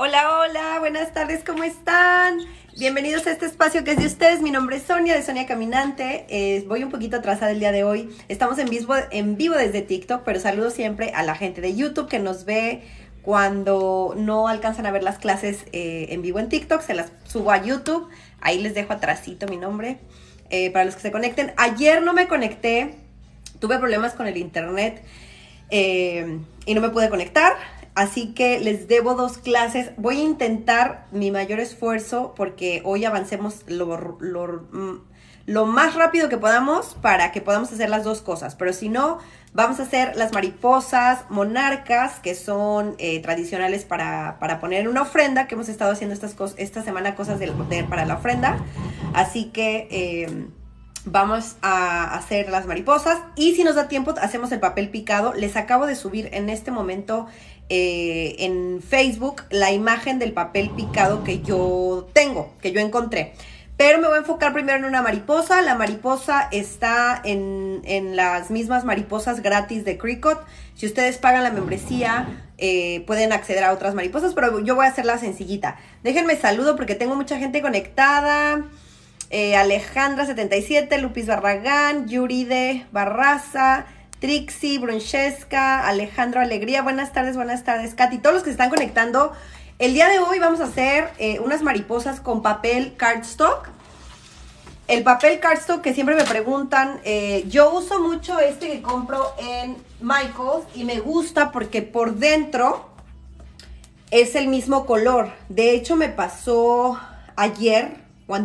Hola, hola, buenas tardes, ¿cómo están? Bienvenidos a este espacio que es de ustedes. Mi nombre es Sonia de Sonia Caminante. Eh, voy un poquito atrasada el día de hoy. Estamos en vivo, en vivo desde TikTok, pero saludo siempre a la gente de YouTube que nos ve cuando no alcanzan a ver las clases eh, en vivo en TikTok. Se las subo a YouTube. Ahí les dejo atrasito mi nombre eh, para los que se conecten. Ayer no me conecté. Tuve problemas con el internet y no me pude conectar Así que les debo dos clases. Voy a intentar mi mayor esfuerzo porque hoy avancemos mm, lo, más rápido que podamos para que podamos hacer las dos cosas. Pero si no, vamos a hacer las mariposas monarcas que son eh, tradicionales para, poner una ofrenda, que hemos estado haciendo estas esta semana cosas del, poder para la ofrenda. Así que... Em, vamos a hacer las mariposas y si nos da tiempo hacemos el papel picado. Les acabo de subir en este momento eh, en Facebook la imagen del papel picado que yo tengo, que yo encontré. Pero me voy a enfocar primero en una mariposa. La mariposa está en, las mismas mariposas gratis de Cricut. Si ustedes pagan la membresía, eh, pueden acceder a otras mariposas, pero yo voy a hacerla sencillita. Déjenme saludo porque tengo mucha gente conectada. Eh, Alejandra77, Lupis Barragán, Yuride Barraza, Trixie, Brunchesca, Alejandro Alegría, buenas tardes, buenas tardes, Katy, todos los que se están conectando. El día de hoy vamos a hacer eh, unas mariposas con papel cardstock. El papel cardstock que siempre me preguntan, eh, yo uso mucho este que compro en Michaels y me gusta porque por dentro es el mismo color. De hecho me pasó ayer o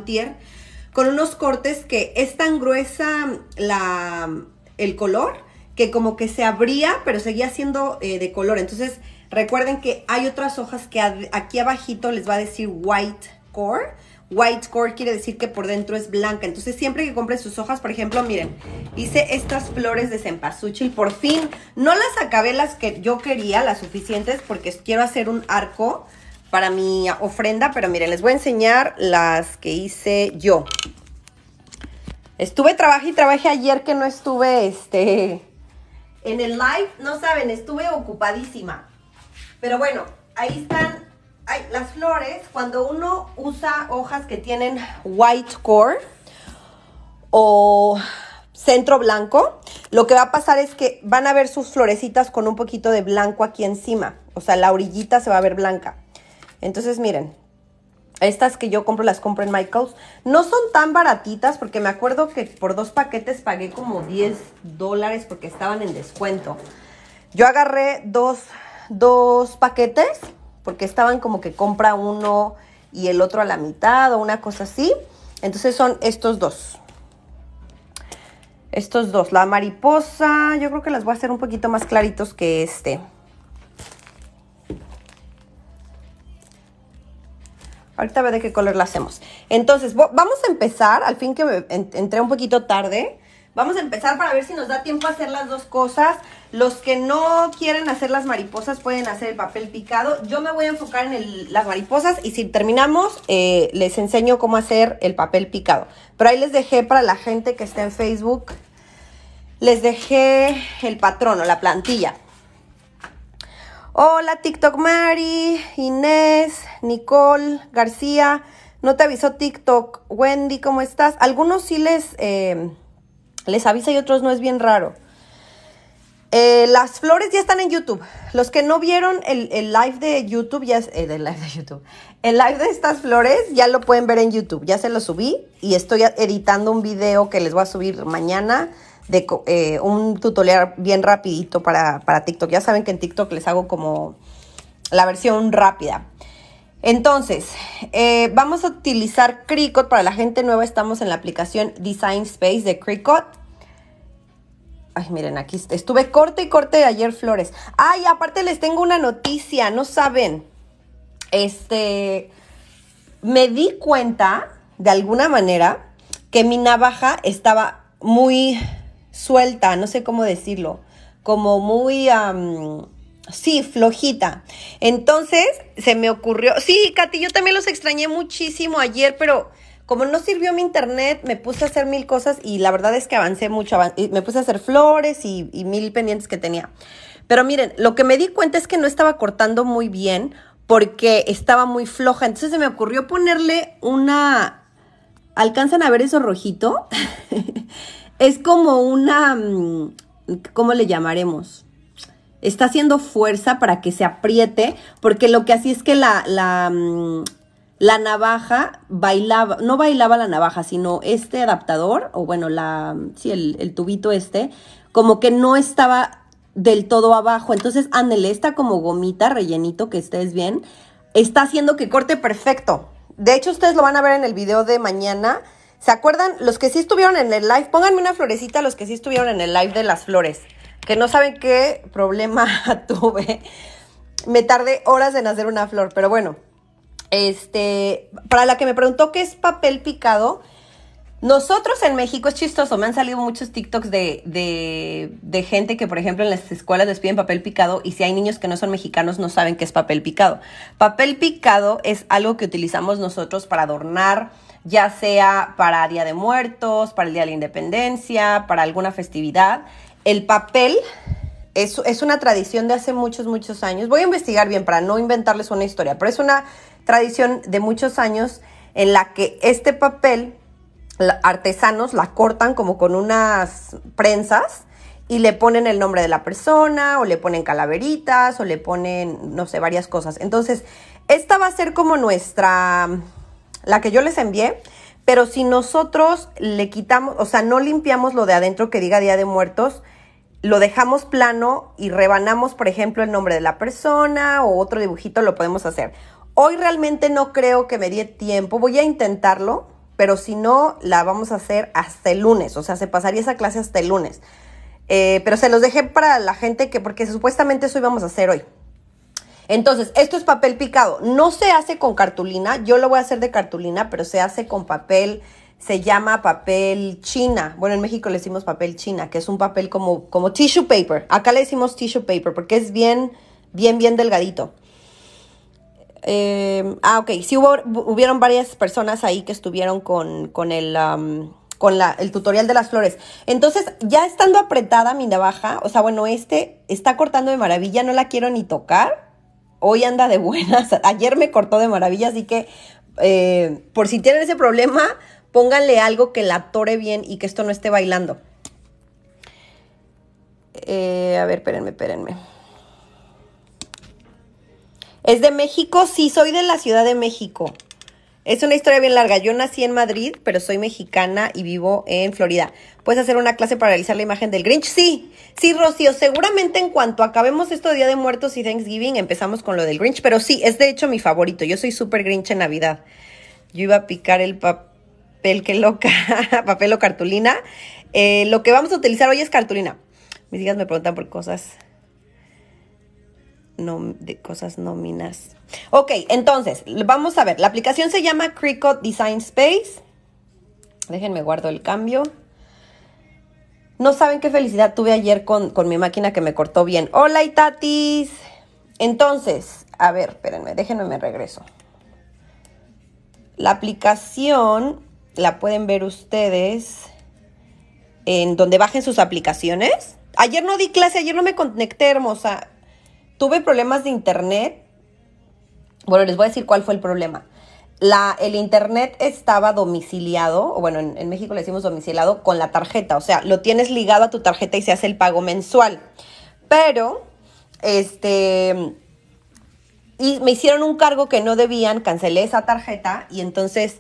con unos cortes que es tan gruesa el color que como que se abría, pero seguía siendo eh, de color. Entonces, recuerden que hay otras hojas que aquí abajito les va a decir white core. White core quiere decir que por dentro es blanca. Entonces, siempre que compren sus hojas, por ejemplo, miren, hice estas flores de cempasúchil. Por fin, no las acabé las que yo quería, las suficientes, porque quiero hacer un arco para mi ofrenda. Pero miren, les voy a enseñar las que hice yo. Estuve, trabajé y trabajé ayer que no estuve, este en el live, no saben, estuve ocupadísima. Pero bueno, ahí están las flores. Cuando uno usa hojas que tienen white core o centro blanco, lo que va a pasar es que van a ver sus florecitas con un poquito de blanco aquí encima. O sea, la orillita se va a ver blanca. Entonces, miren, estas que yo compro las compro en Michaels. No son tan baratitas porque me acuerdo que por dos paquetes pagué como 10 dólares porque estaban en descuento. Yo agarré dos, dos paquetes porque estaban como que compra uno y el otro a la mitad o una cosa así. Entonces son estos dos. Estos dos. La mariposa, yo creo que las voy a hacer un poquito más claritos que este. Ahorita ve de qué color la hacemos. Entonces, vamos a empezar, al fin que entré un poquito tarde. Vamos a empezar para ver si nos da tiempo a hacer las dos cosas. Los que no quieren hacer las mariposas pueden hacer el papel picado. Yo me voy a enfocar en las mariposas y si terminamos eh, les enseño cómo hacer el papel picado. Pero ahí les dejé para la gente que está en Facebook, les dejé el patrón o la plantilla. Hola TikTok Mari, Inés, Nicole García, no te avisó TikTok. Wendy, ¿cómo estás? Algunos sí les, eh, les avisa y otros no es bien raro. Eh, las flores ya están en YouTube. Los que no vieron el, live de YouTube, ya es, eh, el live de YouTube. El live de estas flores ya lo pueden ver en YouTube. Ya se lo subí y estoy editando un video que les voy a subir mañana de un tutorial bien rapidito para, para TikTok. Ya saben que en TikTok les hago como la versión rápida. Entonces, eh, vamos a utilizar Cricut. Para la gente nueva estamos en la aplicación Design Space de Cricut. Ay, miren, aquí estuve corte y corte de ayer flores. Ay, aparte les tengo una noticia, no saben. Este, me di cuenta, de alguna manera, que mi navaja estaba muy suelta, no sé cómo decirlo, como muy... Sí, flojita. Entonces se me ocurrió. Sí, Katy, yo también los extrañé muchísimo ayer, pero como no sirvió mi internet, me puse a hacer mil cosas y la verdad es que avancé mucho. me puse a hacer flores y, y mil pendientes que tenía. Pero miren, lo que me di cuenta es que no estaba cortando muy bien porque estaba muy floja. Entonces se me ocurrió ponerle una. ¿Alcanzan a ver eso rojito? es como una. Mm, ¿Cómo le llamaremos? está haciendo fuerza para que se apriete, porque lo que así es que la, la, mm, la navaja bailaba, no bailaba la navaja, sino este adaptador, o bueno, la, sí, el, tubito este, como que no estaba del todo abajo. Entonces, ándele, esta como gomita, rellenito, que estés bien, está haciendo que corte perfecto. De hecho, ustedes lo van a ver en el video de mañana. ¿Se acuerdan? Los que sí estuvieron en el live, pónganme una florecita los que sí estuvieron en el live de las flores que no saben qué problema tuve. Me tardé horas en hacer una flor, pero bueno. Este, para la que me preguntó qué es papel picado, nosotros en México es chistoso, me han salido muchos TikToks de, gente que, por ejemplo, en las escuelas les piden papel picado y si hay niños que no son mexicanos no saben qué es papel picado. Papel picado es algo que utilizamos nosotros para adornar, ya sea para Día de Muertos, para el Día de la Independencia, para alguna festividad el papel es, es, una tradición de hace muchos, muchos años. Voy a investigar bien para no inventarles una historia, pero es una tradición de muchos años en la que este papel, artesanos la cortan como con unas prensas y le ponen el nombre de la persona o le ponen calaveritas o le ponen, no sé, varias cosas. Entonces, esta va a ser como nuestra, la que yo les envié. Pero si nosotros le quitamos, o sea, no limpiamos lo de adentro que diga Día de Muertos, lo dejamos plano y rebanamos, por ejemplo, el nombre de la persona o otro dibujito, lo podemos hacer. Hoy realmente no creo que me dé tiempo, voy a intentarlo, pero si no, la vamos a hacer hasta el lunes, o sea, se pasaría esa clase hasta el lunes. Eh, pero se los dejé para la gente que, porque supuestamente eso íbamos a hacer hoy. Entonces, esto es papel picado. No se hace con cartulina, yo lo voy a hacer de cartulina, pero se hace con papel se llama papel china. Bueno, en México le decimos papel china, que es un papel como, como tissue paper. Acá le decimos tissue paper porque es bien, bien, bien delgadito. Eh, ah, ok. Sí hubo, hubieron varias personas ahí que estuvieron con, con el... Um, con el tutorial de las flores. Entonces, ya estando apretada mi navaja, o sea, bueno, este está cortando de maravilla, no la quiero ni tocar. Hoy anda de buenas. Ayer me cortó de maravilla, así que eh, por si tienen ese problema, Pónganle algo que la atore bien y que esto no esté bailando. Eh, a ver, espérenme, espérenme. ¿Es de México? Sí, soy de la Ciudad de México. Es una historia bien larga. Yo nací en Madrid, pero soy mexicana y vivo en Florida. ¿Puedes hacer una clase para realizar la imagen del Grinch? Sí, sí, Rocío. Seguramente en cuanto acabemos esto de Día de Muertos y Thanksgiving, empezamos con lo del Grinch. Pero sí, es de hecho mi favorito. Yo soy súper Grinch en Navidad. Yo iba a picar el papel papel, qué loca, papel o cartulina. Eh, lo que vamos a utilizar hoy es cartulina. Mis hijas me preguntan por cosas, no, de cosas nóminas. Ok, entonces, vamos a ver. La aplicación se llama Cricut Design Space. Déjenme guardo el cambio. No saben qué felicidad tuve ayer con, con mi máquina que me cortó bien. Hola, Itatis. Entonces, a ver, espérenme, déjenme, me regreso. La aplicación la pueden ver ustedes en donde bajen sus aplicaciones. Ayer no di clase, ayer no me conecté, hermosa. Tuve problemas de internet. Bueno, les voy a decir cuál fue el problema. La, el internet estaba domiciliado, o bueno, en, en, México le decimos domiciliado con la tarjeta, o sea, lo tienes ligado a tu tarjeta y se hace el pago mensual. Pero, este, y me hicieron un cargo que no debían, cancelé esa tarjeta y entonces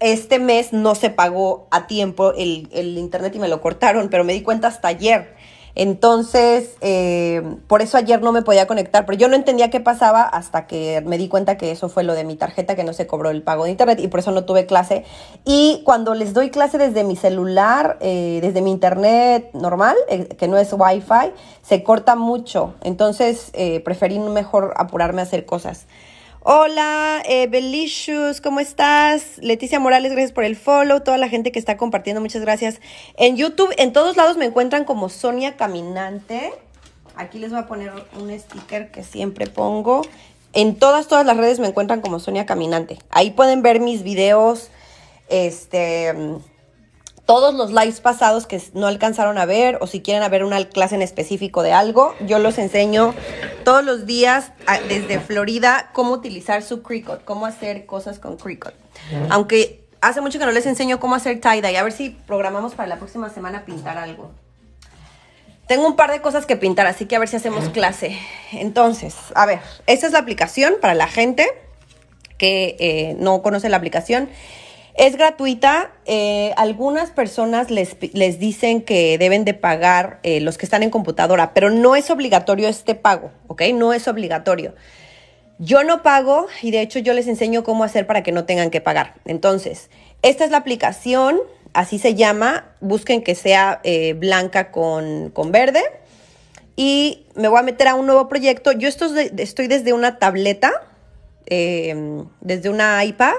este mes no se pagó a tiempo el, internet y me lo cortaron, pero me di cuenta hasta ayer. Entonces, eh, por eso ayer no me podía conectar, pero yo no entendía qué pasaba hasta que me di cuenta que eso fue lo de mi tarjeta, que no se cobró el pago de internet y por eso no tuve clase. Y cuando les doy clase desde mi celular, eh, desde mi internet normal, eh, que no es wifi, se corta mucho. Entonces, preferí mejor apurarme a hacer cosas. Hola, eh, Belicious, ¿cómo estás? Leticia Morales, gracias por el follow. Toda la gente que está compartiendo, muchas gracias. En YouTube, en todos lados me encuentran como Sonia Caminante. Aquí les voy a poner un sticker que siempre pongo. En todas, todas las redes me encuentran como Sonia Caminante. Ahí pueden ver mis videos, este, todos los lives pasados que no alcanzaron a ver o si quieren ver una clase en específico de algo, yo los enseño todos los días desde Florida cómo utilizar su Cricut, cómo hacer cosas con Cricut. Aunque hace mucho que no les enseño cómo hacer tie-dye, a ver si programamos para la próxima semana pintar algo. Tengo un par de cosas que pintar, así que a ver si hacemos clase. Entonces, a ver, esta es la aplicación para la gente que eh, no conoce la aplicación. Es gratuita. Eh, algunas personas les, dicen que deben de pagar eh, los que están en computadora, pero no es obligatorio este pago, ¿ok? No es obligatorio. Yo no pago y de hecho yo les enseño cómo hacer para que no tengan que pagar. Entonces, esta es la aplicación, así se llama. Busquen que sea eh, blanca con, verde y me voy a meter a un nuevo proyecto. Yo estoy, estoy desde una tableta, desde una iPad,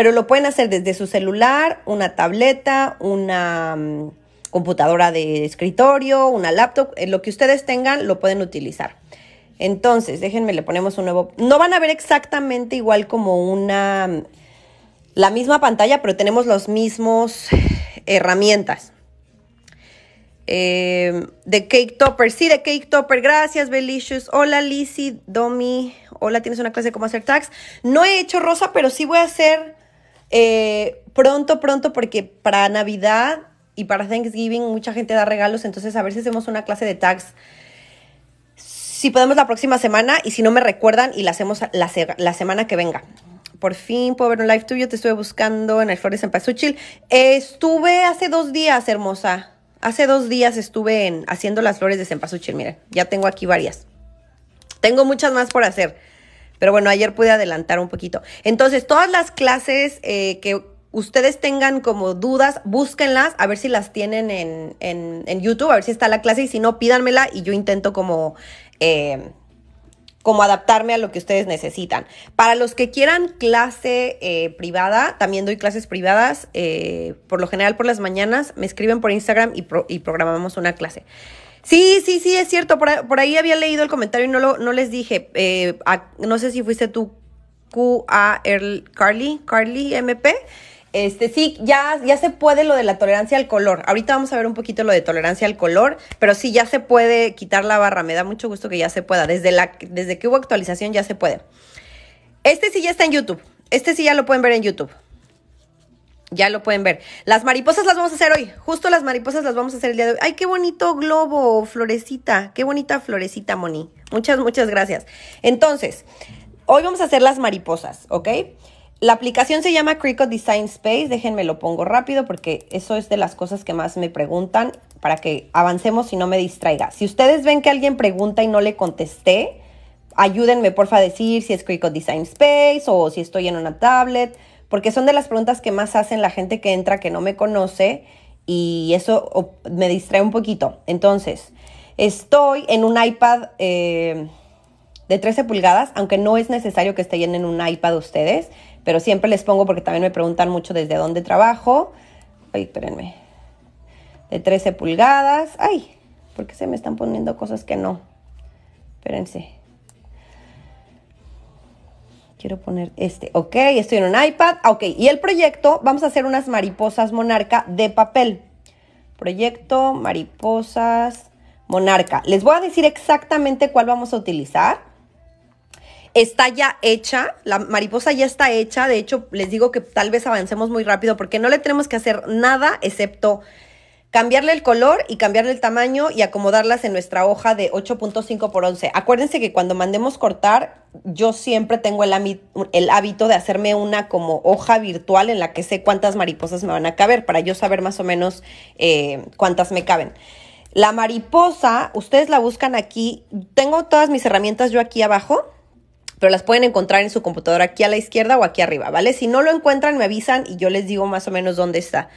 pero lo pueden hacer desde su celular, una tableta, una mm, computadora de escritorio, una laptop, eh, lo que ustedes tengan lo pueden utilizar. Entonces, déjenme, le ponemos un nuevo... No van a ver exactamente igual como una... Mm, la misma pantalla, pero tenemos las mismas herramientas. Em, de Cake Topper, sí, de Cake Topper, gracias, Belicious. Hola, Lizzy, Domi. Hola, ¿tienes una clase de cómo hacer tags? No he hecho rosa, pero sí voy a hacer eh, pronto, pronto, porque para Navidad y para Thanksgiving mucha gente da regalos, entonces a ver si hacemos una clase de tags. Si podemos la próxima semana y si no me recuerdan y la hacemos la, semana que venga. Por fin puedo ver un live tuyo, te estuve buscando en el Flores de Pasuchil. estuve hace dos días, hermosa. Hace dos días estuve haciendo las flores de cempasúchil, miren, ya tengo aquí varias. Tengo muchas más por hacer. Pero bueno, ayer pude adelantar un poquito. Entonces, todas las clases eh, que ustedes tengan como dudas, búsquenlas, a ver si las tienen en, en, YouTube, a ver si está la clase y si no, pídanmela y yo intento como... Eh, como adaptarme a lo que ustedes necesitan. Para los que quieran clase eh, privada, también doy clases privadas, por lo general por las mañanas, me escriben por Instagram y, y programamos una clase. Sí, sí, sí, es cierto. Por, ahí había leído el comentario y no, lo, no les dije. Eh, no sé si fuiste tú, QA Carly, Carly MP. Este, sí, ya, ya se puede lo de la tolerancia al color. Ahorita vamos a ver un poquito lo de tolerancia al color, pero sí, ya se puede quitar la barra. Me da mucho gusto que ya se pueda. Desde, la, desde que hubo actualización ya se puede. Este sí ya está en YouTube. Este sí ya lo pueden ver en YouTube. Ya lo pueden ver. Las mariposas las vamos a hacer hoy. Justo las mariposas las vamos a hacer el día de hoy. Ay, qué bonito globo, florecita. Qué bonita florecita, Moni. Muchas, muchas gracias. Entonces, hoy vamos a hacer las mariposas, ¿ok? La aplicación se llama Cricut Design Space. Déjenme lo pongo rápido porque eso es de las cosas que más me preguntan para que avancemos y no me distraiga. Si ustedes ven que alguien pregunta y no le contesté, ayúdenme porfa a decir si es Cricut Design Space o si estoy en una tablet porque son de las preguntas que más hacen la gente que entra que no me conoce y eso me distrae un poquito. Entonces, estoy en un iPad eh, de 13 pulgadas, aunque no es necesario que estén en un iPad ustedes, pero siempre les pongo porque también me preguntan mucho desde dónde trabajo. Ay, espérenme. De 13 pulgadas. Ay, ¿por qué se me están poniendo cosas que no? Espérense quiero poner este, ok, estoy en un iPad, ok, y el proyecto, vamos a hacer unas mariposas monarca de papel. Proyecto, mariposas, monarca. Les voy a decir exactamente cuál vamos a utilizar. Está ya hecha, la mariposa ya está hecha, de hecho les digo que tal vez avancemos muy rápido porque no le tenemos que hacer nada excepto cambiarle el color y cambiarle el tamaño y acomodarlas en nuestra hoja de 8.5 por 11. Acuérdense que cuando mandemos cortar, yo siempre tengo el, hábito de hacerme una como hoja virtual en la que sé cuántas mariposas me van a caber para yo saber más o menos eh, cuántas me caben. La mariposa, ustedes la buscan aquí. Tengo todas mis herramientas yo aquí abajo pero las pueden encontrar en su computadora aquí a la izquierda o aquí arriba, ¿vale? Si no lo encuentran, me avisan y yo les digo más o menos dónde está.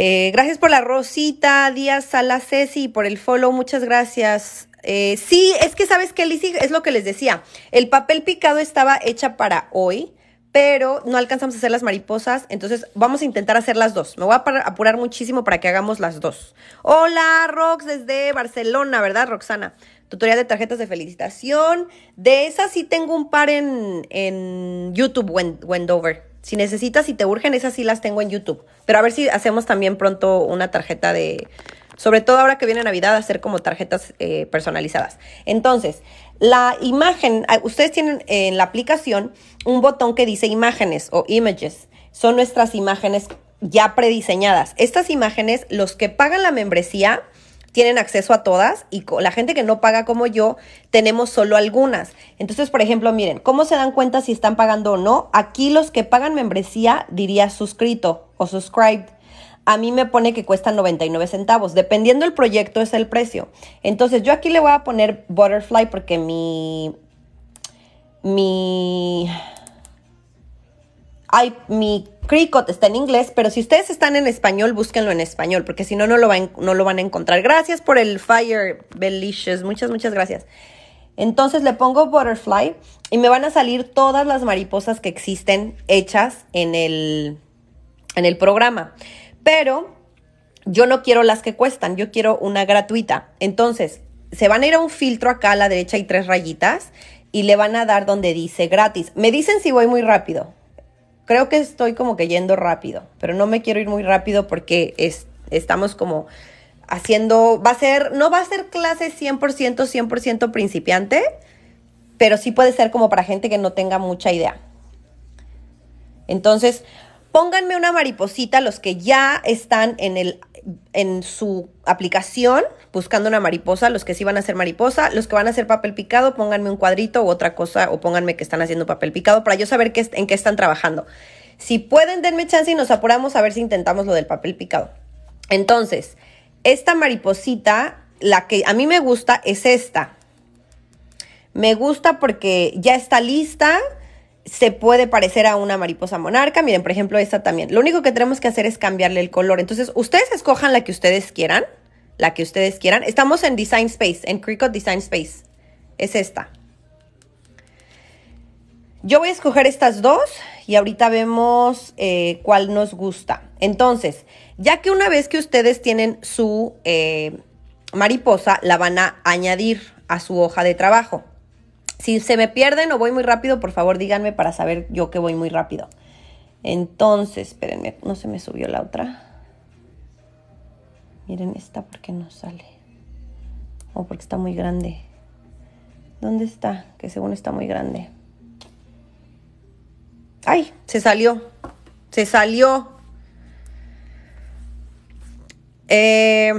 Eh, gracias por la Rosita, Díaz Sala Ceci, por el follow, muchas gracias. Eh, sí, es que sabes que Lizzie, es lo que les decía, el papel picado estaba hecha para hoy, pero no alcanzamos a hacer las mariposas, entonces vamos a intentar hacer las dos. Me voy a apurar muchísimo para que hagamos las dos. Hola, Rox, desde Barcelona, ¿verdad, Roxana? Tutorial de tarjetas de felicitación. De esas sí tengo un par en YouTube, Wendover. Si necesitas y te urgen, esas sí las tengo en YouTube. Pero a ver si hacemos también pronto una tarjeta de... Sobre todo ahora que viene Navidad, hacer como tarjetas eh, personalizadas. Entonces, la imagen, ah, ustedes tienen en la aplicación un botón que dice imágenes o images. Son nuestras imágenes ya prediseñadas. Estas imágenes, los que pagan la membresía, tienen acceso a todas y la gente que no paga como yo tenemos solo algunas. Entonces, por ejemplo, miren, ¿cómo se dan cuenta si están pagando o no? Aquí los que pagan membresía diría suscrito o subscribed. A mí me pone que cuesta 99 centavos. Dependiendo del proyecto es el precio. Entonces yo aquí le voy a poner butterfly porque mi... Mi mi Cricut está en inglés, pero si ustedes están en español, búsquenlo en español, porque si no, no lo, van, a encontrar. Gracias por el Fire Delicious Muchas, muchas gracias. Entonces le pongo butterfly y me van a salir todas las mariposas que existen hechas en el, en el programa. Pero yo no quiero las que cuestan, yo quiero una gratuita. Entonces, se van a ir a un filtro acá a la derecha y tres rayitas y le van a dar donde dice gratis. Me dicen si voy muy rápido. Creo que estoy como que yendo rápido, pero no me quiero ir muy rápido porque estamos como haciendo, va a ser, no va a ser clase 100%, 100% principiante, pero sí puede ser como para gente que no tenga mucha idea. Entonces, pónganme una mariposita los que ya están en el en su aplicación buscando una mariposa, los que sí van a hacer mariposa, los que van a hacer papel picado, pónganme un cuadrito u otra cosa o pónganme que están haciendo papel picado para yo saber qué, en qué están trabajando. Si pueden, denme chance y nos apuramos a ver si intentamos lo del papel picado. Entonces, esta mariposita, la que a mí me gusta es esta. Me gusta porque ya está lista, se puede parecer a una mariposa monarca. Miren, por ejemplo, esta también. Lo único que tenemos que hacer es cambiarle el color. Entonces, ustedes escojan la que ustedes quieran, la que ustedes quieran. Estamos en Design Space, en Cricut Design Space. Es esta. Yo voy a escoger estas dos y ahorita vemos eh, cuál nos gusta. Entonces, ya que una vez que ustedes tienen su eh, mariposa, la van a añadir a su hoja de trabajo. Si se me pierden o voy muy rápido, por favor díganme para saber yo que voy muy rápido. Entonces, espérenme, no se me subió la otra. Miren esta porque no sale. O oh, porque está muy grande. ¿Dónde está? Que según está muy grande. ¡Ay! Se salió. Se salió. Eh,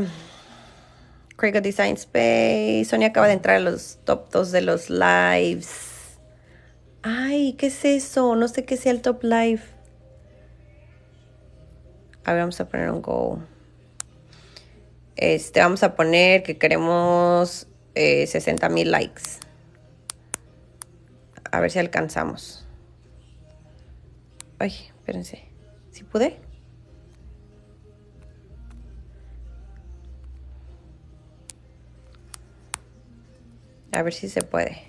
Craig Design Space. Sonia acaba de entrar a los top 2 de los lives. Ay, ¿qué es eso? No sé qué sea el top live. A ver, vamos a poner un go. Este, vamos a poner que queremos eh, 60 mil likes. A ver si alcanzamos. Ay, espérense. ¿si pude? A ver si se puede.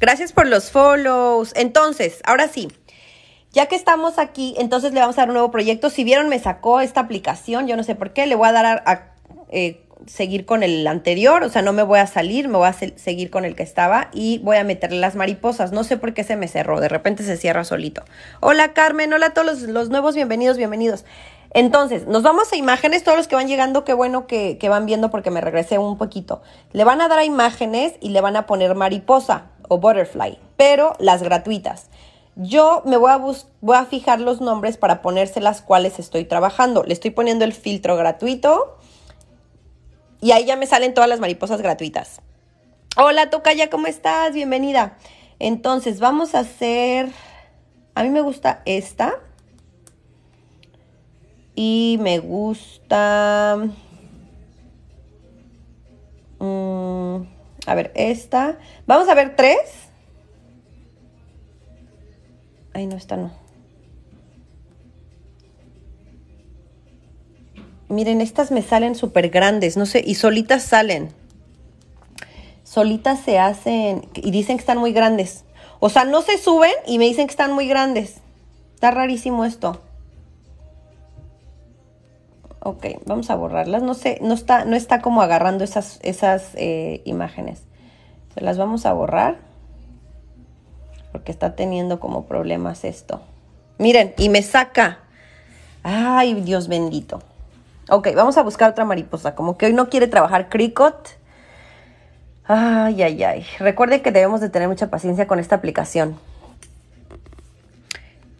Gracias por los follows. Entonces, ahora sí, ya que estamos aquí, entonces le vamos a dar un nuevo proyecto. Si vieron, me sacó esta aplicación, yo no sé por qué, le voy a dar a, eh, seguir con el anterior, o sea, no me voy a salir, me voy a seguir con el que estaba y voy a meterle las mariposas. No sé por qué se me cerró, de repente se cierra solito. Hola Carmen, hola a todos los, los nuevos bienvenidos, bienvenidos. Entonces, nos vamos a imágenes, todos los que van llegando, qué bueno que, van viendo porque me regresé un poquito. Le van a dar a imágenes y le van a poner mariposa o butterfly, pero las gratuitas. Yo me voy a, fijar los nombres para ponerse las cuales estoy trabajando. Le estoy poniendo el filtro gratuito y ahí ya me salen todas las mariposas gratuitas. Hola, ya ¿cómo estás? Bienvenida. Entonces, vamos a hacer... A mí me gusta esta. Y me gusta... Mm, a ver, esta. Vamos a ver tres. Ahí no, está, no. Miren, estas me salen súper grandes, no sé, y solitas salen. Solitas se hacen y dicen que están muy grandes. O sea, no se suben y me dicen que están muy grandes. Está rarísimo esto. Ok, vamos a borrarlas. No sé, no está, no está como agarrando esas, eh, imágenes. Se las vamos a borrar porque está teniendo como problemas esto. Miren, y me saca. Ay, Dios bendito. Ok, vamos a buscar otra mariposa. Como que hoy no quiere trabajar Cricut. Ay, ay, ay. Recuerde que debemos de tener mucha paciencia con esta aplicación.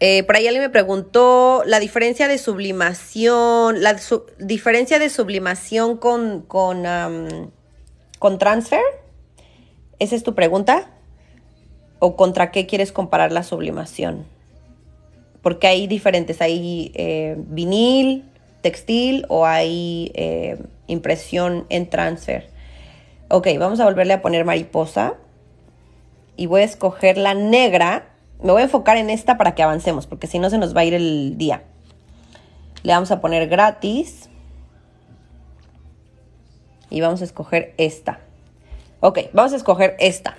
Eh, por ahí alguien me preguntó la diferencia de sublimación, la diferencia de sublimación con, con, con transfer. ¿Esa es tu pregunta? ¿O contra qué quieres comparar la sublimación? Porque hay diferentes, hay eh, vinil, textil o hay eh, impresión en transfer. Ok, vamos a volverle a poner mariposa. Y voy a escoger la negra me voy a enfocar en esta para que avancemos, porque si no se nos va a ir el día. Le vamos a poner gratis. Y vamos a escoger esta. Ok, vamos a escoger esta.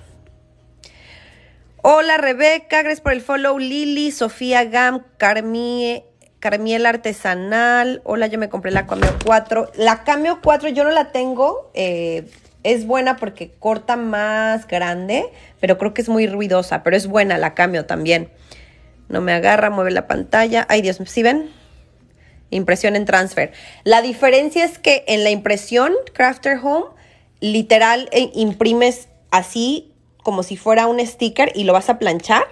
Hola Rebeca, gracias por el follow. Lili, Sofía Gam, Carmie, Carmiel Artesanal. Hola, yo me compré la Cameo 4. La Cameo 4 yo no la tengo. Eh, es buena porque corta más grande, pero creo que es muy ruidosa, pero es buena, la cambio también. No me agarra, mueve la pantalla. Ay, Dios, ¿sí ven? Impresión en transfer. La diferencia es que en la impresión Crafter Home, literal, eh, imprimes así como si fuera un sticker y lo vas a planchar.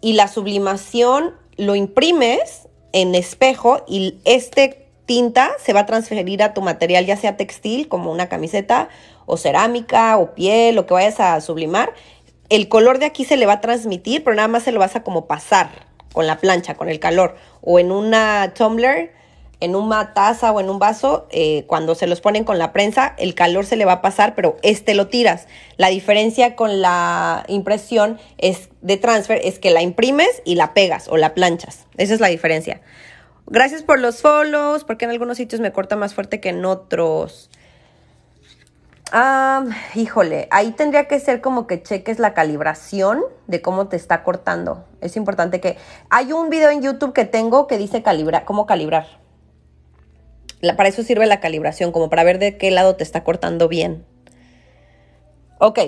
Y la sublimación lo imprimes en espejo y este tinta se va a transferir a tu material, ya sea textil, como una camiseta, o cerámica, o piel, lo que vayas a sublimar. El color de aquí se le va a transmitir, pero nada más se lo vas a como pasar con la plancha, con el calor, o en una tumbler, en una taza o en un vaso, eh, cuando se los ponen con la prensa, el calor se le va a pasar, pero este lo tiras. La diferencia con la impresión es de transfer es que la imprimes y la pegas o la planchas. Esa es la diferencia. Gracias por los follows, porque en algunos sitios me corta más fuerte que en otros. Ah, híjole, ahí tendría que ser como que cheques la calibración de cómo te está cortando. Es importante que... Hay un video en YouTube que tengo que dice calibrar, cómo calibrar. para eso sirve la calibración, como para ver de qué lado te está cortando bien. Ok,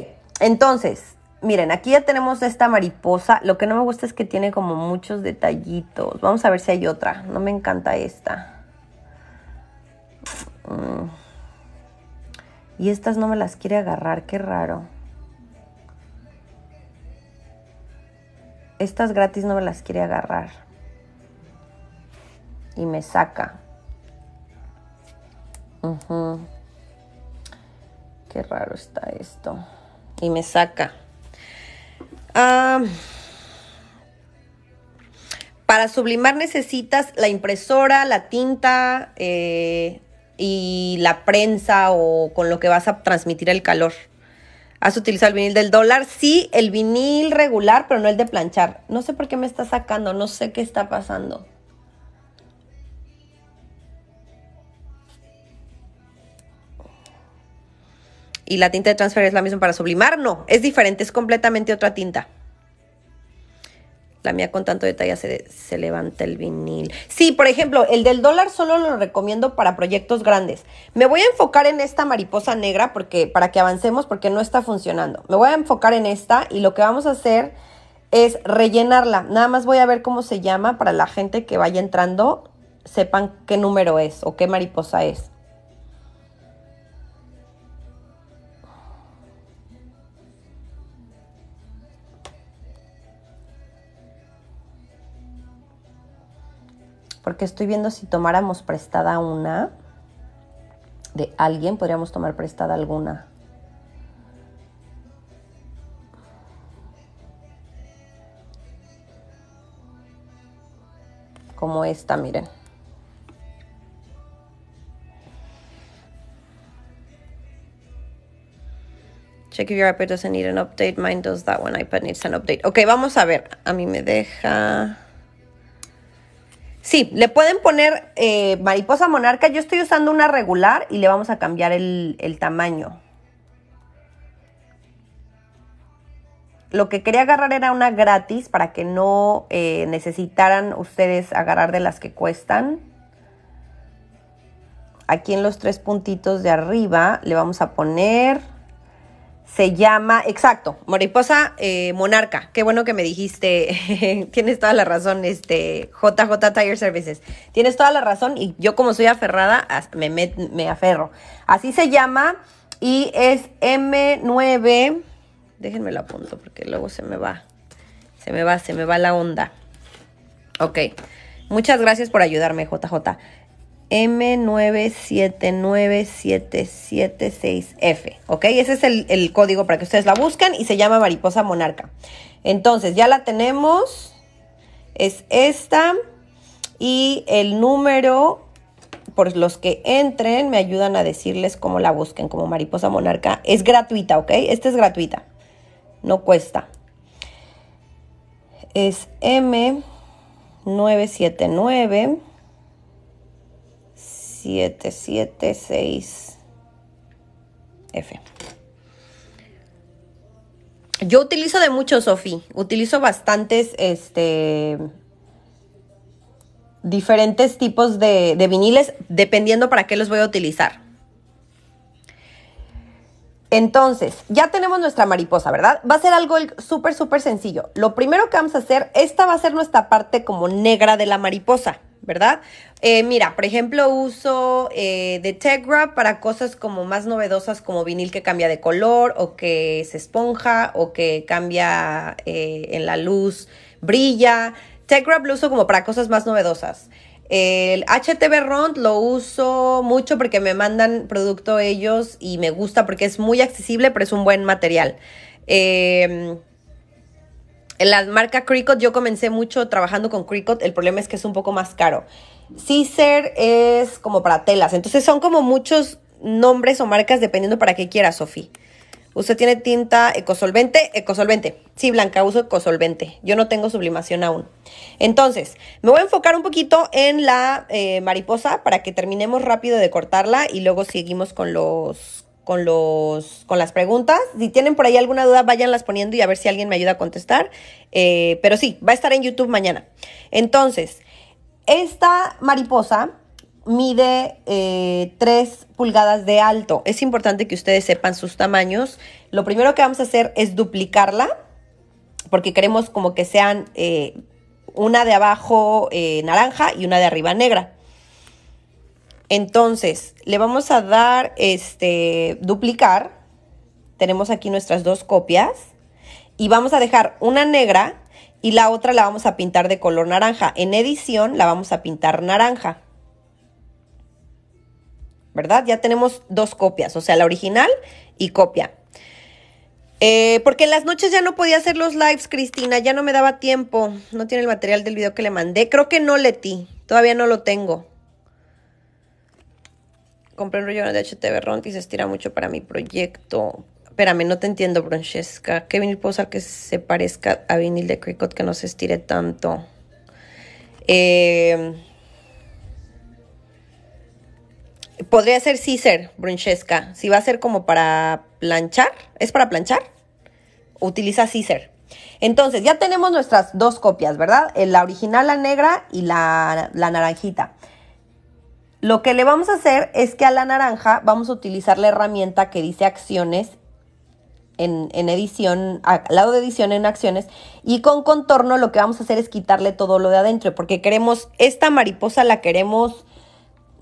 entonces, miren, aquí ya tenemos esta mariposa. Lo que no me gusta es que tiene como muchos detallitos. Vamos a ver si hay otra. No me encanta esta. Mm. Y estas no me las quiere agarrar, qué raro. Estas gratis no me las quiere agarrar. Y me saca. Qué raro está esto. Y me saca para sublimar necesitas la impresora, la tinta eh, y la prensa o con lo que vas a transmitir el calor. ¿Has utilizado el vinil del dólar? Sí, el vinil regular, pero no el de planchar. No sé por qué me está sacando, no sé qué está pasando. y la tinta de transfer es la misma para sublimar. No, es diferente, es completamente otra tinta. La mía con tanto detalle se, se, levanta el vinil. Sí, por ejemplo, el del dólar solo lo recomiendo para proyectos grandes. Me voy a enfocar en esta mariposa negra porque, para que avancemos porque no está funcionando. Me voy a enfocar en esta y lo que vamos a hacer es rellenarla. Nada más voy a ver cómo se llama para la gente que vaya entrando sepan qué número es o qué mariposa es. porque estoy viendo si tomáramos prestada una de alguien, podríamos tomar prestada alguna. Como esta, miren. Check if your iPad doesn't need an update. Mine does that when iPad needs an update. Ok, vamos a ver. A mí me deja... Sí, le pueden poner eh, mariposa monarca. Yo estoy usando una regular y le vamos a cambiar el, tamaño. Lo que quería agarrar era una gratis para que no eh, necesitaran ustedes agarrar de las que cuestan. Aquí en los tres puntitos de arriba le vamos a poner se llama, exacto, Mariposa eh, Monarca. Qué bueno que me dijiste, tienes toda la razón, este, JJ Tire Services. Tienes toda la razón y yo como soy aferrada, me, aferro. Así se llama y es M9, déjenme la apunto porque luego se me va, se me va, se me va la onda. Ok, muchas gracias por ayudarme, JJ. M979776F, ¿ok? Ese es el, código para que ustedes la busquen y se llama mariposa monarca. Entonces, ya la tenemos, es esta y el número por los que entren me ayudan a decirles cómo la busquen como mariposa monarca. Es gratuita, ¿ok? Esta es gratuita, no cuesta. Es M979. 776F. Yo utilizo de mucho, Sofi. Utilizo bastantes, este, diferentes tipos de, de viniles, dependiendo para qué los voy a utilizar. Entonces, ya tenemos nuestra mariposa, ¿verdad? Va a ser algo súper, súper sencillo. Lo primero que vamos a hacer, esta va a ser nuestra parte como negra de la mariposa. ¿verdad? Eh, mira, por ejemplo, uso eh, de Tegra para cosas como más novedosas como vinil que cambia de color o que se esponja o que cambia eh, en la luz, brilla. Tegra lo uso como para cosas más novedosas. El HTB Rond lo uso mucho porque me mandan producto ellos y me gusta porque es muy accesible, pero es un buen material. Eh, en la marca Cricut, yo comencé mucho trabajando con Cricut, el problema es que es un poco más caro. Caesar es como para telas, entonces son como muchos nombres o marcas dependiendo para qué quiera, Sofía. Usted tiene tinta ecosolvente, ecosolvente. Sí, Blanca, uso ecosolvente. Yo no tengo sublimación aún. Entonces, me voy a enfocar un poquito en la eh, mariposa para que terminemos rápido de cortarla y luego seguimos con los, con, los, con las preguntas. Si tienen por ahí alguna duda, váyanlas poniendo y a ver si alguien me ayuda a contestar. Eh, pero sí, va a estar en YouTube mañana. Entonces, esta mariposa mide 3 eh, pulgadas de alto. Es importante que ustedes sepan sus tamaños. Lo primero que vamos a hacer es duplicarla, porque queremos como que sean eh, una de abajo naranja y una de arriba negra. Entonces, le vamos a dar este duplicar. Tenemos aquí nuestras dos copias. Y vamos a dejar una negra y la otra la vamos a pintar de color naranja. En edición la vamos a pintar naranja. ¿Verdad? Ya tenemos dos copias, o sea, la original y copia. Eh, porque en las noches ya no podía hacer los lives, Cristina, ya no me daba tiempo. No tiene el material del video que le mandé. Creo que no, Leti, todavía no lo tengo compré un rollo de HTV Ront y se estira mucho para mi proyecto. Espérame, no te entiendo, Bronchesca. ¿Qué vinil puedo usar que se parezca a vinil de Cricut que no se estire tanto? Eh, podría ser ser Brunchesca. Si va a ser como para planchar, ¿es para planchar? Utiliza Cícer. Entonces, ya tenemos nuestras dos copias, ¿verdad? Eh, la original, la negra y la, la naranjita. Lo que le vamos a hacer es que a la naranja vamos a utilizar la herramienta que dice acciones en, edición, al lado de edición en acciones, y con contorno lo que vamos a hacer es quitarle todo lo de adentro, porque queremos, esta mariposa la queremos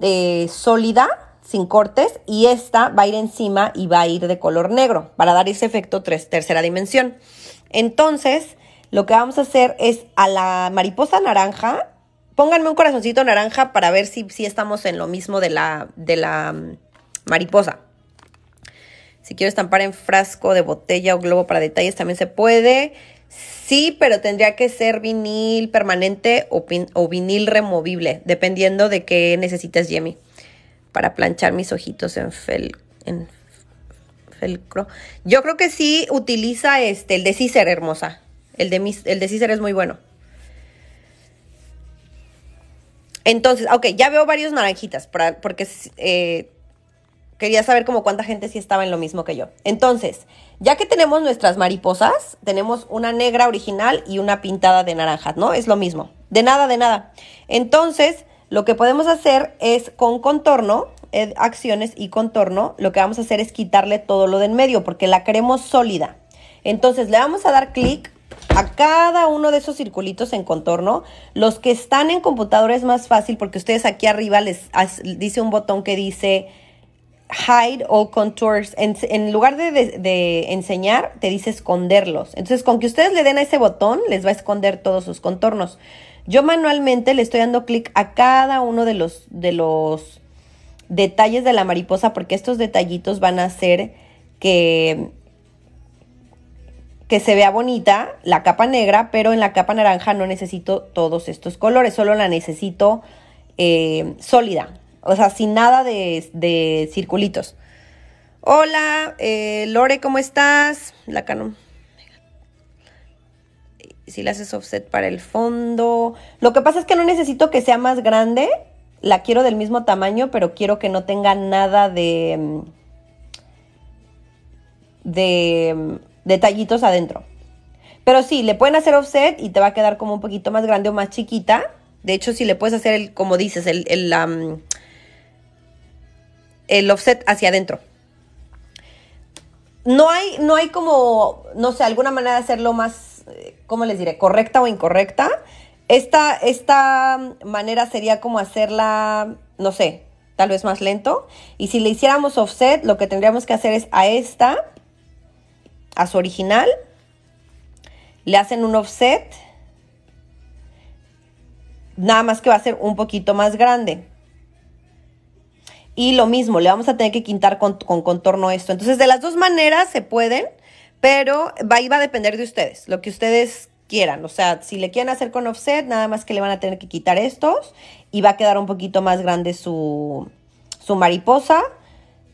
eh, sólida, sin cortes, y esta va a ir encima y va a ir de color negro, para dar ese efecto tercera dimensión. Entonces, lo que vamos a hacer es a la mariposa naranja Pónganme un corazoncito naranja para ver si, si estamos en lo mismo de la, de la mm, mariposa. Si quiero estampar en frasco de botella o globo para detalles, también se puede. Sí, pero tendría que ser vinil permanente o, vinil removible, dependiendo de qué necesites, Yemi. para planchar mis ojitos en, fel, felcro. Yo creo que sí utiliza este, el de Cícer, hermosa. El de, mis, el es muy bueno. Entonces, ok, ya veo varios naranjitas, porque eh, quería saber como cuánta gente sí estaba en lo mismo que yo. Entonces, ya que tenemos nuestras mariposas, tenemos una negra original y una pintada de naranja, ¿no? Es lo mismo. De nada, de nada. Entonces, lo que podemos hacer es con contorno, eh, acciones y contorno, lo que vamos a hacer es quitarle todo lo de en medio porque la queremos sólida. Entonces, le vamos a dar clic a cada uno de esos circulitos en contorno. Los que están en computadora es más fácil porque ustedes aquí arriba les dice un botón que dice hide all contours. En, lugar de, enseñar, te dice esconderlos. Entonces, con que ustedes le den a ese botón, les va a esconder todos sus contornos. Yo manualmente le estoy dando clic a cada uno de los, de los detalles de la mariposa porque estos detallitos van a hacer que que se vea bonita la capa negra, pero en la capa naranja no necesito todos estos colores, solo la necesito eh, sólida, o sea, sin nada de, circulitos. Hola, eh, Lore, ¿cómo estás? La Canon. Si le haces offset para el fondo. Lo que pasa es que no necesito que sea más grande. La quiero del mismo tamaño, pero quiero que no tenga nada de. Mm, de mm, detallitos adentro. Pero sí, le pueden hacer offset y te va a quedar como un poquito más grande o más chiquita. De hecho, si le puedes hacer, el, como dices, el, el offset hacia adentro. No hay, no hay como, no sé, alguna manera de hacerlo más, eh, ¿cómo les diré? Correcta o incorrecta. Esta, esta manera sería como hacerla, no sé, tal vez más lento. Y si le hiciéramos offset, lo que tendríamos que hacer es a esta a su original, le hacen un offset, nada más que va a ser un poquito más grande. Y lo mismo, le vamos a tener que quitar con, contorno esto. Entonces, de las dos maneras se pueden, pero va, va a depender de ustedes, lo que ustedes quieran. O sea, si le quieren hacer con offset, nada más que le van a tener que quitar estos y va a quedar un poquito más grande su mariposa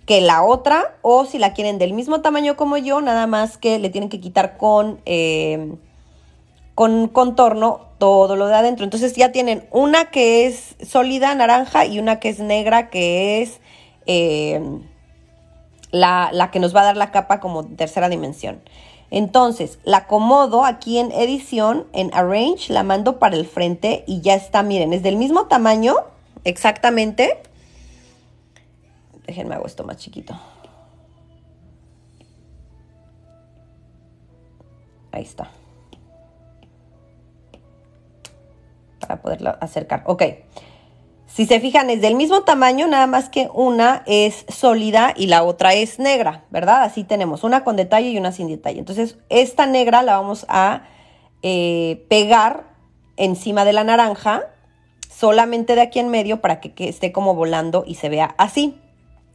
que la otra, o si la quieren del mismo tamaño como yo, nada más que le tienen que quitar con, eh, con contorno todo lo de adentro. Entonces ya tienen una que es sólida, naranja, y una que es negra, que es eh, la, la que nos va a dar la capa como tercera dimensión. Entonces, la acomodo aquí en edición, en arrange, la mando para el frente y ya está, miren, es del mismo tamaño, exactamente. Déjenme hago esto más chiquito. Ahí está. Para poderlo acercar. Ok. Si se fijan, es del mismo tamaño, nada más que una es sólida y la otra es negra, ¿verdad? Así tenemos una con detalle y una sin detalle. Entonces, esta negra la vamos a eh, pegar encima de la naranja, solamente de aquí en medio para que esté como volando y se vea así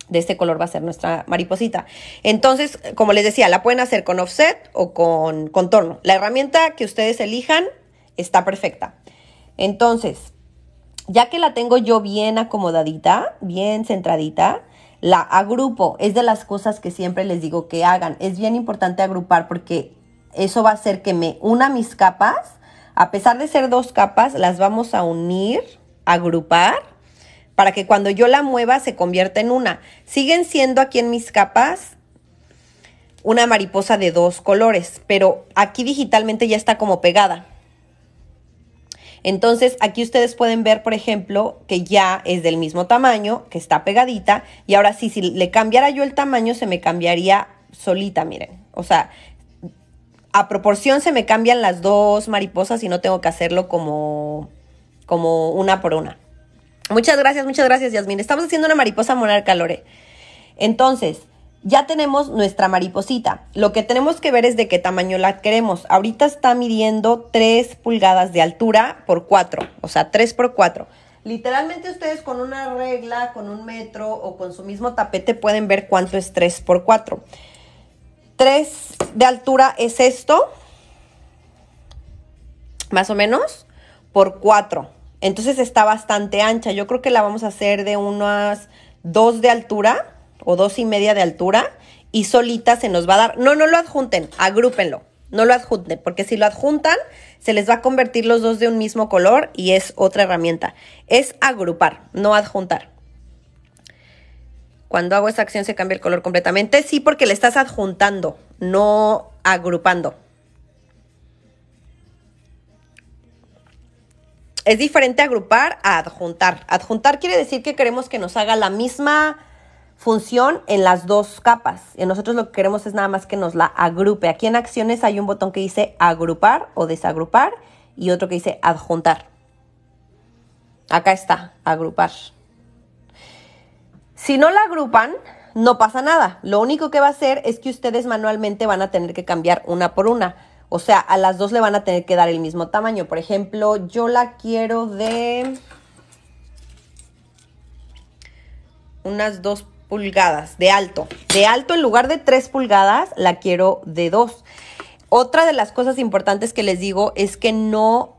de este color va a ser nuestra mariposita. Entonces, como les decía, la pueden hacer con offset o con contorno. La herramienta que ustedes elijan está perfecta. Entonces, ya que la tengo yo bien acomodadita, bien centradita, la agrupo. Es de las cosas que siempre les digo que hagan. Es bien importante agrupar porque eso va a hacer que me una mis capas. A pesar de ser dos capas, las vamos a unir, agrupar para que cuando yo la mueva se convierta en una. Siguen siendo aquí en mis capas una mariposa de dos colores, pero aquí digitalmente ya está como pegada. Entonces aquí ustedes pueden ver, por ejemplo, que ya es del mismo tamaño, que está pegadita, y ahora sí, si le cambiara yo el tamaño, se me cambiaría solita, miren. O sea, a proporción se me cambian las dos mariposas y no tengo que hacerlo como, como una por una. Muchas gracias, muchas gracias, Yasmin. Estamos haciendo una mariposa monarca, Lore. Entonces, ya tenemos nuestra mariposita. Lo que tenemos que ver es de qué tamaño la queremos. Ahorita está midiendo 3 pulgadas de altura por 4, o sea, 3 por 4. Literalmente ustedes con una regla, con un metro o con su mismo tapete pueden ver cuánto es 3 por 4. 3 de altura es esto, más o menos, por 4. Entonces está bastante ancha. Yo creo que la vamos a hacer de unas dos de altura o dos y media de altura y solita se nos va a dar. No, no lo adjunten, agrúpenlo. No lo adjunten, porque si lo adjuntan, se les va a convertir los dos de un mismo color y es otra herramienta. Es agrupar, no adjuntar. Cuando hago esa acción se cambia el color completamente. Sí, porque le estás adjuntando, no agrupando. Es diferente agrupar a adjuntar. Adjuntar quiere decir que queremos que nos haga la misma función en las dos capas. Y nosotros lo que queremos es nada más que nos la agrupe. Aquí en acciones hay un botón que dice agrupar o desagrupar y otro que dice adjuntar. Acá está, agrupar. Si no la agrupan, no pasa nada. Lo único que va a hacer es que ustedes manualmente van a tener que cambiar una por una. O sea, a las dos le van a tener que dar el mismo tamaño. Por ejemplo, yo la quiero de unas dos pulgadas de alto. De alto en lugar de tres pulgadas, la quiero de dos. Otra de las cosas importantes que les digo es que no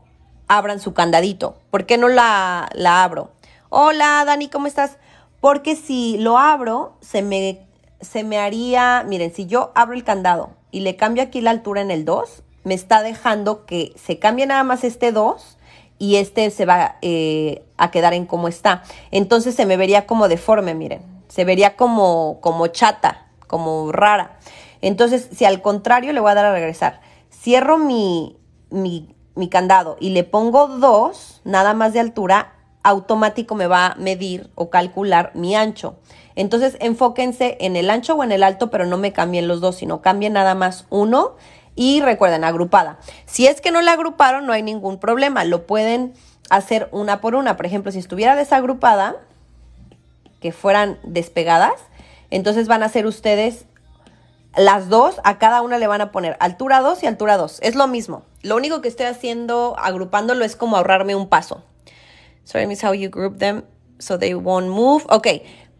abran su candadito. ¿Por qué no la, la abro? Hola, Dani, ¿cómo estás? Porque si lo abro, se me, se me haría, miren, si yo abro el candado y le cambio aquí la altura en el 2, me está dejando que se cambie nada más este 2 y este se va eh, a quedar en como está. Entonces se me vería como deforme, miren, se vería como, como chata, como rara. Entonces, si al contrario le voy a dar a regresar, cierro mi, mi, mi candado y le pongo 2, nada más de altura, automático me va a medir o calcular mi ancho. Entonces enfóquense en el ancho o en el alto, pero no me cambien los dos, sino cambien nada más uno y recuerden, agrupada. Si es que no la agruparon, no hay ningún problema, lo pueden hacer una por una. Por ejemplo, si estuviera desagrupada, que fueran despegadas, entonces van a hacer ustedes las dos, a cada una le van a poner altura 2 y altura 2. Es lo mismo. Lo único que estoy haciendo agrupándolo es como ahorrarme un paso. Sorry, miss how you group them so they won't move. Ok,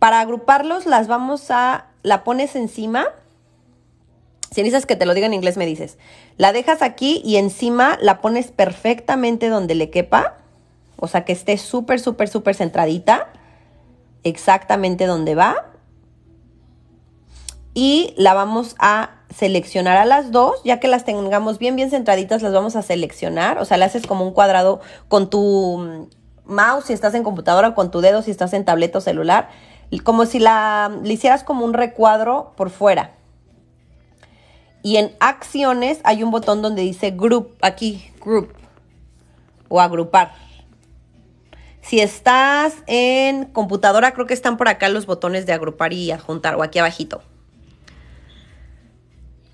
para agruparlos las vamos a, la pones encima. Si dices que te lo digan en inglés me dices. La dejas aquí y encima la pones perfectamente donde le quepa. O sea, que esté súper, súper, súper centradita. Exactamente donde va. Y la vamos a seleccionar a las dos, ya que las tengamos bien, bien centraditas, las vamos a seleccionar. O sea, le haces como un cuadrado con tu mm, mouse si estás en computadora, con tu dedo si estás en tableta o celular como si la le hicieras como un recuadro por fuera. Y en acciones hay un botón donde dice group, aquí, group, o agrupar. Si estás en computadora, creo que están por acá los botones de agrupar y adjuntar, o aquí abajito.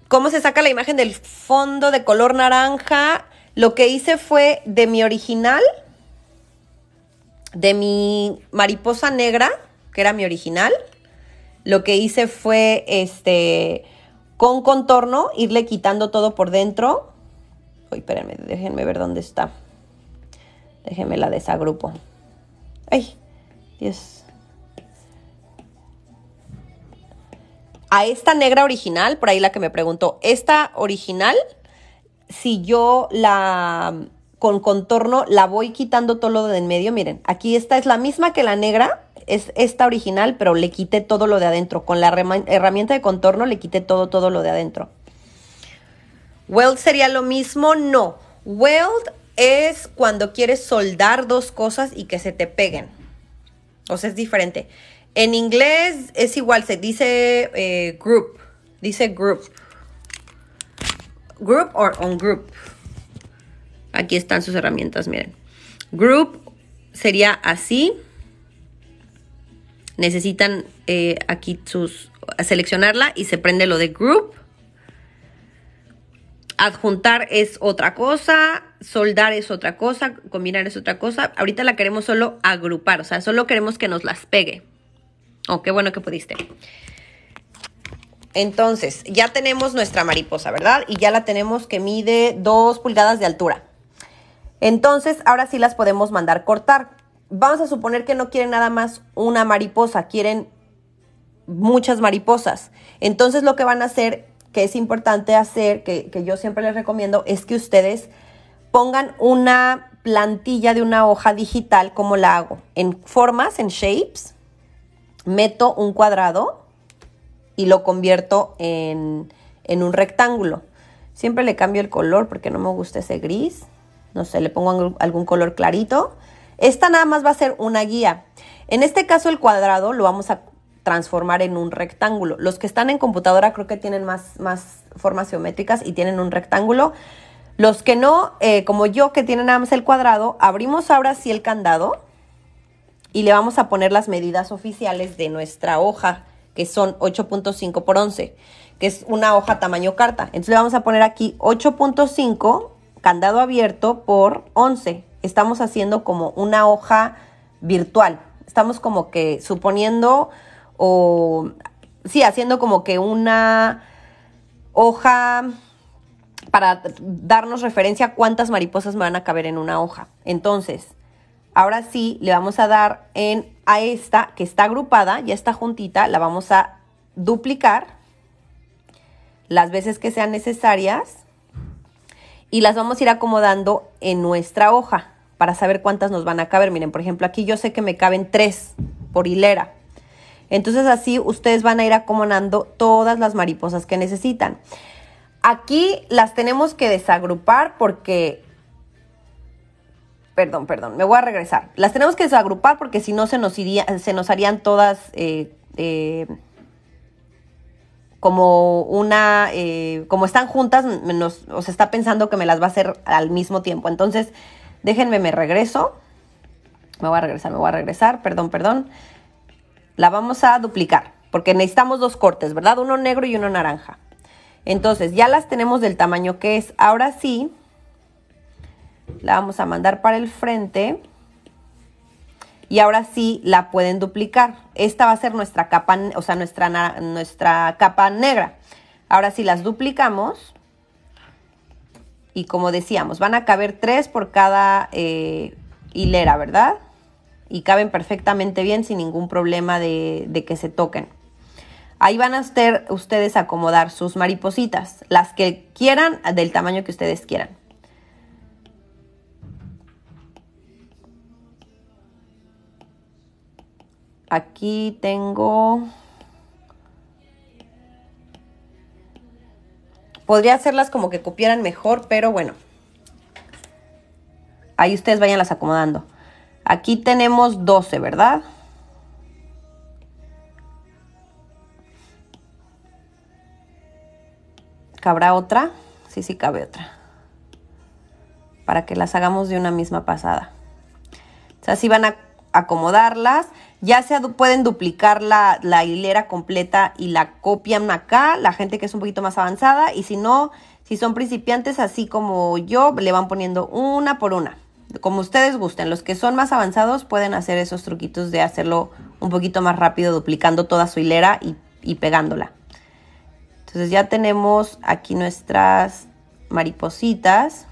¿Cómo se saca la imagen del fondo de color naranja? Lo que hice fue de mi original, de mi mariposa negra, que era mi original, lo que hice fue este con contorno irle quitando todo por dentro. Uy, espérenme, déjenme ver dónde está. Déjenme la desagrupo. Ay, Dios. A esta negra original, por ahí la que me preguntó, esta original, si yo la con contorno la voy quitando todo lo de en medio, miren, aquí esta es la misma que la negra, es esta original, pero le quité todo lo de adentro. Con la herramienta de contorno le quité todo, todo lo de adentro. Weld sería lo mismo, no. Weld es cuando quieres soldar dos cosas y que se te peguen. O sea, es diferente. En inglés es igual, se dice eh, group. Dice group. Group or on group. Aquí están sus herramientas, miren. Group sería así necesitan eh, aquí sus, seleccionarla y se prende lo de group. Adjuntar es otra cosa, soldar es otra cosa, combinar es otra cosa. Ahorita la queremos solo agrupar, o sea, solo queremos que nos las pegue. Oh, qué bueno que pudiste. Entonces, ya tenemos nuestra mariposa, ¿verdad? Y ya la tenemos que mide 2 pulgadas de altura. Entonces, ahora sí las podemos mandar cortar vamos a suponer que no quieren nada más una mariposa, quieren muchas mariposas. Entonces lo que van a hacer, que es importante hacer, que, yo siempre les recomiendo, es que ustedes pongan una plantilla de una hoja digital, como la hago, en formas, en shapes, meto un cuadrado y lo convierto en, en un rectángulo. Siempre le cambio el color porque no me gusta ese gris. No sé, le pongo algún color clarito esta nada más va a ser una guía. En este caso el cuadrado lo vamos a transformar en un rectángulo. Los que están en computadora creo que tienen más, más formas geométricas y tienen un rectángulo. Los que no, eh, como yo que tienen nada más el cuadrado, abrimos ahora sí el candado y le vamos a poner las medidas oficiales de nuestra hoja, que son 8.5 por 11, que es una hoja tamaño carta. Entonces le vamos a poner aquí 8.5 candado abierto por 11 estamos haciendo como una hoja virtual. Estamos como que suponiendo o sí, haciendo como que una hoja para darnos referencia a cuántas mariposas me van a caber en una hoja. Entonces, ahora sí le vamos a dar en a esta que está agrupada, ya está juntita, la vamos a duplicar las veces que sean necesarias y las vamos a ir acomodando en nuestra hoja para saber cuántas nos van a caber. Miren, por ejemplo, aquí yo sé que me caben tres por hilera. Entonces así ustedes van a ir acomodando todas las mariposas que necesitan. Aquí las tenemos que desagrupar porque... Perdón, perdón, me voy a regresar. Las tenemos que desagrupar porque si no se nos, iría, se nos harían todas eh, eh, como una, eh, como están juntas, nos, está pensando que me las va a hacer al mismo tiempo. Entonces, déjenme, me regreso. Me voy a regresar, me voy a regresar, perdón, perdón. La vamos a duplicar, porque necesitamos dos cortes, ¿verdad? Uno negro y uno naranja. Entonces, ya las tenemos del tamaño que es. Ahora sí, la vamos a mandar para el frente y ahora sí la pueden duplicar. Esta va a ser nuestra capa, o sea, nuestra, nuestra capa negra. Ahora sí las duplicamos y como decíamos, van a caber tres por cada eh, hilera, ¿verdad? Y caben perfectamente bien sin ningún problema de, que se toquen. Ahí van a ustedes acomodar sus maripositas, las que quieran, del tamaño que ustedes quieran. Aquí tengo... Podría hacerlas como que copiaran mejor, pero bueno. Ahí ustedes vayan las acomodando. Aquí tenemos 12, ¿verdad? ¿Cabrá otra? Sí, sí cabe otra. Para que las hagamos de una misma pasada. O sea, así van a acomodarlas ya se pueden duplicar la, hilera completa y la copian acá, la gente que es un poquito más avanzada, y si no, si son principiantes así como yo, le van poniendo una por una, como ustedes gusten. Los que son más avanzados pueden hacer esos truquitos de hacerlo un poquito más rápido, duplicando toda su hilera y, y pegándola. Entonces ya tenemos aquí nuestras maripositas.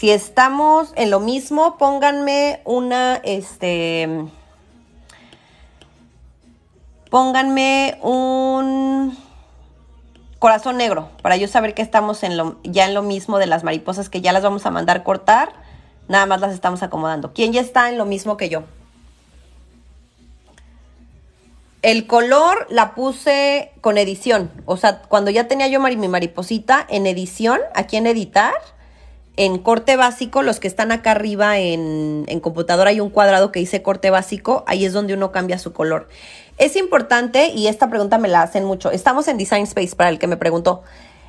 Si estamos en lo mismo, pónganme una, este, pónganme un corazón negro para yo saber que estamos en lo, ya en lo mismo de las mariposas que ya las vamos a mandar cortar. Nada más las estamos acomodando. ¿Quién ya está en lo mismo que yo? El color la puse con edición. O sea, cuando ya tenía yo mi mariposita en edición, aquí en editar, en corte básico, los que están acá arriba en, computadora hay un cuadrado que dice corte básico, ahí es donde uno cambia su color. Es importante, y esta pregunta me la hacen mucho, estamos en Design Space para el que me preguntó,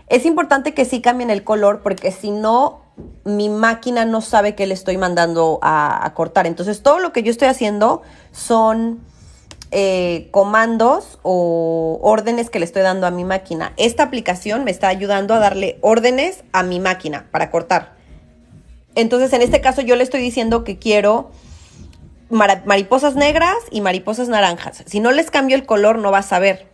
es importante que sí cambien el color porque si no, mi máquina no sabe qué le estoy mandando a, cortar. Entonces, todo lo que yo estoy haciendo son... Eh, comandos o órdenes que le estoy dando a mi máquina. Esta aplicación me está ayudando a darle órdenes a mi máquina para cortar. Entonces, en este caso yo le estoy diciendo que quiero mariposas negras y mariposas naranjas. Si no les cambio el color, no vas a ver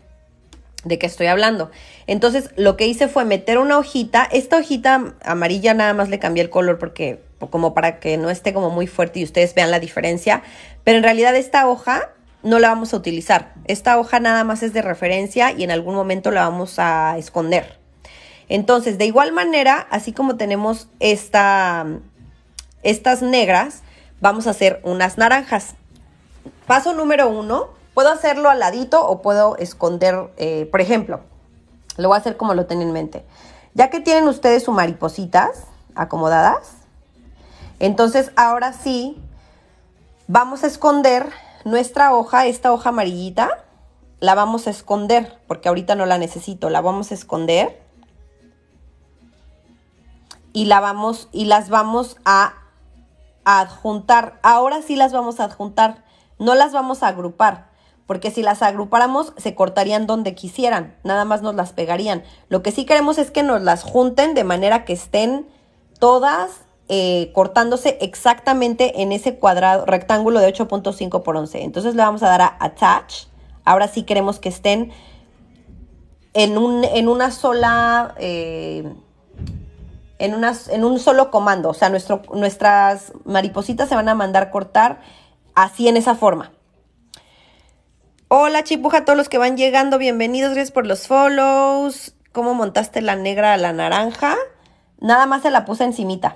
de qué estoy hablando. Entonces, lo que hice fue meter una hojita. Esta hojita amarilla nada más le cambié el color porque como para que no esté como muy fuerte y ustedes vean la diferencia, pero en realidad esta hoja no la vamos a utilizar. Esta hoja nada más es de referencia y en algún momento la vamos a esconder. Entonces, de igual manera, así como tenemos estas negras, vamos a hacer unas naranjas. Paso número uno, puedo hacerlo al ladito o puedo esconder, eh, por ejemplo, lo voy a hacer como lo tienen en mente. Ya que tienen ustedes sus maripositas acomodadas, entonces ahora sí vamos a esconder nuestra hoja, esta hoja amarillita, la vamos a esconder, porque ahorita no la necesito, la vamos a esconder y, la vamos, y las vamos a adjuntar. Ahora sí las vamos a adjuntar, no las vamos a agrupar, porque si las agrupáramos se cortarían donde quisieran, nada más nos las pegarían. Lo que sí queremos es que nos las junten de manera que estén todas eh, cortándose exactamente en ese cuadrado rectángulo de 8.5 por 11. Entonces le vamos a dar a attach. Ahora sí queremos que estén en, un, en una sola... Eh, en, un solo comando. O sea, nuestro, nuestras maripositas se van a mandar cortar así en esa forma. Hola chipuja a todos los que van llegando, bienvenidos, gracias por los follows. ¿Cómo montaste la negra a la naranja? Nada más se la puse encimita.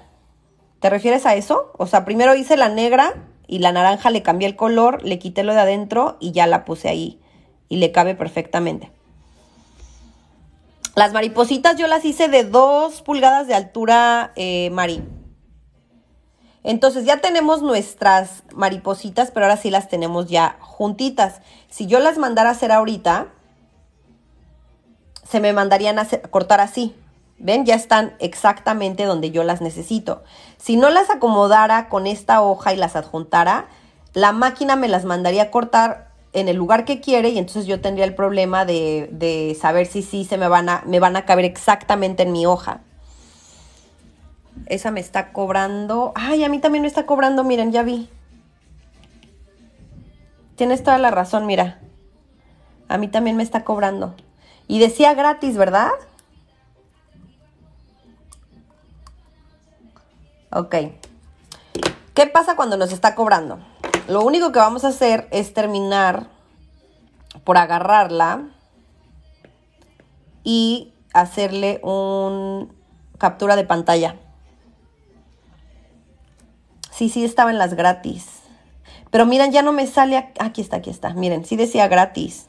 ¿Te refieres a eso? O sea, primero hice la negra y la naranja, le cambié el color, le quité lo de adentro y ya la puse ahí. Y le cabe perfectamente. Las maripositas yo las hice de 2 pulgadas de altura, eh, Mari. Entonces ya tenemos nuestras maripositas, pero ahora sí las tenemos ya juntitas. Si yo las mandara a hacer ahorita, se me mandarían a cortar así. ¿Ven? Ya están exactamente donde yo las necesito. Si no las acomodara con esta hoja y las adjuntara, la máquina me las mandaría a cortar en el lugar que quiere y entonces yo tendría el problema de, saber si sí se me van a, me van a caber exactamente en mi hoja. Esa me está cobrando. Ay, a mí también me está cobrando, miren, ya vi. Tienes toda la razón, mira. A mí también me está cobrando. Y decía gratis, ¿verdad? Ok. ¿Qué pasa cuando nos está cobrando? Lo único que vamos a hacer es terminar por agarrarla y hacerle una captura de pantalla. Sí, sí, estaba en las gratis. Pero miren, ya no me sale. Aquí, aquí está, aquí está. Miren, sí decía gratis.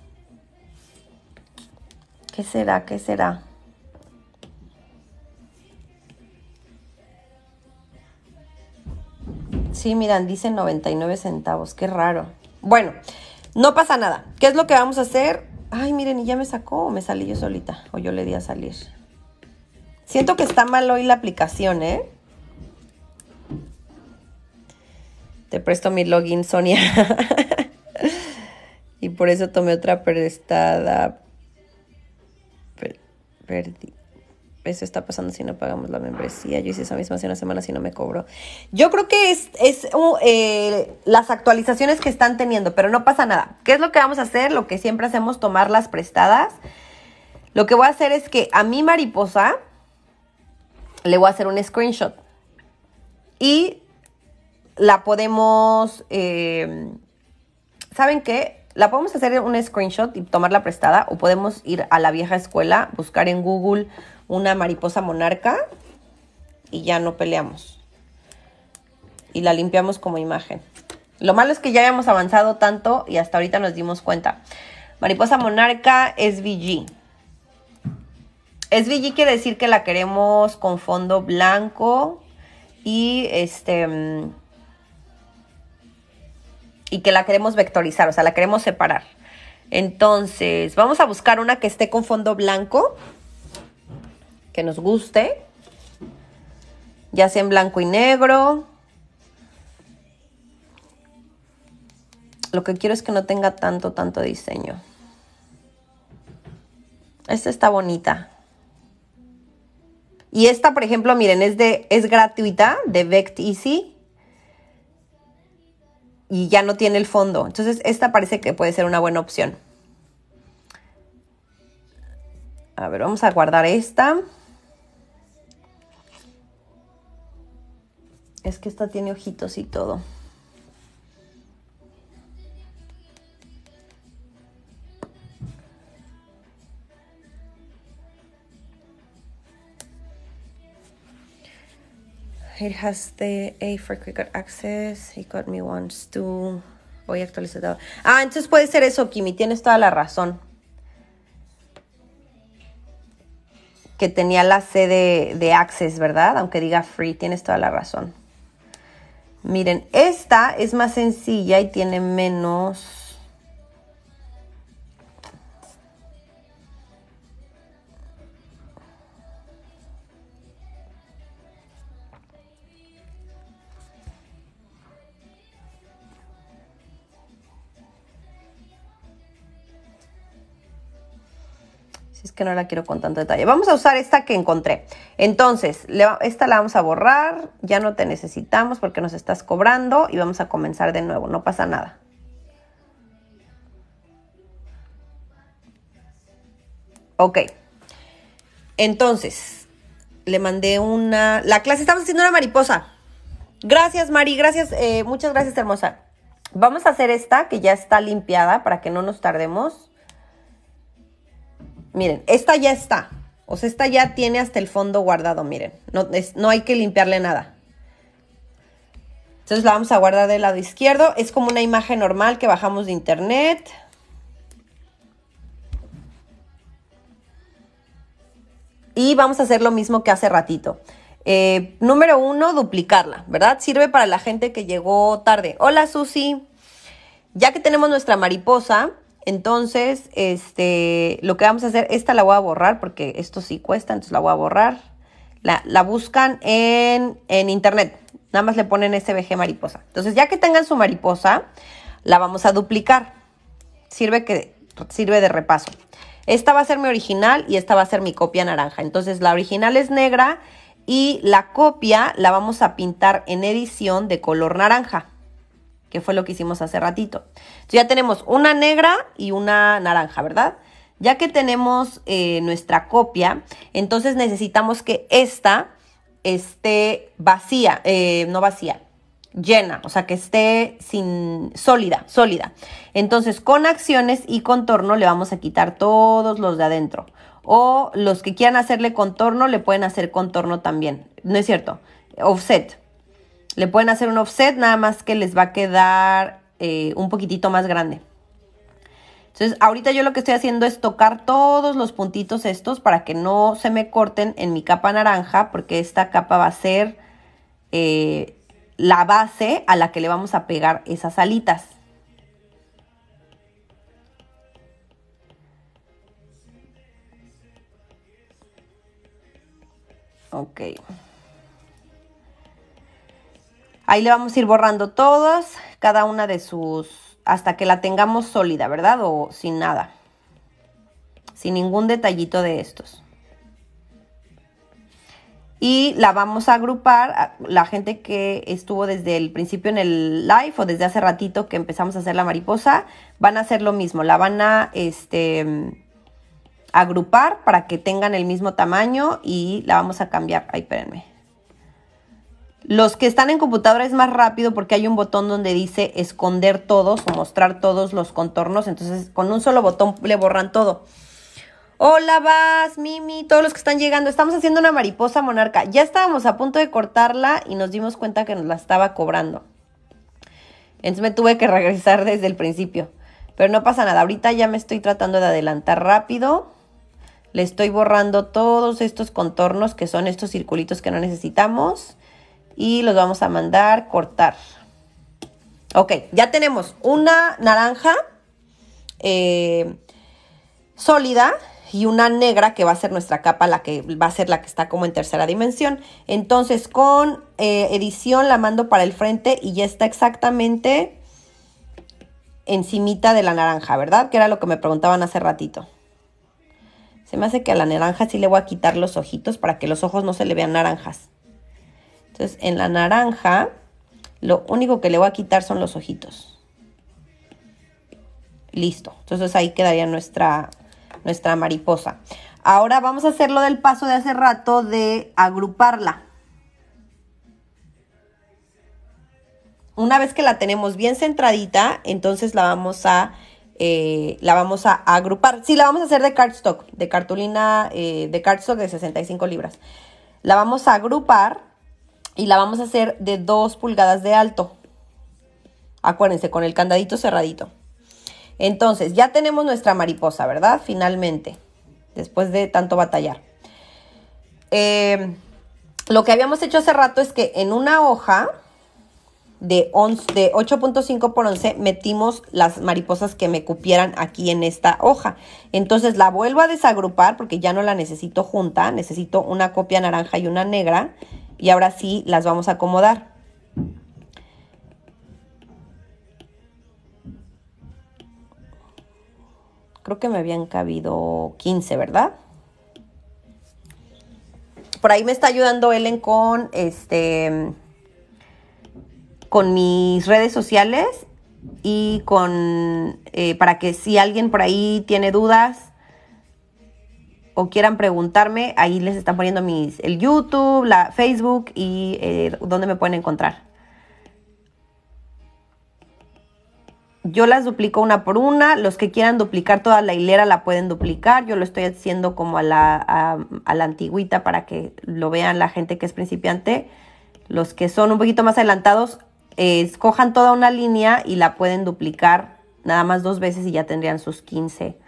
¿Qué será? ¿Qué será? Sí, miran, dice 99 centavos, qué raro. Bueno, no pasa nada. ¿Qué es lo que vamos a hacer? Ay, miren, y ya me sacó o me salí yo solita. O yo le di a salir. Siento que está mal hoy la aplicación, ¿eh? Te presto mi login, Sonia. y por eso tomé otra prestada eso pues, está pasando si no pagamos la membresía. Yo hice esa misma hace una semana si no me cobro. Yo creo que es, uh, eh, las actualizaciones que están teniendo, pero no pasa nada. ¿Qué es lo que vamos a hacer? Lo que siempre hacemos, tomar las prestadas. Lo que voy a hacer es que a mi mariposa le voy a hacer un screenshot y la podemos, eh, ¿saben qué? La podemos hacer un screenshot y tomarla prestada o podemos ir a la vieja escuela, buscar en Google una mariposa monarca y ya no peleamos. Y la limpiamos como imagen. Lo malo es que ya habíamos avanzado tanto y hasta ahorita nos dimos cuenta. Mariposa monarca es VG. SVG quiere decir que la queremos con fondo blanco y este mm, y que la queremos vectorizar, o sea, la queremos separar. Entonces, vamos a buscar una que esté con fondo blanco que nos guste, ya sea en blanco y negro. Lo que quiero es que no tenga tanto, tanto diseño. Esta está bonita. Y esta, por ejemplo, miren, es, de, es gratuita, de Vect Easy. Y ya no tiene el fondo. Entonces, esta parece que puede ser una buena opción. A ver, vamos a guardar esta. Es que esta tiene ojitos y todo. It has the A for quicker access. He got me once too. Voy a actualizar. Ah, entonces puede ser eso, Kimi. Tienes toda la razón. Que tenía la C de access, ¿verdad? Aunque diga free, tienes toda la razón. Miren, esta es más sencilla y tiene menos que no la quiero con tanto detalle. Vamos a usar esta que encontré. Entonces, esta la vamos a borrar, ya no te necesitamos porque nos estás cobrando y vamos a comenzar de nuevo, no pasa nada. Ok, entonces, le mandé una... La clase estamos haciendo una mariposa. Gracias, Mari, gracias, eh, muchas gracias, hermosa. Vamos a hacer esta que ya está limpiada para que no nos tardemos. Miren, esta ya está. O sea, esta ya tiene hasta el fondo guardado, miren. No, hay que limpiarle nada. Entonces la vamos a guardar del lado izquierdo. Es como una imagen normal que bajamos de internet. Y vamos a hacer lo mismo que hace ratito. Eh, número uno, duplicarla, ¿verdad? Sirve para la gente que llegó tarde. Hola Susi. Ya que tenemos nuestra mariposa, entonces, este, lo que vamos a hacer, esta la voy a borrar porque esto sí cuesta, entonces la voy a borrar. La, buscan en, internet, nada más le ponen SVG mariposa. Entonces, ya que tengan su mariposa, la vamos a duplicar. Sirve, que, sirve de repaso. Esta va a ser mi original y esta va a ser mi copia naranja. Entonces, la original es negra y la copia la vamos a pintar en edición de color naranja que fue lo que hicimos hace ratito. ya tenemos una negra y una naranja, ¿verdad? Ya que tenemos eh, nuestra copia, entonces necesitamos que esta esté vacía, eh, no vacía, llena, o sea, que esté sin sólida, sólida. Entonces, con acciones y contorno le vamos a quitar todos los de adentro. O los que quieran hacerle contorno, le pueden hacer contorno también. No es cierto. Offset. Le pueden hacer un offset, nada más que les va a quedar eh, un poquitito más grande. Entonces, ahorita yo lo que estoy haciendo es tocar todos los puntitos estos para que no se me corten en mi capa naranja, porque esta capa va a ser eh, la base a la que le vamos a pegar esas alitas. Ok. Ahí le vamos a ir borrando todas, cada una de sus, hasta que la tengamos sólida, ¿verdad? O sin nada, sin ningún detallito de estos. Y la vamos a agrupar, la gente que estuvo desde el principio en el live o desde hace ratito que empezamos a hacer la mariposa, van a hacer lo mismo, la van a este, agrupar para que tengan el mismo tamaño y la vamos a cambiar, ahí espérenme los que están en computadora es más rápido porque hay un botón donde dice esconder todos o mostrar todos los contornos. Entonces, con un solo botón le borran todo. Hola, Vas, Mimi, todos los que están llegando. Estamos haciendo una mariposa monarca. Ya estábamos a punto de cortarla y nos dimos cuenta que nos la estaba cobrando. Entonces me tuve que regresar desde el principio. Pero no pasa nada. Ahorita ya me estoy tratando de adelantar rápido. Le estoy borrando todos estos contornos que son estos circulitos que no necesitamos y los vamos a mandar cortar. Ok, ya tenemos una naranja eh, sólida y una negra que va a ser nuestra capa, la que va a ser la que está como en tercera dimensión. Entonces con eh, edición la mando para el frente y ya está exactamente encimita de la naranja, ¿verdad? Que era lo que me preguntaban hace ratito. Se me hace que a la naranja sí le voy a quitar los ojitos para que los ojos no se le vean naranjas. Entonces, en la naranja, lo único que le voy a quitar son los ojitos. Listo. Entonces ahí quedaría nuestra, nuestra mariposa. Ahora vamos a hacer lo del paso de hace rato de agruparla. Una vez que la tenemos bien centradita, entonces la vamos a, eh, la vamos a agrupar. Sí, la vamos a hacer de cardstock, de cartulina, eh, de cardstock de 65 libras. La vamos a agrupar y la vamos a hacer de 2 pulgadas de alto. Acuérdense, con el candadito cerradito. Entonces, ya tenemos nuestra mariposa, ¿verdad? Finalmente, después de tanto batallar. Eh, lo que habíamos hecho hace rato es que en una hoja de, de 8.5 por 11 metimos las mariposas que me cupieran aquí en esta hoja. Entonces la vuelvo a desagrupar porque ya no la necesito junta, necesito una copia naranja y una negra y ahora sí las vamos a acomodar. Creo que me habían cabido 15, ¿verdad? Por ahí me está ayudando Ellen con este con mis redes sociales y con eh, para que si alguien por ahí tiene dudas o quieran preguntarme, ahí les están poniendo mis, el YouTube, la Facebook y eh, dónde me pueden encontrar. Yo las duplico una por una. Los que quieran duplicar toda la hilera la pueden duplicar. Yo lo estoy haciendo como a la, a, la antigüita para que lo vean la gente que es principiante. Los que son un poquito más adelantados, escojan toda una línea y la pueden duplicar nada más dos veces y ya tendrían sus 15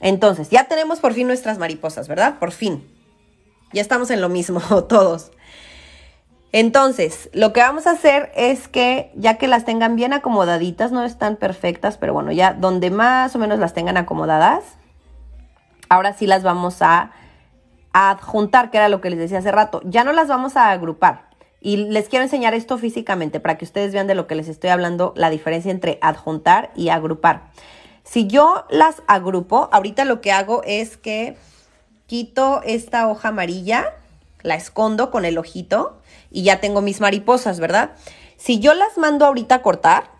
entonces, ya tenemos por fin nuestras mariposas, ¿verdad? Por fin. Ya estamos en lo mismo todos. Entonces, lo que vamos a hacer es que ya que las tengan bien acomodaditas, no están perfectas, pero bueno, ya donde más o menos las tengan acomodadas, ahora sí las vamos a adjuntar, que era lo que les decía hace rato. Ya no las vamos a agrupar. Y les quiero enseñar esto físicamente para que ustedes vean de lo que les estoy hablando, la diferencia entre adjuntar y agrupar. Si yo las agrupo, ahorita lo que hago es que quito esta hoja amarilla, la escondo con el ojito y ya tengo mis mariposas, ¿verdad? Si yo las mando ahorita a cortar,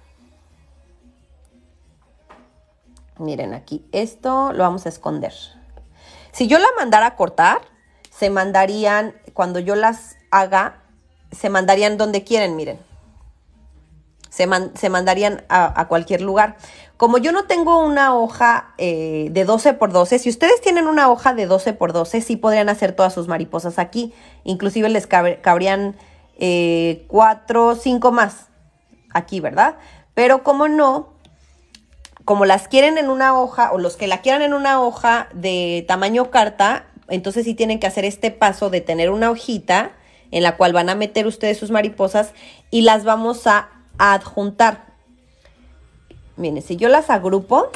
miren aquí, esto lo vamos a esconder. Si yo la mandara a cortar, se mandarían, cuando yo las haga, se mandarían donde quieren, miren. Se, mandarían a, a cualquier lugar. Como yo no tengo una hoja eh, de 12 por 12, si ustedes tienen una hoja de 12 por 12, sí podrían hacer todas sus mariposas aquí. Inclusive les cabrían eh, 4, 5 más aquí, ¿verdad? Pero como no, como las quieren en una hoja o los que la quieran en una hoja de tamaño carta, entonces sí tienen que hacer este paso de tener una hojita en la cual van a meter ustedes sus mariposas y las vamos a adjuntar. Miren, si yo las agrupo,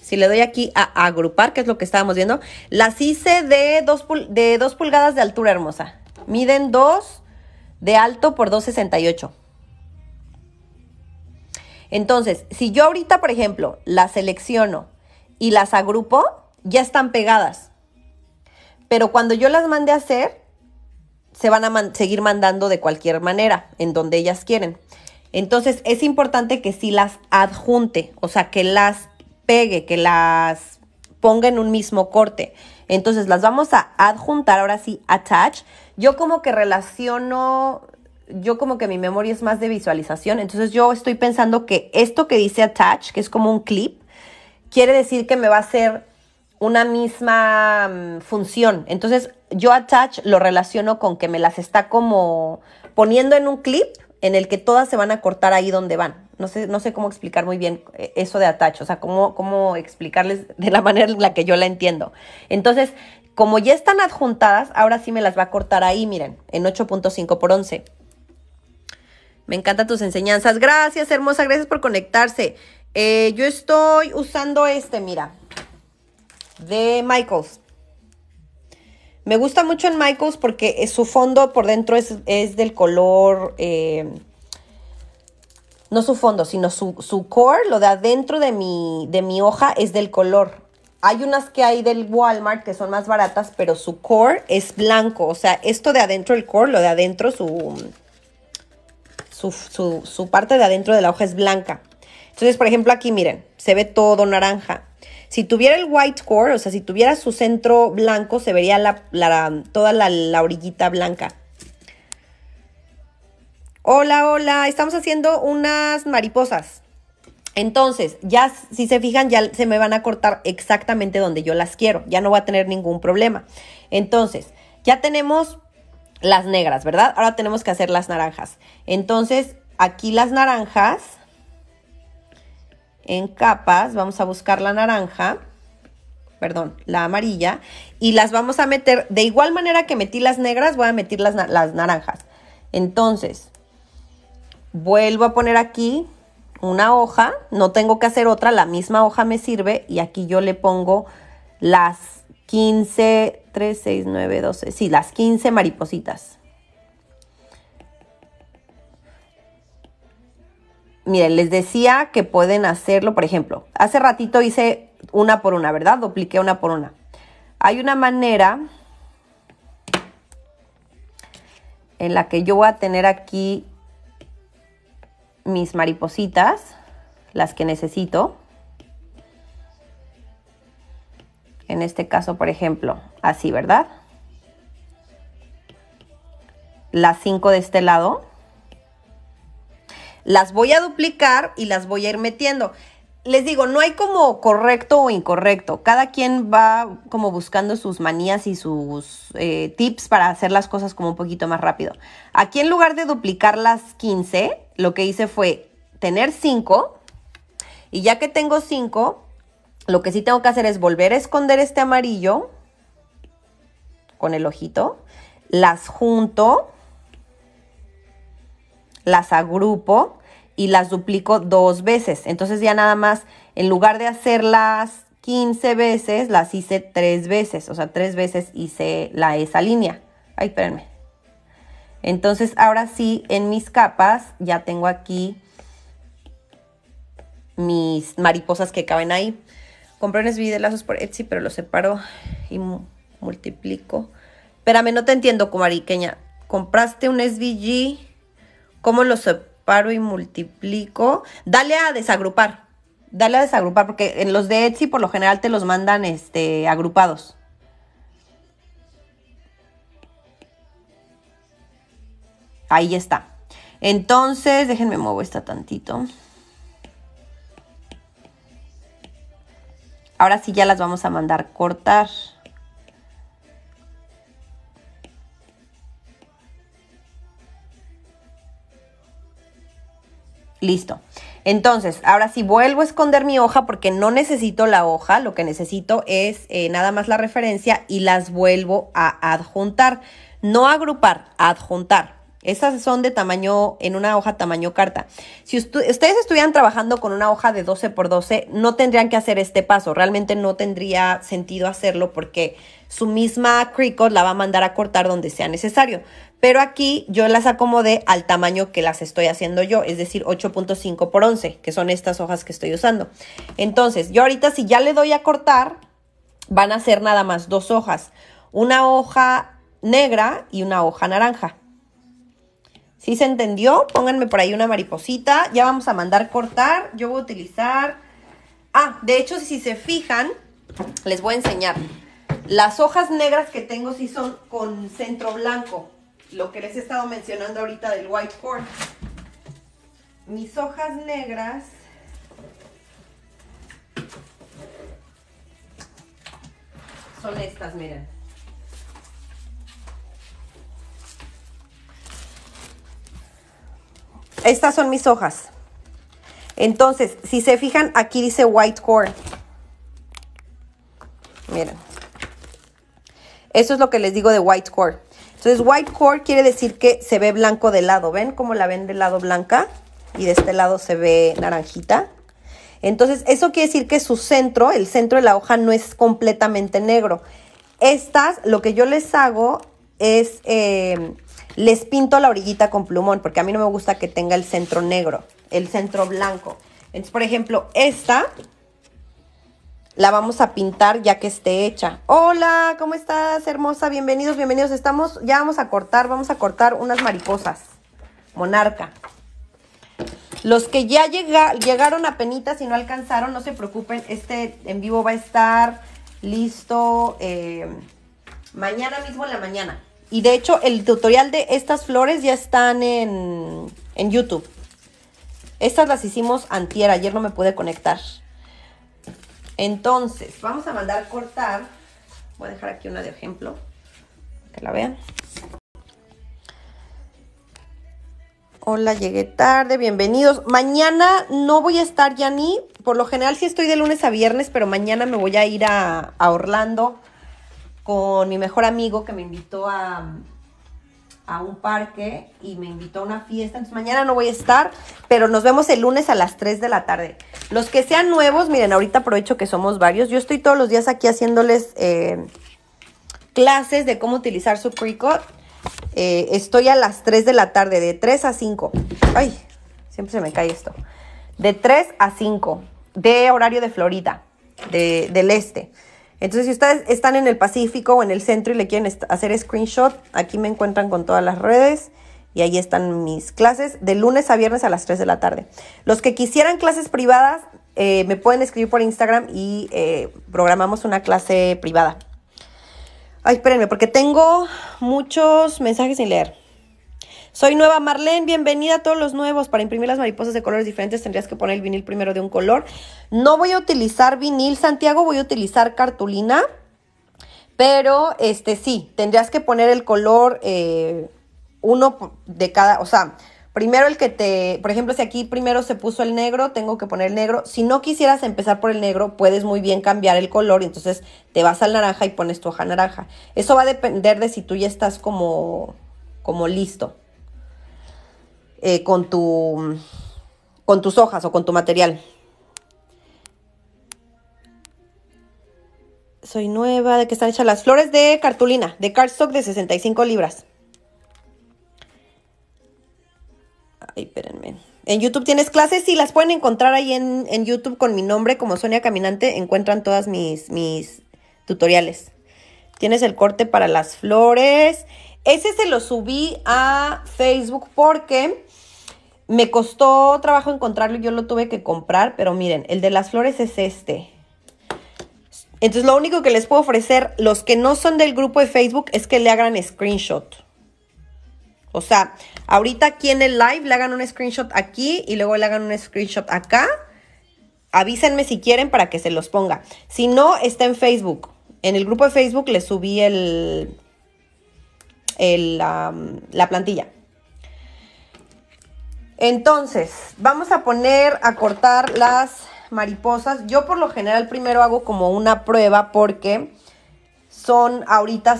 si le doy aquí a, agrupar, que es lo que estábamos viendo, las hice de 2 pulgadas de altura, hermosa. Miden 2 de alto por 2,68. Entonces, si yo ahorita, por ejemplo, las selecciono y las agrupo, ya están pegadas. Pero cuando yo las mande a hacer, se van a seguir mandando de cualquier manera, en donde ellas quieren. Entonces es importante que sí las adjunte, o sea, que las pegue, que las ponga en un mismo corte. Entonces las vamos a adjuntar, ahora sí, attach. Yo como que relaciono, yo como que mi memoria es más de visualización, entonces yo estoy pensando que esto que dice attach, que es como un clip, quiere decir que me va a hacer una misma mm, función. Entonces yo attach lo relaciono con que me las está como poniendo en un clip en el que todas se van a cortar ahí donde van. No sé, no sé cómo explicar muy bien eh, eso de atacho, o sea, cómo, cómo explicarles de la manera en la que yo la entiendo. Entonces, como ya están adjuntadas, ahora sí me las va a cortar ahí, miren, en 8.5 por 11. Me encantan tus enseñanzas. Gracias, hermosa, gracias por conectarse. Eh, yo estoy usando este, mira, de Michaels. Me gusta mucho en Michaels porque su fondo por dentro es, del color, eh, no su fondo, sino su, su, core, lo de adentro de mi, de mi hoja es del color. Hay unas que hay del Walmart que son más baratas, pero su core es blanco. O sea, esto de adentro, el core, lo de adentro, su, su parte de adentro de la hoja es blanca. Entonces, por ejemplo, aquí miren, se ve todo naranja. Si tuviera el white core, o sea, si tuviera su centro blanco, se vería la, toda la, la orillita blanca. Hola, hola, estamos haciendo unas mariposas. Entonces, ya si se fijan, ya se me van a cortar exactamente donde yo las quiero. Ya no va a tener ningún problema. Entonces, ya tenemos las negras, ¿verdad? Ahora tenemos que hacer las naranjas. Entonces, aquí las naranjas en capas, vamos a buscar la naranja, perdón, la amarilla, y las vamos a meter, de igual manera que metí las negras, voy a meter las, las naranjas. Entonces, vuelvo a poner aquí una hoja, no tengo que hacer otra, la misma hoja me sirve, y aquí yo le pongo las 15, 3, 6, 9, 12, sí, las 15 maripositas. miren, les decía que pueden hacerlo, por ejemplo, hace ratito hice una por una, ¿verdad? Dupliqué una por una. Hay una manera en la que yo voy a tener aquí mis maripositas, las que necesito. En este caso, por ejemplo, así, ¿verdad? Las cinco de este lado las voy a duplicar y las voy a ir metiendo. Les digo, no hay como correcto o incorrecto. Cada quien va como buscando sus manías y sus eh, tips para hacer las cosas como un poquito más rápido. Aquí en lugar de duplicar las 15, lo que hice fue tener 5. Y ya que tengo 5, lo que sí tengo que hacer es volver a esconder este amarillo con el ojito. Las junto las agrupo y las duplico dos veces. Entonces ya nada más, en lugar de hacerlas 15 veces, las hice tres veces. O sea, tres veces hice la, esa línea. Ay, espérenme. Entonces ahora sí, en mis capas ya tengo aquí mis mariposas que caben ahí. Compré un SVG de lazos por Etsy, pero lo separo y multiplico. Espérame, no te entiendo, comariqueña. Compraste un SVG ¿Cómo los separo y multiplico? Dale a desagrupar. Dale a desagrupar, porque en los de Etsy por lo general te los mandan este, agrupados. Ahí está. Entonces, déjenme muevo esta tantito. Ahora sí ya las vamos a mandar cortar. Listo. Entonces, ahora sí vuelvo a esconder mi hoja porque no necesito la hoja, lo que necesito es eh, nada más la referencia y las vuelvo a adjuntar. No agrupar, adjuntar. estas son de tamaño, en una hoja tamaño carta. Si ustedes estuvieran trabajando con una hoja de 12 por 12, no tendrían que hacer este paso. Realmente no tendría sentido hacerlo porque su misma Cricut la va a mandar a cortar donde sea necesario. Pero aquí yo las acomodé al tamaño que las estoy haciendo yo, es decir, 8.5 por 11, que son estas hojas que estoy usando. Entonces, yo ahorita si ya le doy a cortar, van a ser nada más dos hojas, una hoja negra y una hoja naranja. ¿Sí se entendió? Pónganme por ahí una mariposita. Ya vamos a mandar cortar. Yo voy a utilizar... Ah, de hecho, si se fijan, les voy a enseñar. Las hojas negras que tengo sí son con centro blanco, lo que les he estado mencionando ahorita del white corn. Mis hojas negras son estas, miren. Estas son mis hojas. Entonces, si se fijan, aquí dice white corn. Miren. Eso es lo que les digo de white core. Entonces, white core quiere decir que se ve blanco de lado. ¿Ven cómo la ven del lado blanca? Y de este lado se ve naranjita. Entonces, eso quiere decir que su centro, el centro de la hoja, no es completamente negro. Estas, lo que yo les hago es, em, les pinto la orillita con plumón, porque a mí no me gusta que tenga el centro negro, el centro blanco. Entonces, por ejemplo, esta la vamos a pintar ya que esté hecha. Hola, ¿cómo estás, hermosa? Bienvenidos, bienvenidos. Estamos, ya vamos a cortar, vamos a cortar unas mariposas. Monarca. Los que ya llega, llegaron a penitas y no alcanzaron, no se preocupen. Este en vivo va a estar listo eh, mañana mismo en la mañana. Y de hecho, el tutorial de estas flores ya están en, en YouTube. Estas las hicimos antier, ayer no me pude conectar. Entonces, vamos a mandar cortar. Voy a dejar aquí una de ejemplo, que la vean. Hola, llegué tarde, bienvenidos. Mañana no voy a estar, ya ni, Por lo general sí estoy de lunes a viernes, pero mañana me voy a ir a Orlando con mi mejor amigo que me invitó a, a un parque y me invitó a una fiesta. Entonces mañana no voy a estar, pero nos vemos el lunes a las 3 de la tarde. Los que sean nuevos, miren, ahorita aprovecho que somos varios. Yo estoy todos los días aquí haciéndoles eh, clases de cómo utilizar su pre eh, estoy a las 3 de la tarde, de 3 a 5. Ay, siempre se me cae esto. De 3 a 5, de horario de Florida, de, del este. Entonces, si ustedes están en el Pacífico o en el centro y le quieren hacer screenshot, aquí me encuentran con todas las redes y ahí están mis clases de lunes a viernes a las 3 de la tarde. Los que quisieran clases privadas, eh, me pueden escribir por Instagram y eh, programamos una clase privada. Ay, espérenme, porque tengo muchos mensajes sin leer. Soy nueva Marlene, bienvenida a todos los nuevos. Para imprimir las mariposas de colores diferentes tendrías que poner el vinil primero de un color. No voy a utilizar vinil, Santiago, voy a utilizar cartulina. Pero este sí, tendrías que poner el color eh, uno de cada, o sea, primero el que te, por ejemplo, si aquí primero se puso el negro, tengo que poner el negro. Si no quisieras empezar por el negro, puedes muy bien cambiar el color, entonces te vas al naranja y pones tu hoja naranja. Eso va a depender de si tú ya estás como, como listo. Eh, con, tu, con tus hojas o con tu material. Soy nueva, de que están hechas las flores de cartulina, de cardstock de 65 libras. Ay, espérenme. En YouTube tienes clases, y las pueden encontrar ahí en, YouTube con mi nombre, como Sonia Caminante, encuentran todas mis, mis tutoriales. Tienes el corte para las flores. Ese se lo subí a Facebook porque me costó trabajo encontrarlo, y yo lo tuve que comprar, pero miren, el de las flores es este. Entonces lo único que les puedo ofrecer, los que no son del grupo de Facebook, es que le hagan screenshot. O sea, ahorita aquí en el live le hagan un screenshot aquí y luego le hagan un screenshot acá. Avísenme si quieren para que se los ponga. Si no, está en Facebook. En el grupo de Facebook le subí el, la plantilla. Entonces, vamos a poner a cortar las mariposas. Yo por lo general primero hago como una prueba porque son ahorita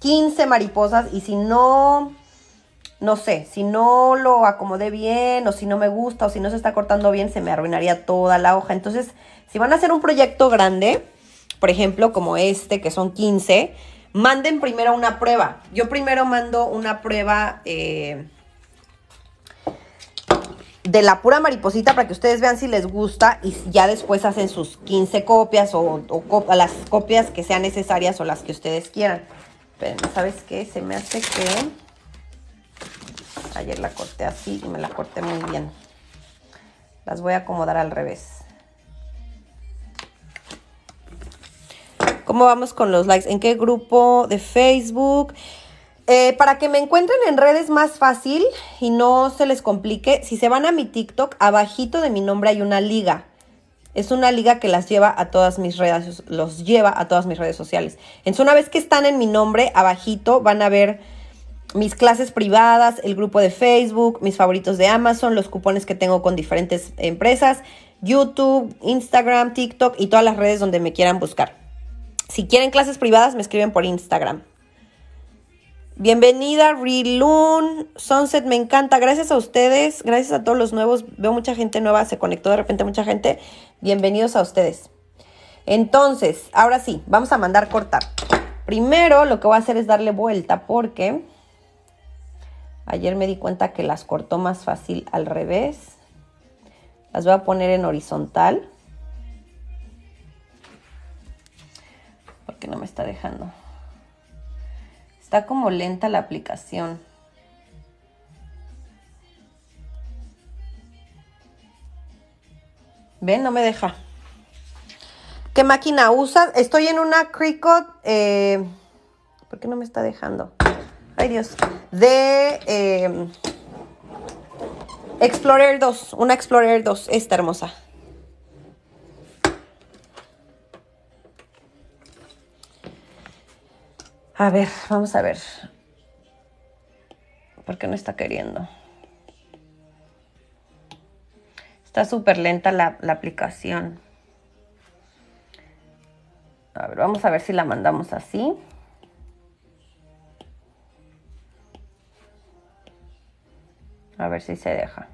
15 mariposas y si no, no sé, si no lo acomodé bien o si no me gusta o si no se está cortando bien, se me arruinaría toda la hoja. Entonces, si van a hacer un proyecto grande, por ejemplo, como este, que son 15, manden primero una prueba. Yo primero mando una prueba... Eh, de la pura mariposita para que ustedes vean si les gusta y ya después hacen sus 15 copias o, las copias que sean necesarias o las que ustedes quieran. Pero ¿sabes qué? Se me hace que ayer la corté así y me la corté muy bien. Las voy a acomodar al revés. ¿Cómo vamos con los likes? ¿En qué grupo de Facebook? Eh, para que me encuentren en redes más fácil y no se les complique, si se van a mi TikTok, abajito de mi nombre hay una liga. Es una liga que las lleva a todas mis redes, los lleva a todas mis redes sociales. Entonces, una vez que están en mi nombre, abajito van a ver mis clases privadas, el grupo de Facebook, mis favoritos de Amazon, los cupones que tengo con diferentes empresas, YouTube, Instagram, TikTok y todas las redes donde me quieran buscar. Si quieren clases privadas, me escriben por Instagram. Bienvenida, Rilun. Sunset, me encanta. Gracias a ustedes, gracias a todos los nuevos. Veo mucha gente nueva, se conectó de repente mucha gente. Bienvenidos a ustedes. Entonces, ahora sí, vamos a mandar cortar. Primero lo que voy a hacer es darle vuelta porque ayer me di cuenta que las cortó más fácil al revés. Las voy a poner en horizontal. Porque no me está dejando. Está como lenta la aplicación. Ven, no me deja. ¿Qué máquina usas? Estoy en una Cricut. Eh, ¿Por qué no me está dejando? Ay, Dios. De eh, Explorer 2. Una Explorer 2. Esta hermosa. A ver, vamos a ver. ¿Por qué no está queriendo? Está súper lenta la, aplicación. A ver, vamos a ver si la mandamos así. A ver si se deja.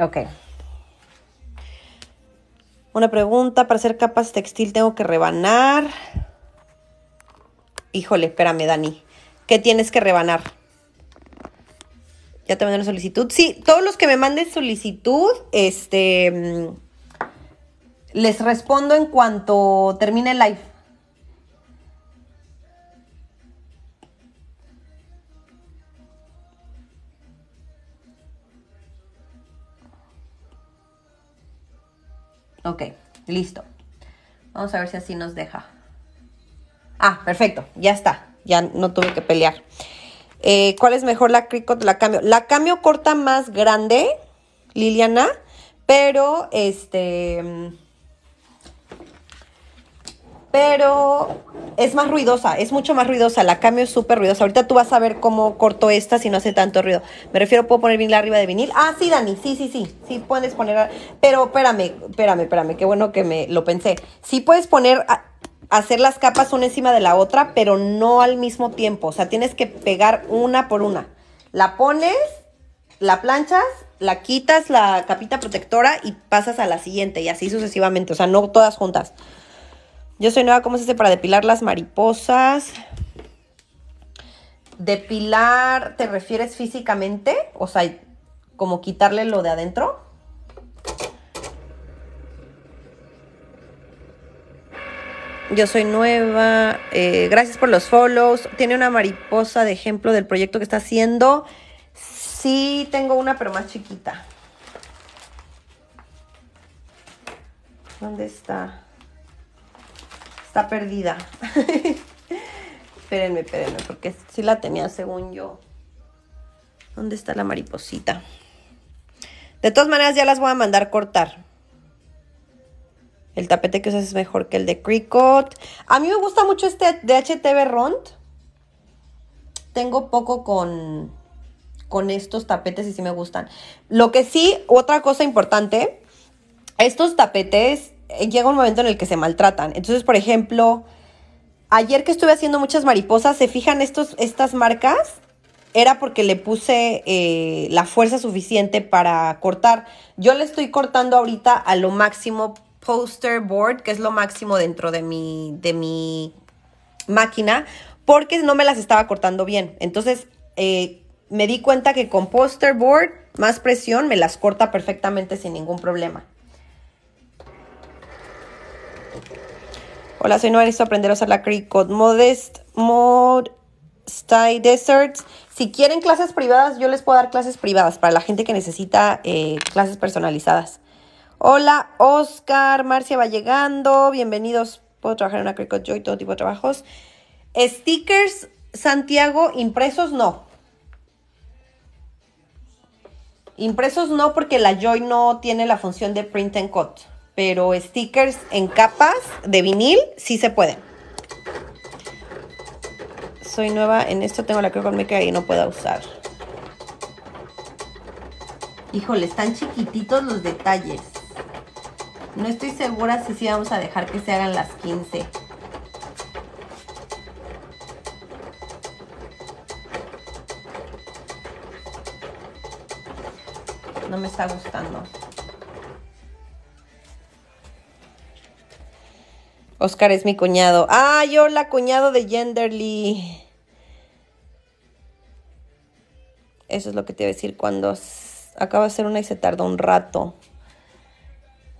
Ok. Una pregunta, para hacer capas textil tengo que rebanar. Híjole, espérame, Dani. ¿Qué tienes que rebanar? Ya te mandé una solicitud. Sí, todos los que me manden solicitud, este, mm, les respondo en cuanto termine el live. Ok, listo. Vamos a ver si así nos deja. Ah, perfecto, ya está. Ya no tuve que pelear. Eh, ¿Cuál es mejor la Cricut? La cambio. La cambio corta más grande, Liliana, pero este mm, pero es más ruidosa, es mucho más ruidosa, la cambio es súper ruidosa. Ahorita tú vas a ver cómo corto esta si no hace tanto ruido. Me refiero, puedo poner vinil arriba de vinil. Ah, sí, Dani, sí, sí, sí, sí puedes poner, pero espérame, espérame, espérame, qué bueno que me lo pensé. Sí puedes poner, hacer las capas una encima de la otra, pero no al mismo tiempo, o sea, tienes que pegar una por una. La pones, la planchas la quitas la capita protectora y pasas a la siguiente y así sucesivamente, o sea, no todas juntas. Yo soy nueva, ¿cómo se hace para depilar las mariposas? ¿Depilar te refieres físicamente? O sea, como quitarle lo de adentro. Yo soy nueva. Eh, gracias por los follows. Tiene una mariposa de ejemplo del proyecto que está haciendo. Sí, tengo una, pero más chiquita. ¿Dónde está? perdida. espérenme, espérenme, porque sí la tenía según yo. ¿Dónde está la mariposita? De todas maneras, ya las voy a mandar cortar. El tapete que usas es mejor que el de Cricut. A mí me gusta mucho este de HTV Rond. Tengo poco con, con estos tapetes y sí me gustan. Lo que sí, otra cosa importante, estos tapetes eh, llega un momento en el que se maltratan. Entonces, por ejemplo, ayer que estuve haciendo muchas mariposas, ¿se fijan estos, estas marcas? Era porque le puse eh, la fuerza suficiente para cortar. Yo le estoy cortando ahorita a lo máximo poster board, que es lo máximo dentro de mi, de mi máquina, porque no me las estaba cortando bien. Entonces, eh, me di cuenta que con poster board, más presión, me las corta perfectamente sin ningún problema. Hola, soy Noel, necesito aprender a usar la Cricut Modest Mod, Style Deserts. Si quieren clases privadas, yo les puedo dar clases privadas para la gente que necesita eh, clases personalizadas. Hola, Oscar, Marcia va llegando. Bienvenidos. Puedo trabajar en una Cricut Joy, todo tipo de trabajos. Stickers, Santiago, impresos no. Impresos no, porque la Joy no tiene la función de print and cut pero stickers en capas de vinil sí se pueden. Soy nueva en esto, tengo la mi que y no puedo usar. Híjole, están chiquititos los detalles. No estoy segura si sí vamos a dejar que se hagan las 15. No me está gustando. Oscar es mi cuñado. ¡Ay, yo la cuñado de Genderly! Eso es lo que te iba a decir cuando acaba de hacer una y se tarda un rato.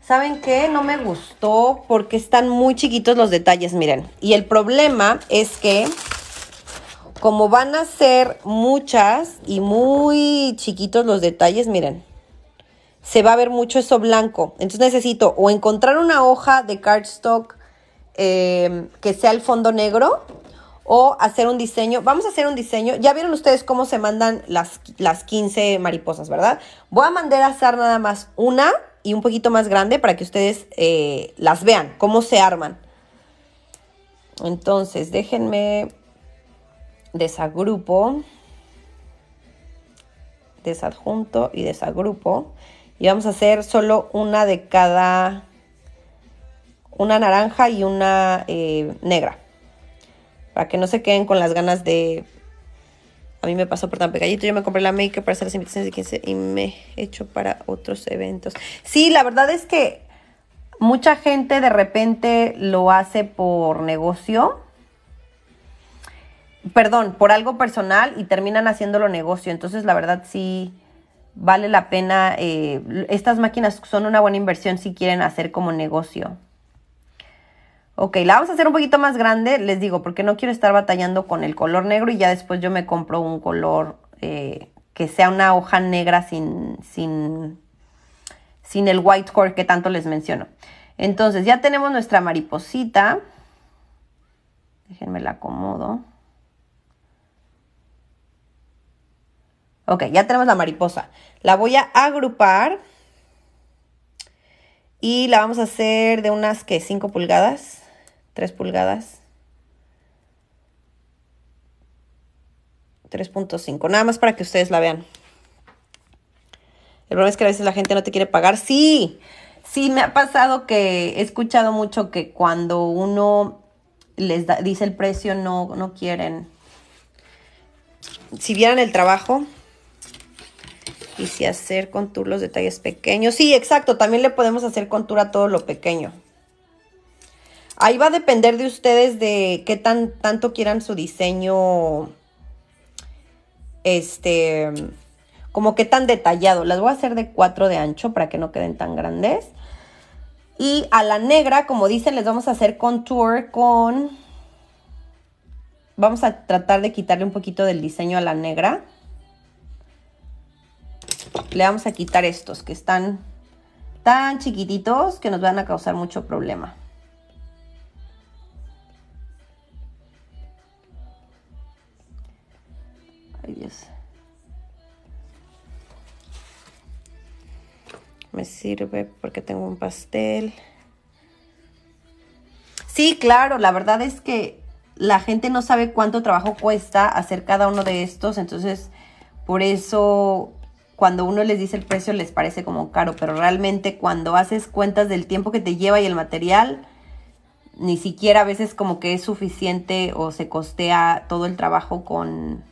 ¿Saben qué? No me gustó porque están muy chiquitos los detalles, miren. Y el problema es que como van a ser muchas y muy chiquitos los detalles, miren se va a ver mucho eso blanco. Entonces necesito o encontrar una hoja de cardstock Em, que sea el fondo negro o hacer un diseño. Vamos a hacer un diseño. Ya vieron ustedes cómo se mandan las, las 15 mariposas, ¿verdad? Voy a mandar a hacer nada más una y un poquito más grande para que ustedes eh, las vean, cómo se arman. Entonces, déjenme desagrupo, desadjunto y desagrupo. Y vamos a hacer solo una de cada una naranja y una eh, negra. Para que no se queden con las ganas de... A mí me pasó por tan pequeñito. Yo me compré la make para hacer las invitaciones y me he hecho para otros eventos. Sí, la verdad es que mucha gente de repente lo hace por negocio. Perdón, por algo personal y terminan haciéndolo negocio. Entonces, la verdad sí vale la pena. Eh, estas máquinas son una buena inversión si quieren hacer como negocio. Ok, la vamos a hacer un poquito más grande, les digo, porque no quiero estar batallando con el color negro y ya después yo me compro un color eh, que sea una hoja negra sin, sin, sin el white core que tanto les menciono. Entonces ya tenemos nuestra mariposita. Déjenme la acomodo. Ok, ya tenemos la mariposa. La voy a agrupar. Y la vamos a hacer de unas que 5 pulgadas. 3 pulgadas. 3.5, nada más para que ustedes la vean. El problema es que a veces la gente no te quiere pagar. Sí, sí, me ha pasado que he escuchado mucho que cuando uno les dice el precio no, no quieren. Si vieran el trabajo, y si hacer contour los detalles pequeños. Sí, exacto, también le podemos hacer contour a todo lo pequeño. Ahí va a depender de ustedes de qué tan tanto quieran su diseño. Este, como qué tan detallado. Las voy a hacer de 4 de ancho para que no queden tan grandes. Y a la negra, como dicen, les vamos a hacer contour con... Vamos a tratar de quitarle un poquito del diseño a la negra. Le vamos a quitar estos que están tan chiquititos que nos van a causar mucho problema. Me sirve porque tengo un pastel. Sí, claro, la verdad es que la gente no sabe cuánto trabajo cuesta hacer cada uno de estos, entonces por eso cuando uno les dice el precio les parece como caro, pero realmente cuando haces cuentas del tiempo que te lleva y el material, ni siquiera a veces como que es suficiente o se costea todo el trabajo con,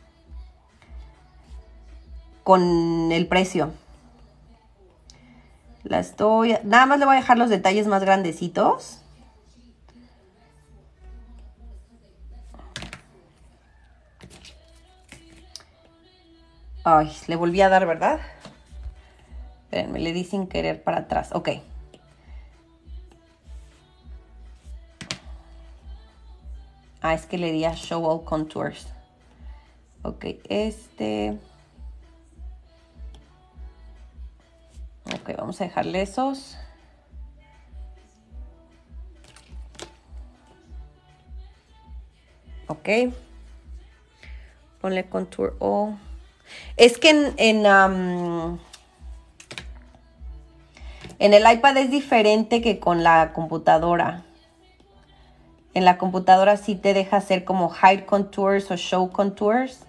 con el precio. La estoy... Nada más le voy a dejar los detalles más grandecitos. Ay, le volví a dar, ¿verdad? Espérenme, le di sin querer para atrás. Ok. Ah, es que le di a Show All Contours. Ok, este... Ok, vamos a dejarle esos. Ok. Ponle contour O. Es que en, en, en el iPad es diferente que con la computadora. En la computadora sí te deja hacer como hide contours o show contours.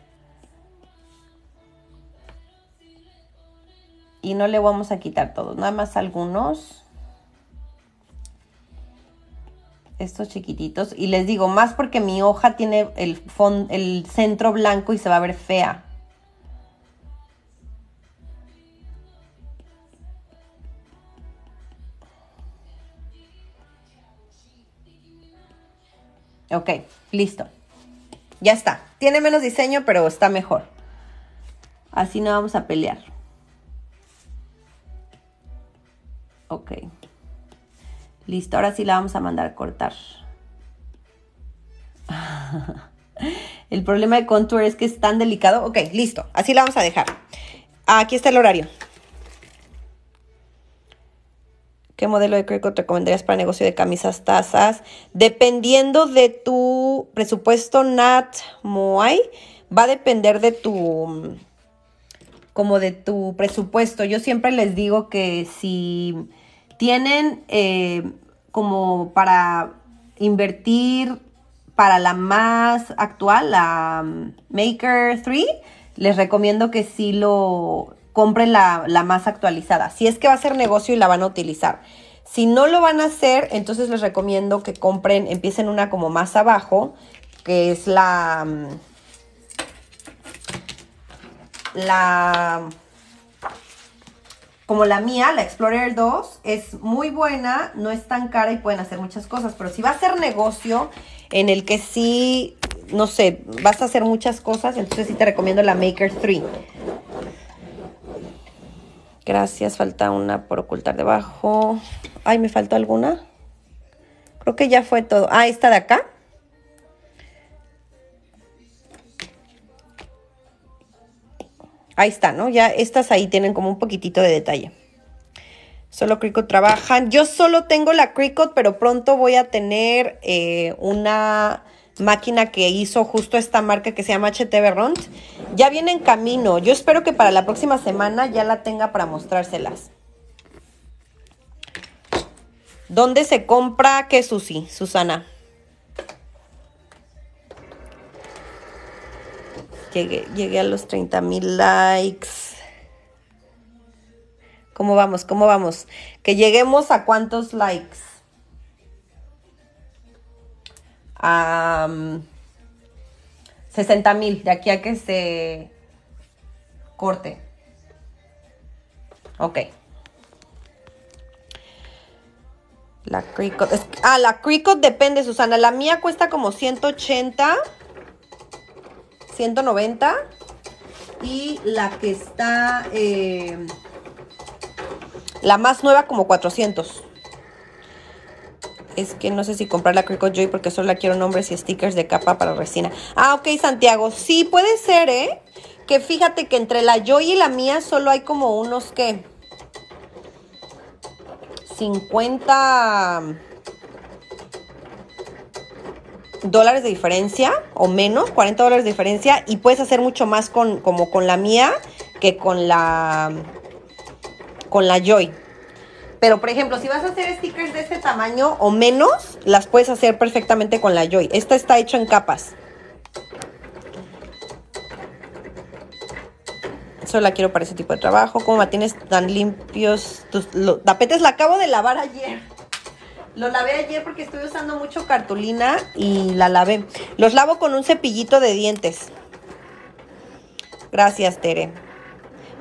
y no le vamos a quitar todos, nada más algunos. Estos chiquititos. Y les digo, más porque mi hoja tiene el, el centro blanco y se va a ver fea. Ok, listo. Ya está. Tiene menos diseño, pero está mejor. Así no vamos a pelear. Ok. Listo, ahora sí la vamos a mandar a cortar. el problema de contour es que es tan delicado. Ok, listo, así la vamos a dejar. Aquí está el horario. ¿Qué modelo de crédito te recomendarías para negocio de camisas, tazas? Dependiendo de tu presupuesto Nat Moai, va a depender de tu mm, como de tu presupuesto. Yo siempre les digo que si tienen eh, como para invertir para la más actual, la Maker 3, les recomiendo que sí lo compren la, la más actualizada. Si es que va a ser negocio y la van a utilizar. Si no lo van a hacer, entonces les recomiendo que compren, empiecen una como más abajo, que es la... Mm, la como la mía, la Explorer 2, es muy buena, no es tan cara y pueden hacer muchas cosas, pero si va a ser negocio en el que sí, no sé, vas a hacer muchas cosas, entonces sí te recomiendo la Maker 3. Gracias, falta una por ocultar debajo. Ay, me faltó alguna. Creo que ya fue todo. Ah, esta de acá. Ahí está, ¿no? Ya estas ahí tienen como un poquitito de detalle. Solo Cricut trabajan. Yo solo tengo la Cricut, pero pronto voy a tener eh, una máquina que hizo justo esta marca que se llama HTV Ront. Ya viene en camino. Yo espero que para la próxima semana ya la tenga para mostrárselas. ¿Dónde se compra? ¿Qué Susi? Susana? Llegué, llegué a los 30 mil likes. ¿Cómo vamos? ¿Cómo vamos? Que lleguemos a cuántos likes. A 60 mil, de aquí a que se corte. Ok. La Cricot. Ah, la Cricot depende, Susana. La mía cuesta como 180. 190. Y la que está, eh, la más nueva como 400. Es que no sé si comprar la Crico Joy porque solo la quiero nombres y stickers de capa para resina. Ah, ok, Santiago. Sí, puede ser, ¿eh? Que fíjate que entre la Joy y la mía solo hay como unos que... 50 dólares de diferencia o menos, 40 dólares de diferencia y puedes hacer mucho más con, como con la mía que con la, con la Joy. Pero, por ejemplo, si vas a hacer stickers de este tamaño o menos, las puedes hacer perfectamente con la Joy. Esta está hecha en capas. Solo la quiero para ese tipo de trabajo. ¿Cómo tienes tan limpios los tapetes? La acabo de lavar ayer. Lo lavé ayer porque estoy usando mucho cartulina y la lavé. Los lavo con un cepillito de dientes. Gracias, Tere.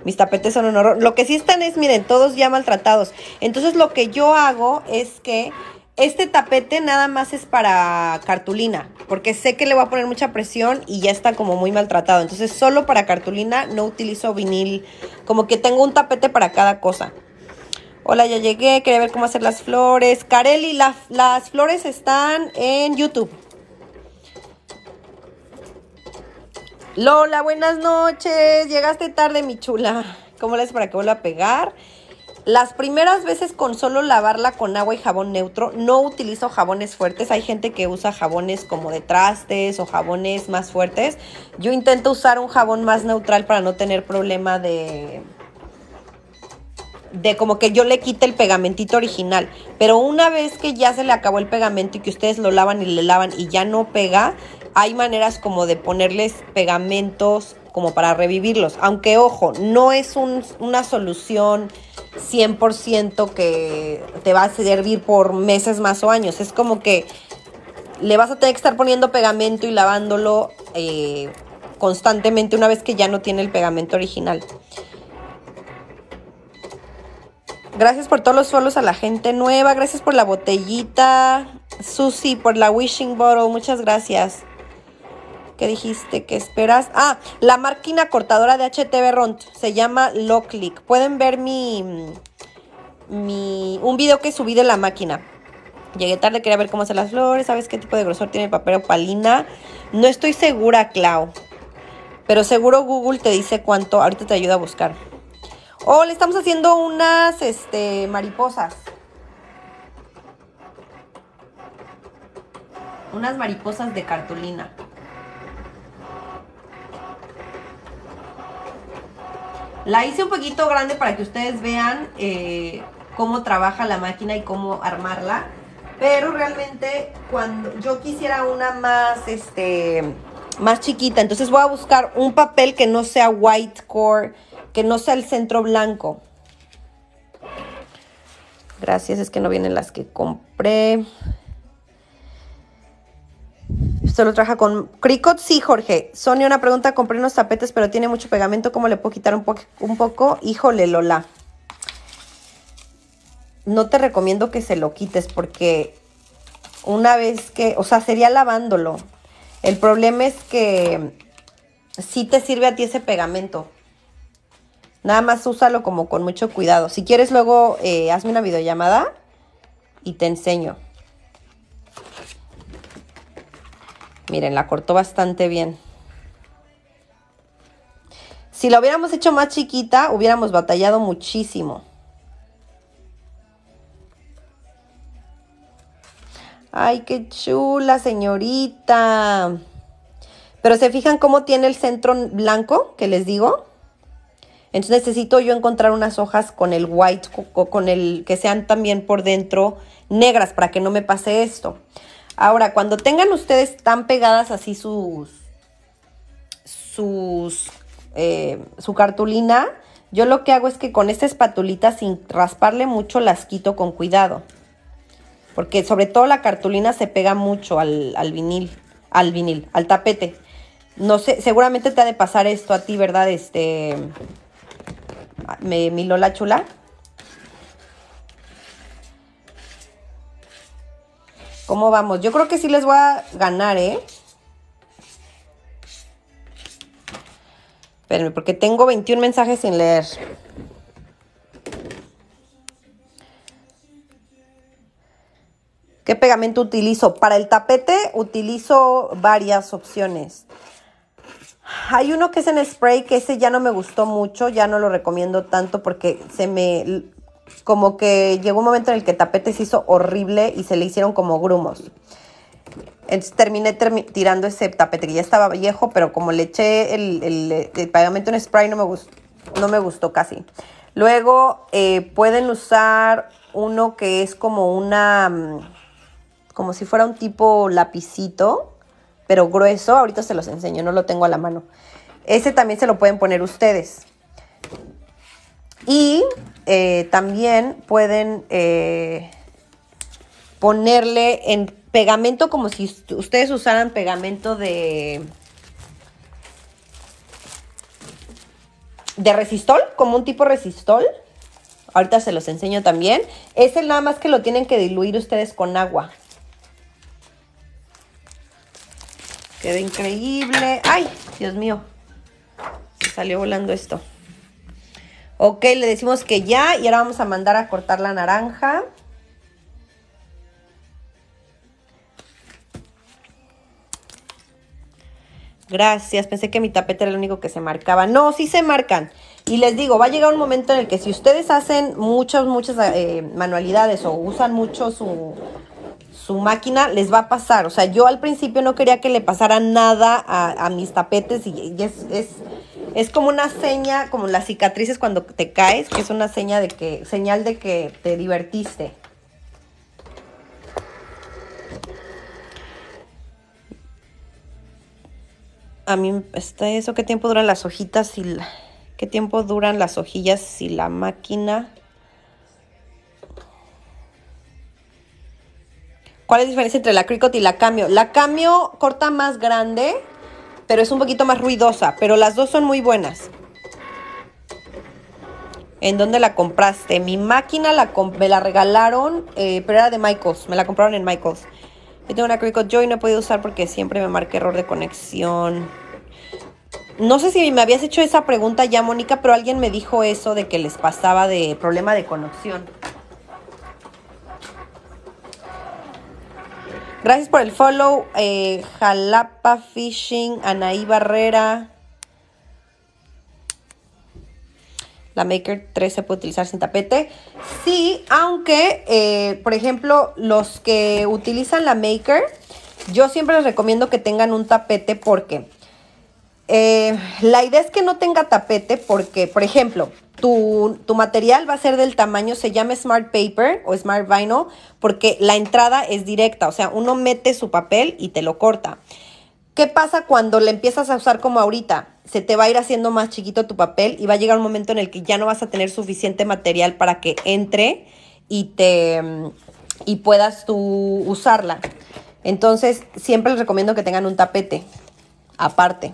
Mis tapetes son un horror. Lo que sí están es, miren, todos ya maltratados. Entonces lo que yo hago es que este tapete nada más es para cartulina, porque sé que le voy a poner mucha presión y ya está como muy maltratado. Entonces solo para cartulina no utilizo vinil, como que tengo un tapete para cada cosa. Hola, ya llegué, quería ver cómo hacer las flores. Kareli, las flores están en YouTube. Lola, buenas noches. Llegaste tarde, mi chula. ¿Cómo les para que vuelva a pegar? Las primeras veces con solo lavarla con agua y jabón neutro, no utilizo jabones fuertes. Hay gente que usa jabones como de trastes o jabones más fuertes. Yo intento usar un jabón más neutral para no tener problema de, de como que yo le quite el pegamentito original. Pero una vez que ya se le acabó el pegamento y que ustedes lo lavan y le lavan y ya no pega, hay maneras como de ponerles pegamentos como para revivirlos. Aunque ojo, no es una solución 100% que te va a servir por meses más o años. Es como que le vas a tener que estar poniendo pegamento y lavándolo eh, constantemente una vez que ya no tiene el pegamento original. Gracias por todos los solos a la gente nueva. Gracias por la botellita. Susi, por la wishing bottle. Muchas gracias. ¿Qué dijiste? ¿Qué esperas? Ah, la máquina cortadora de HTV Ront. Se llama Locklick. Pueden ver mi, mi... Un video que subí de la máquina. Llegué tarde, quería ver cómo hacen las flores. ¿Sabes qué tipo de grosor tiene el papel opalina? No estoy segura, Clau. Pero seguro Google te dice cuánto. Ahorita te ayuda a buscar. O le estamos haciendo unas este, mariposas. Unas mariposas de cartulina. La hice un poquito grande para que ustedes vean eh, cómo trabaja la máquina y cómo armarla. Pero realmente cuando yo quisiera una más, este, más chiquita, entonces voy a buscar un papel que no sea white core que no sea el centro blanco. Gracias, es que no vienen las que compré. lo trabaja con Cricut? sí, Jorge. Sonia, una pregunta, compré unos tapetes, pero tiene mucho pegamento, ¿cómo le puedo quitar un, un poco? Híjole, Lola. No te recomiendo que se lo quites porque una vez que, o sea, sería lavándolo. El problema es que sí te sirve a ti ese pegamento. Nada más úsalo como con mucho cuidado. Si quieres luego eh, hazme una videollamada y te enseño. Miren, la cortó bastante bien. Si la hubiéramos hecho más chiquita, hubiéramos batallado muchísimo. Ay, qué chula, señorita. Pero se fijan cómo tiene el centro blanco que les digo. Entonces necesito yo encontrar unas hojas con el white, con el que sean también por dentro negras para que no me pase esto. Ahora, cuando tengan ustedes tan pegadas así sus, sus, eh, su cartulina, yo lo que hago es que con esta espatulita, sin rasparle mucho, las quito con cuidado. Porque sobre todo la cartulina se pega mucho al, al vinil, al vinil, al tapete. No sé, seguramente te ha de pasar esto a ti, ¿verdad? Este me, mi Lola Chula. ¿Cómo vamos? Yo creo que sí les voy a ganar, ¿eh? Espérenme, porque tengo 21 mensajes sin leer. ¿Qué pegamento utilizo? Para el tapete utilizo varias opciones. Hay uno que es en spray, que ese ya no me gustó mucho, ya no lo recomiendo tanto porque se me... Como que llegó un momento en el que el tapete se hizo horrible y se le hicieron como grumos. Entonces terminé tirando ese tapete que ya estaba viejo, pero como le eché el, el, pegamento en spray no me, gustó, no me gustó casi. Luego eh, pueden usar uno que es como una, mm, como si fuera un tipo lapicito, pero grueso, ahorita se los enseño, no lo tengo a la mano. Ese también se lo pueden poner ustedes. Y eh, también pueden eh, ponerle en pegamento como si ustedes usaran pegamento de... De resistol, como un tipo resistol. Ahorita se los enseño también. Ese nada más que lo tienen que diluir ustedes con agua. Queda increíble. ¡Ay! Dios mío. Se salió volando esto. Ok, le decimos que ya. Y ahora vamos a mandar a cortar la naranja. Gracias, pensé que mi tapete era el único que se marcaba. No, sí se marcan. Y les digo, va a llegar un momento en el que si ustedes hacen muchas, muchas eh, manualidades o usan mucho su, su máquina les va a pasar. O sea, yo al principio no quería que le pasara nada a, mis tapetes y, es, como una seña, como las cicatrices cuando te caes, que es una seña de que, señal de que te divertiste. A mí, está eso, ¿qué tiempo duran las hojitas y qué tiempo duran las hojillas si la máquina ¿Cuál es la diferencia entre la Cricut y la Cameo? La Cameo corta más grande, pero es un poquito más ruidosa, pero las dos son muy buenas. ¿En dónde la compraste? Mi máquina la me la regalaron, eh, pero era de Michaels, me la compraron en Michaels. Yo tengo una Cricut Joy y no he podido usar porque siempre me marca error de conexión. No sé si me habías hecho esa pregunta ya, Mónica, pero alguien me dijo eso de que les pasaba de problema de conexión. Gracias por el follow. Eh, Jalapa Fishing, Anaí Barrera. La Maker 3 se puede utilizar sin tapete. Sí, aunque, eh, por ejemplo, los que utilizan la Maker, yo siempre les recomiendo que tengan un tapete porque eh, la idea es que no tenga tapete porque, por ejemplo, tu, material va a ser del tamaño, se llama Smart Paper o Smart Vinyl, porque la entrada es directa, o sea, uno mete su papel y te lo corta. ¿Qué pasa cuando le empiezas a usar como ahorita? Se te va a ir haciendo más chiquito tu papel y va a llegar un momento en el que ya no vas a tener suficiente material para que entre y te y puedas usarla. Entonces, siempre les recomiendo que tengan un tapete aparte.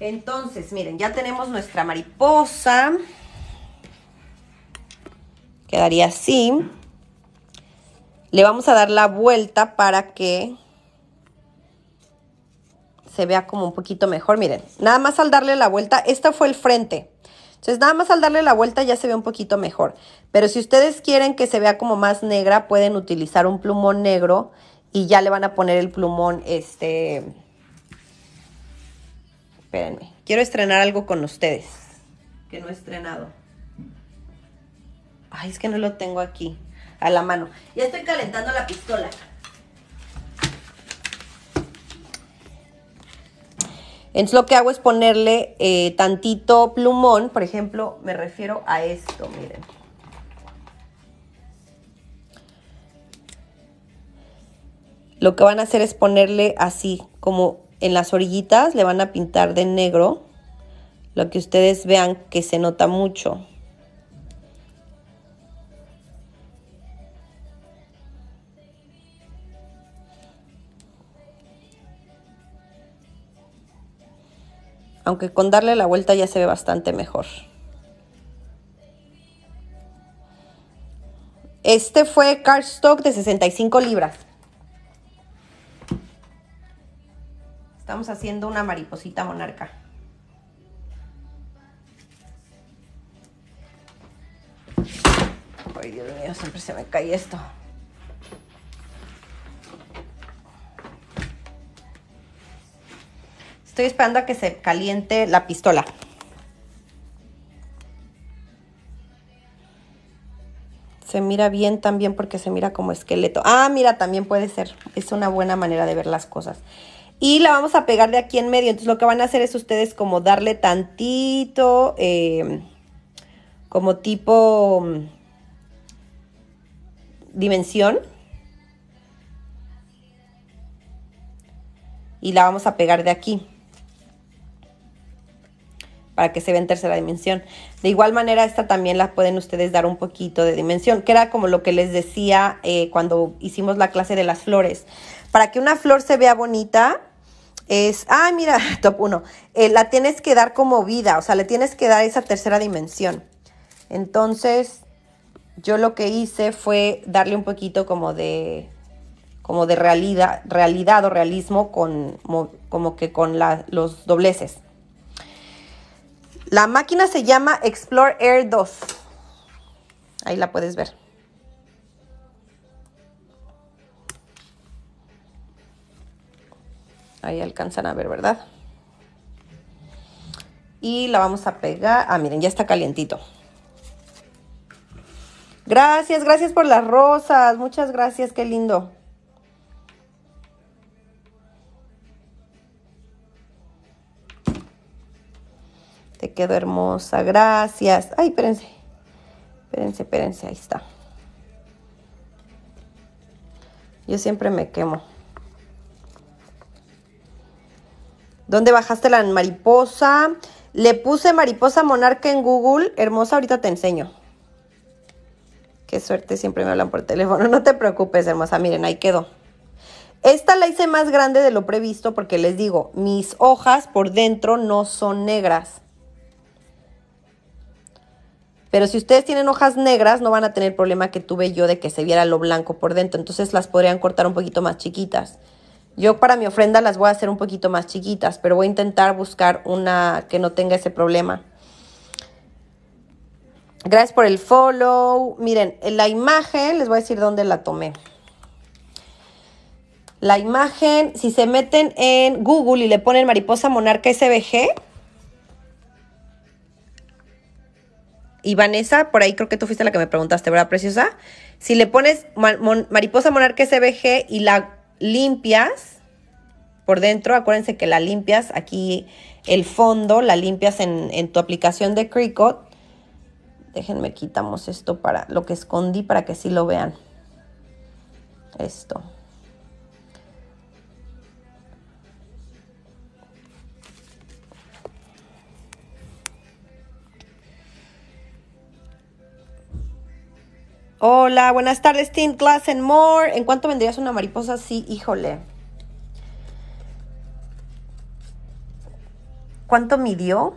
Entonces, miren, ya tenemos nuestra mariposa. Quedaría así. Le vamos a dar la vuelta para que se vea como un poquito mejor. Miren, nada más al darle la vuelta, esta fue el frente. Entonces, nada más al darle la vuelta ya se ve un poquito mejor. Pero si ustedes quieren que se vea como más negra, pueden utilizar un plumón negro y ya le van a poner el plumón este Espérenme. Quiero estrenar algo con ustedes. Que no he estrenado. Ay, es que no lo tengo aquí a la mano. Ya estoy calentando la pistola. Entonces lo que hago es ponerle eh, tantito plumón, por ejemplo, me refiero a esto, miren. Lo que van a hacer es ponerle así, como en las orillitas le van a pintar de negro lo que ustedes vean que se nota mucho. Aunque con darle la vuelta ya se ve bastante mejor. Este fue cardstock de 65 libras. Estamos haciendo una mariposita monarca. Ay, Dios mío, siempre se me cae esto. Estoy esperando a que se caliente la pistola. Se mira bien también porque se mira como esqueleto. Ah, mira, también puede ser. Es una buena manera de ver las cosas y la vamos a pegar de aquí en medio. Entonces lo que van a hacer es ustedes como darle tantito, em, como tipo mm, dimensión. Y la vamos a pegar de aquí para que se vea en tercera dimensión. De igual manera, esta también la pueden ustedes dar un poquito de dimensión, que era como lo que les decía eh, cuando hicimos la clase de las flores. Para que una flor se vea bonita, es, ah, mira, top 1, eh, la tienes que dar como vida, o sea, le tienes que dar esa tercera dimensión. Entonces, yo lo que hice fue darle un poquito como de, como de realidad, realidad o realismo con, como que con los dobleces. La máquina se llama Explore Air 2. Ahí la puedes ver. Ahí alcanzan a ver, ¿verdad? Y la vamos a pegar. Ah, miren, ya está calientito. Gracias, gracias por las rosas. Muchas gracias, qué lindo. Te quedó hermosa, gracias. Ay, espérense. Espérense, espérense, ahí está. Yo siempre me quemo. ¿Dónde bajaste la mariposa? Le puse mariposa monarca en Google. Hermosa, ahorita te enseño. Qué suerte, siempre me hablan por teléfono. No te preocupes, hermosa. Miren, ahí quedó. Esta la hice más grande de lo previsto porque les digo, mis hojas por dentro no son negras. Pero si ustedes tienen hojas negras, no van a tener el problema que tuve yo de que se viera lo blanco por dentro. Entonces las podrían cortar un poquito más chiquitas. Yo para mi ofrenda las voy a hacer un poquito más chiquitas, pero voy a intentar buscar una que no tenga ese problema. Gracias por el follow. Miren, la imagen, les voy a decir dónde la tomé. La imagen, si se meten en Google y le ponen mariposa monarca SBG. Y Vanessa, por ahí creo que tú fuiste la que me preguntaste, ¿verdad, preciosa? Si le pones mariposa monarca SBG y la limpias por dentro. Acuérdense que la limpias aquí el fondo, la limpias en, tu aplicación de Cricut. Déjenme quitamos esto para lo que escondí para que sí lo vean. Esto. Hola, buenas tardes, Team Class and More. ¿En cuánto vendrías una mariposa? Sí, híjole. ¿Cuánto midió?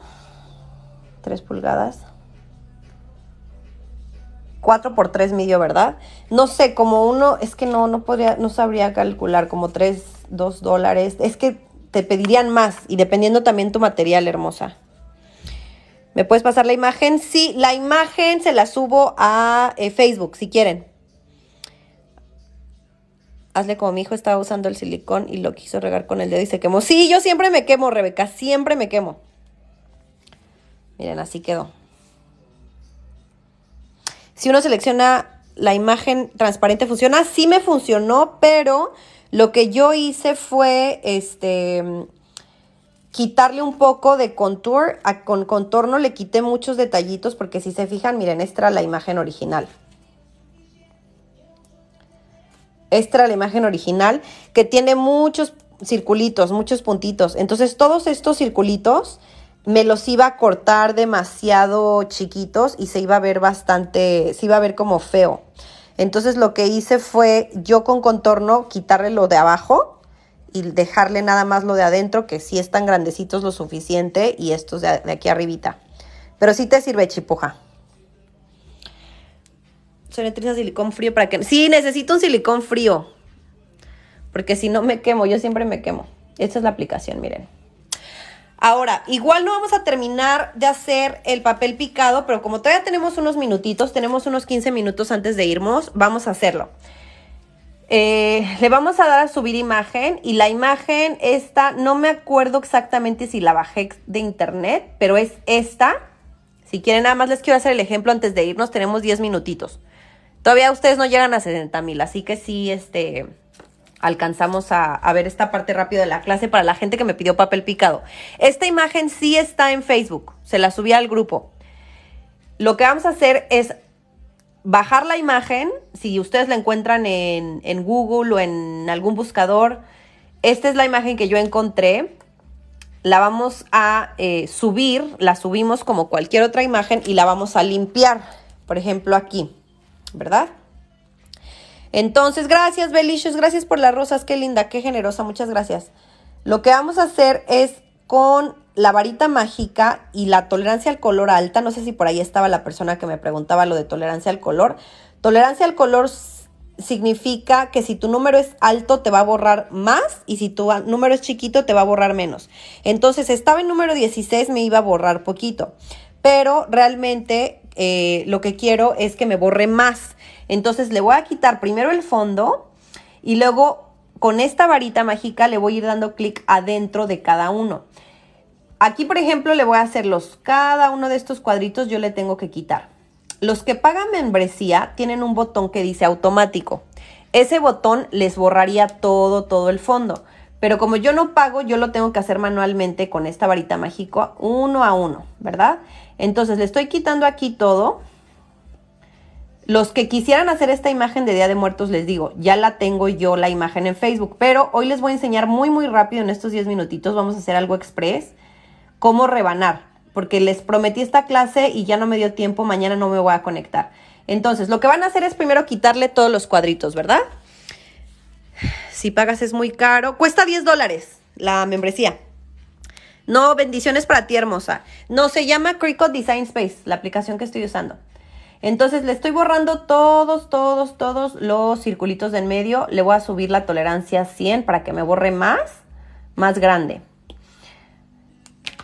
¿Tres pulgadas. Cuatro por tres midió, ¿verdad? No sé, como uno, es que no, no podría, no sabría calcular, como tres, dos dólares. Es que te pedirían más y dependiendo también tu material, hermosa. ¿Me puedes pasar la imagen? Sí, la imagen se la subo a eh, Facebook, si quieren. Hazle como mi hijo estaba usando el silicón y lo quiso regar con el dedo y se quemó. Sí, yo siempre me quemo, Rebeca, siempre me quemo. Miren, así quedó. Si uno selecciona la imagen transparente, ¿funciona? Sí me funcionó, pero lo que yo hice fue, este, quitarle un poco de contour. con contorno le quité muchos detallitos porque si se fijan, miren, esta es la imagen original. Esta la imagen original que tiene muchos circulitos, muchos puntitos. Entonces todos estos circulitos me los iba a cortar demasiado chiquitos y se iba a ver bastante, se iba a ver como feo. Entonces lo que hice fue yo con contorno quitarle lo de abajo y dejarle nada más lo de adentro, que sí están grandecitos lo suficiente y estos de, aquí arribita. Pero sí te sirve chipuja. le silicón frío para que... Sí, necesito un silicón frío. Porque si no me quemo, yo siempre me quemo. Esta es la aplicación, miren. Ahora, igual no vamos a terminar de hacer el papel picado, pero como todavía tenemos unos minutitos, tenemos unos 15 minutos antes de irnos, vamos a hacerlo. Eh, le vamos a dar a subir imagen y la imagen esta, no me acuerdo exactamente si la bajé de internet, pero es esta. Si quieren, nada más les quiero hacer el ejemplo antes de irnos, tenemos 10 minutitos. Todavía ustedes no llegan a 70 mil, así que sí, este, alcanzamos a, ver esta parte rápida de la clase para la gente que me pidió papel picado. Esta imagen sí está en Facebook, se la subí al grupo. Lo que vamos a hacer es bajar la imagen, si ustedes la encuentran en, Google o en algún buscador, esta es la imagen que yo encontré. La vamos a eh, subir, la subimos como cualquier otra imagen y la vamos a limpiar. Por ejemplo, aquí, ¿verdad? Entonces, gracias, Belicious, gracias por las rosas, qué linda, qué generosa, muchas gracias. Lo que vamos a hacer es con la varita mágica y la tolerancia al color alta, no sé si por ahí estaba la persona que me preguntaba lo de tolerancia al color. Tolerancia al color significa que si tu número es alto te va a borrar más y si tu número es chiquito te va a borrar menos. Entonces estaba en número 16, me iba a borrar poquito, pero realmente eh, lo que quiero es que me borre más. Entonces le voy a quitar primero el fondo y luego con esta varita mágica le voy a ir dando clic adentro de cada uno. Aquí, por ejemplo, le voy a hacer los, cada uno de estos cuadritos yo le tengo que quitar. Los que pagan membresía tienen un botón que dice automático. Ese botón les borraría todo, todo el fondo. Pero como yo no pago, yo lo tengo que hacer manualmente con esta varita mágica uno a uno, ¿verdad? Entonces le estoy quitando aquí todo. Los que quisieran hacer esta imagen de Día de Muertos, les digo, ya la tengo yo la imagen en Facebook, pero hoy les voy a enseñar muy, muy rápido en estos 10 minutitos. Vamos a hacer algo express cómo rebanar, porque les prometí esta clase y ya no me dio tiempo, mañana no me voy a conectar. Entonces, lo que van a hacer es primero quitarle todos los cuadritos, ¿verdad? Si pagas es muy caro. Cuesta 10 dólares la membresía. No, bendiciones para ti, hermosa. No, se llama Cricut Design Space, la aplicación que estoy usando. Entonces le estoy borrando todos, todos, todos los circulitos en medio. Le voy a subir la tolerancia 100 para que me borre más, más grande.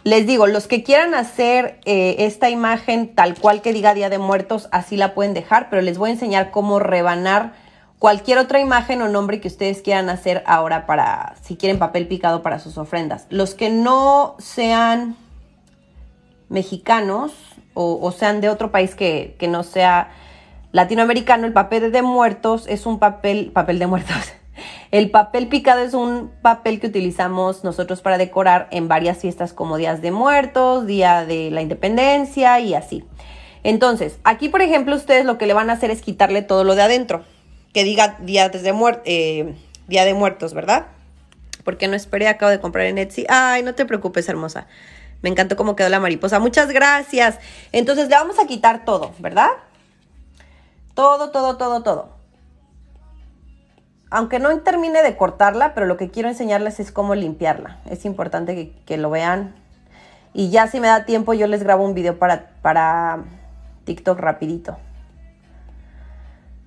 Les digo, los que quieran hacer eh, esta imagen tal cual que diga Día de Muertos, así la pueden dejar, pero les voy a enseñar cómo rebanar cualquier otra imagen o nombre que ustedes quieran hacer ahora para, si quieren papel picado para sus ofrendas. Los que no sean mexicanos o, sean de otro país que, que no sea latinoamericano, el papel de muertos es un papel, papel de muertos El papel picado es un papel que utilizamos nosotros para decorar en varias fiestas como Días de Muertos, Día de la Independencia y así. Entonces, aquí por ejemplo ustedes lo que le van a hacer es quitarle todo lo de adentro, que diga Día de, eh, día de Muertos, ¿verdad? Porque no esperé, acabo de comprar en Etsy. Ay, no te preocupes, hermosa. Me encantó cómo quedó la mariposa. Muchas gracias. Entonces le vamos a quitar todo, ¿verdad? Todo, todo, todo, todo aunque no termine de cortarla, pero lo que quiero enseñarles es cómo limpiarla. Es importante que, lo vean. Y ya si me da tiempo, yo les grabo un video para, para TikTok rapidito.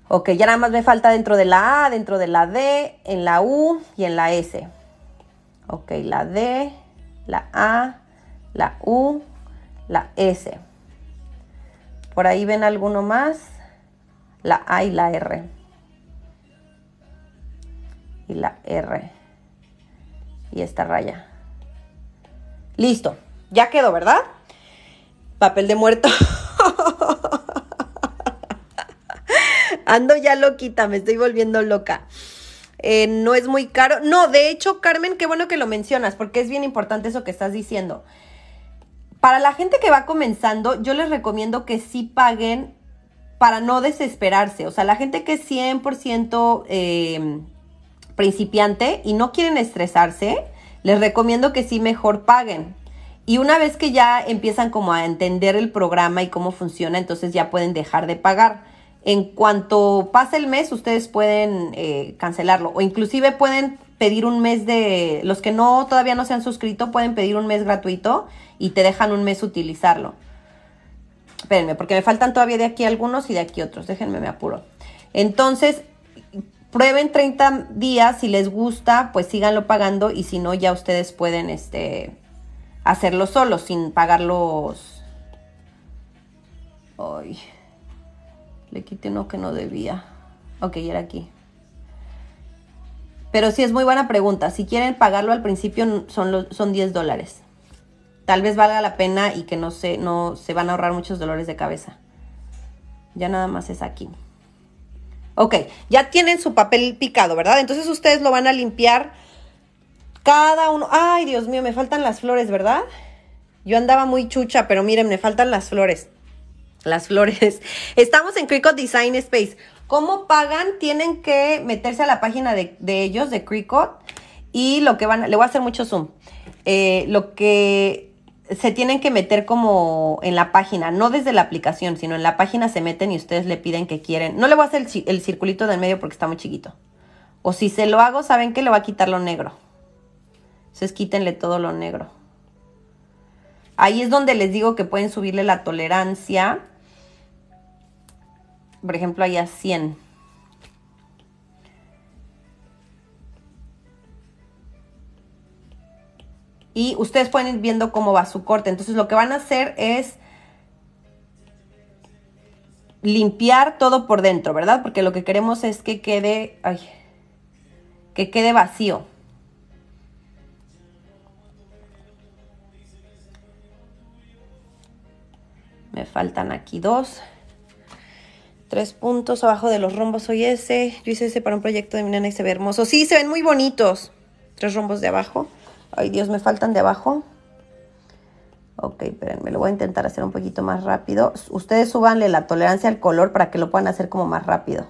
Ok, ya nada más me falta dentro de la A, dentro de la D, en la U y en la S. Ok, la D, la A, la U, la S. Por ahí ven alguno más, la A y la R y la R. Y esta raya. Listo. Ya quedó, ¿verdad? Papel de muerto. Ando ya loquita, me estoy volviendo loca. Eh, no es muy caro. No, de hecho, Carmen, qué bueno que lo mencionas, porque es bien importante eso que estás diciendo. Para la gente que va comenzando, yo les recomiendo que sí paguen para no desesperarse. O sea, la gente que es 100% principiante y no quieren estresarse, les recomiendo que sí mejor paguen. Y una vez que ya empiezan como a entender el programa y cómo funciona, entonces ya pueden dejar de pagar. En cuanto pase el mes, ustedes pueden eh, cancelarlo o inclusive pueden pedir un mes de, los que no todavía no se han suscrito, pueden pedir un mes gratuito y te dejan un mes utilizarlo. Espérenme, porque me faltan todavía de aquí algunos y de aquí otros. Déjenme, me apuro. Entonces, prueben 30 días, si les gusta, pues síganlo pagando y si no, ya ustedes pueden este, hacerlo solos, sin pagarlos. Ay, le quité uno que no debía. Ok, era aquí. Pero sí es muy buena pregunta. Si quieren pagarlo al principio son, son 10 dólares. Tal vez valga la pena y que no se, no se van a ahorrar muchos dolores de cabeza. Ya nada más es aquí. Ok, ya tienen su papel picado, ¿verdad? Entonces ustedes lo van a limpiar cada uno. Ay, Dios mío, me faltan las flores, ¿verdad? Yo andaba muy chucha, pero miren, me faltan las flores. Las flores. Estamos en Cricut Design Space. ¿Cómo pagan? Tienen que meterse a la página de, ellos, de Cricut. Y lo que van, le voy a hacer mucho zoom. Eh, lo que se tienen que meter como en la página, no desde la aplicación, sino en la página se meten y ustedes le piden que quieren. No le voy a hacer el, circulito del medio porque está muy chiquito. O si se lo hago, saben que le va a quitar lo negro. Entonces quítenle todo lo negro. Ahí es donde les digo que pueden subirle la tolerancia. Por ejemplo, ahí a 100. y ustedes pueden ir viendo cómo va su corte. Entonces lo que van a hacer es limpiar todo por dentro, ¿verdad? Porque lo que queremos es que quede, ay, que quede vacío. Me faltan aquí dos. Tres puntos abajo de los rombos. Soy ese. Yo hice ese para un proyecto de mi nena y se ve hermoso. Sí, se ven muy bonitos. Tres rombos de abajo. Ay, Dios, me faltan de abajo. Ok, me lo voy a intentar hacer un poquito más rápido. Ustedes subanle la tolerancia al color para que lo puedan hacer como más rápido.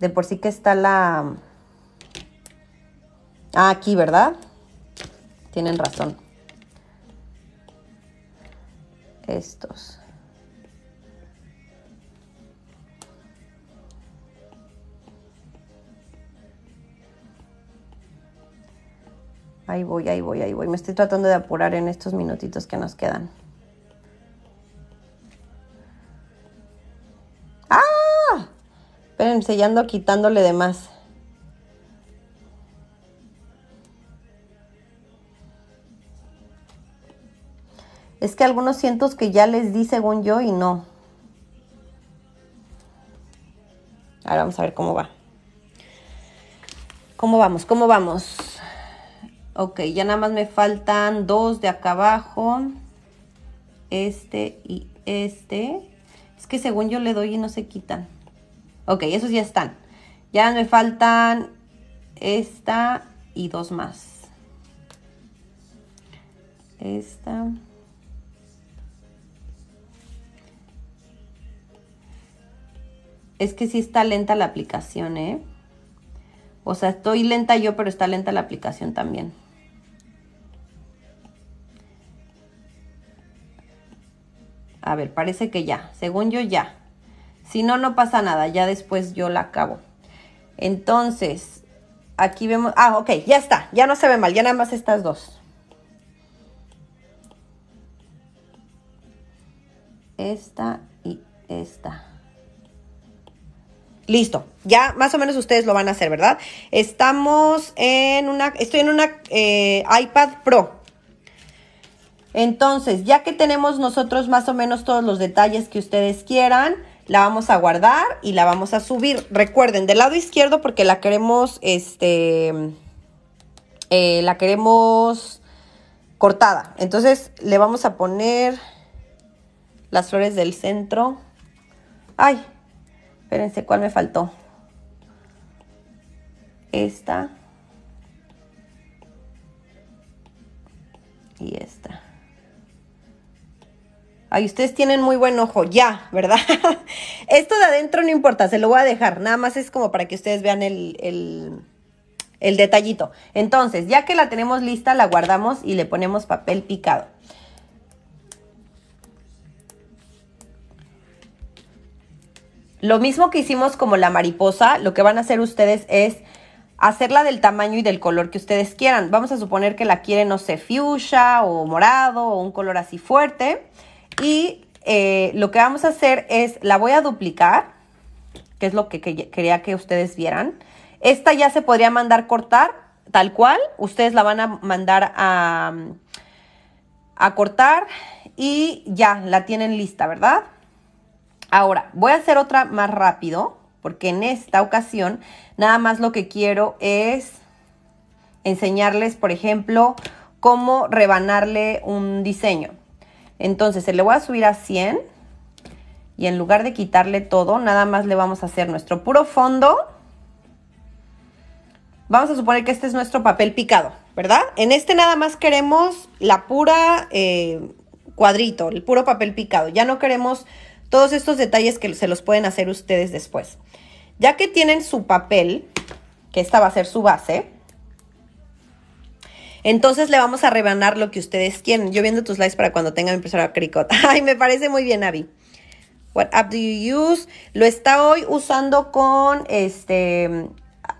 De por sí que está la... Ah, aquí, ¿verdad? Tienen razón. Estos. Ahí voy, ahí voy, ahí voy. Me estoy tratando de apurar en estos minutitos que nos quedan. ¡Ah! Espérense, ya quitándole de más. Es que algunos cientos que ya les di según yo y no. Ahora vamos a ver cómo va. ¿Cómo vamos? ¿Cómo vamos? Ok, ya nada más me faltan dos de acá abajo. Este y este. Es que según yo le doy y no se quitan. Ok, esos ya están. Ya me faltan esta y dos más. Esta. Es que sí está lenta la aplicación, ¿eh? O sea, estoy lenta yo, pero está lenta la aplicación también. A ver, parece que ya. Según yo, ya. Si no, no pasa nada. Ya después yo la acabo. Entonces, aquí vemos... Ah, ok, ya está. Ya no se ve mal. Ya nada más estas dos. Esta y esta. Listo, ya más o menos ustedes lo van a hacer, ¿verdad? Estamos en una, estoy en una eh, iPad Pro, entonces, ya que tenemos nosotros más o menos todos los detalles que ustedes quieran, la vamos a guardar y la vamos a subir. Recuerden, del lado izquierdo porque la queremos, este, eh, la queremos cortada. Entonces le vamos a poner las flores del centro. Ay, espérense, ¿cuál me faltó? Esta. Y esta ustedes tienen muy buen ojo, ya, ¿verdad? Esto de adentro no importa, se lo voy a dejar, nada más es como para que ustedes vean el, detallito. Entonces, ya que la tenemos lista, la guardamos y le ponemos papel picado. Lo mismo que hicimos como la mariposa, lo que van a hacer ustedes es hacerla del tamaño y del color que ustedes quieran. Vamos a suponer que la quieren, no sé, fuchsia o morado o un color así fuerte. Y eh, lo que vamos a hacer es, la voy a duplicar, que es lo que, quería que ustedes vieran. Esta ya se podría mandar cortar, tal cual. Ustedes la van a mandar a, a cortar y ya, la tienen lista, ¿verdad? Ahora, voy a hacer otra más rápido, porque en esta ocasión nada más lo que quiero es enseñarles, por ejemplo, cómo rebanarle un diseño. Entonces, se le voy a subir a 100 y en lugar de quitarle todo, nada más le vamos a hacer nuestro puro fondo. Vamos a suponer que este es nuestro papel picado, ¿verdad? En este nada más queremos la pura eh, cuadrito, el puro papel picado. Ya no queremos todos estos detalles que se los pueden hacer ustedes después. Ya que tienen su papel, que esta va a ser su base, entonces le vamos a rebanar lo que ustedes quieren. Yo viendo tus slides para cuando tenga mi impresora Cricot. Ay, me parece muy bien, Abby. What app do you use? Lo está hoy usando con este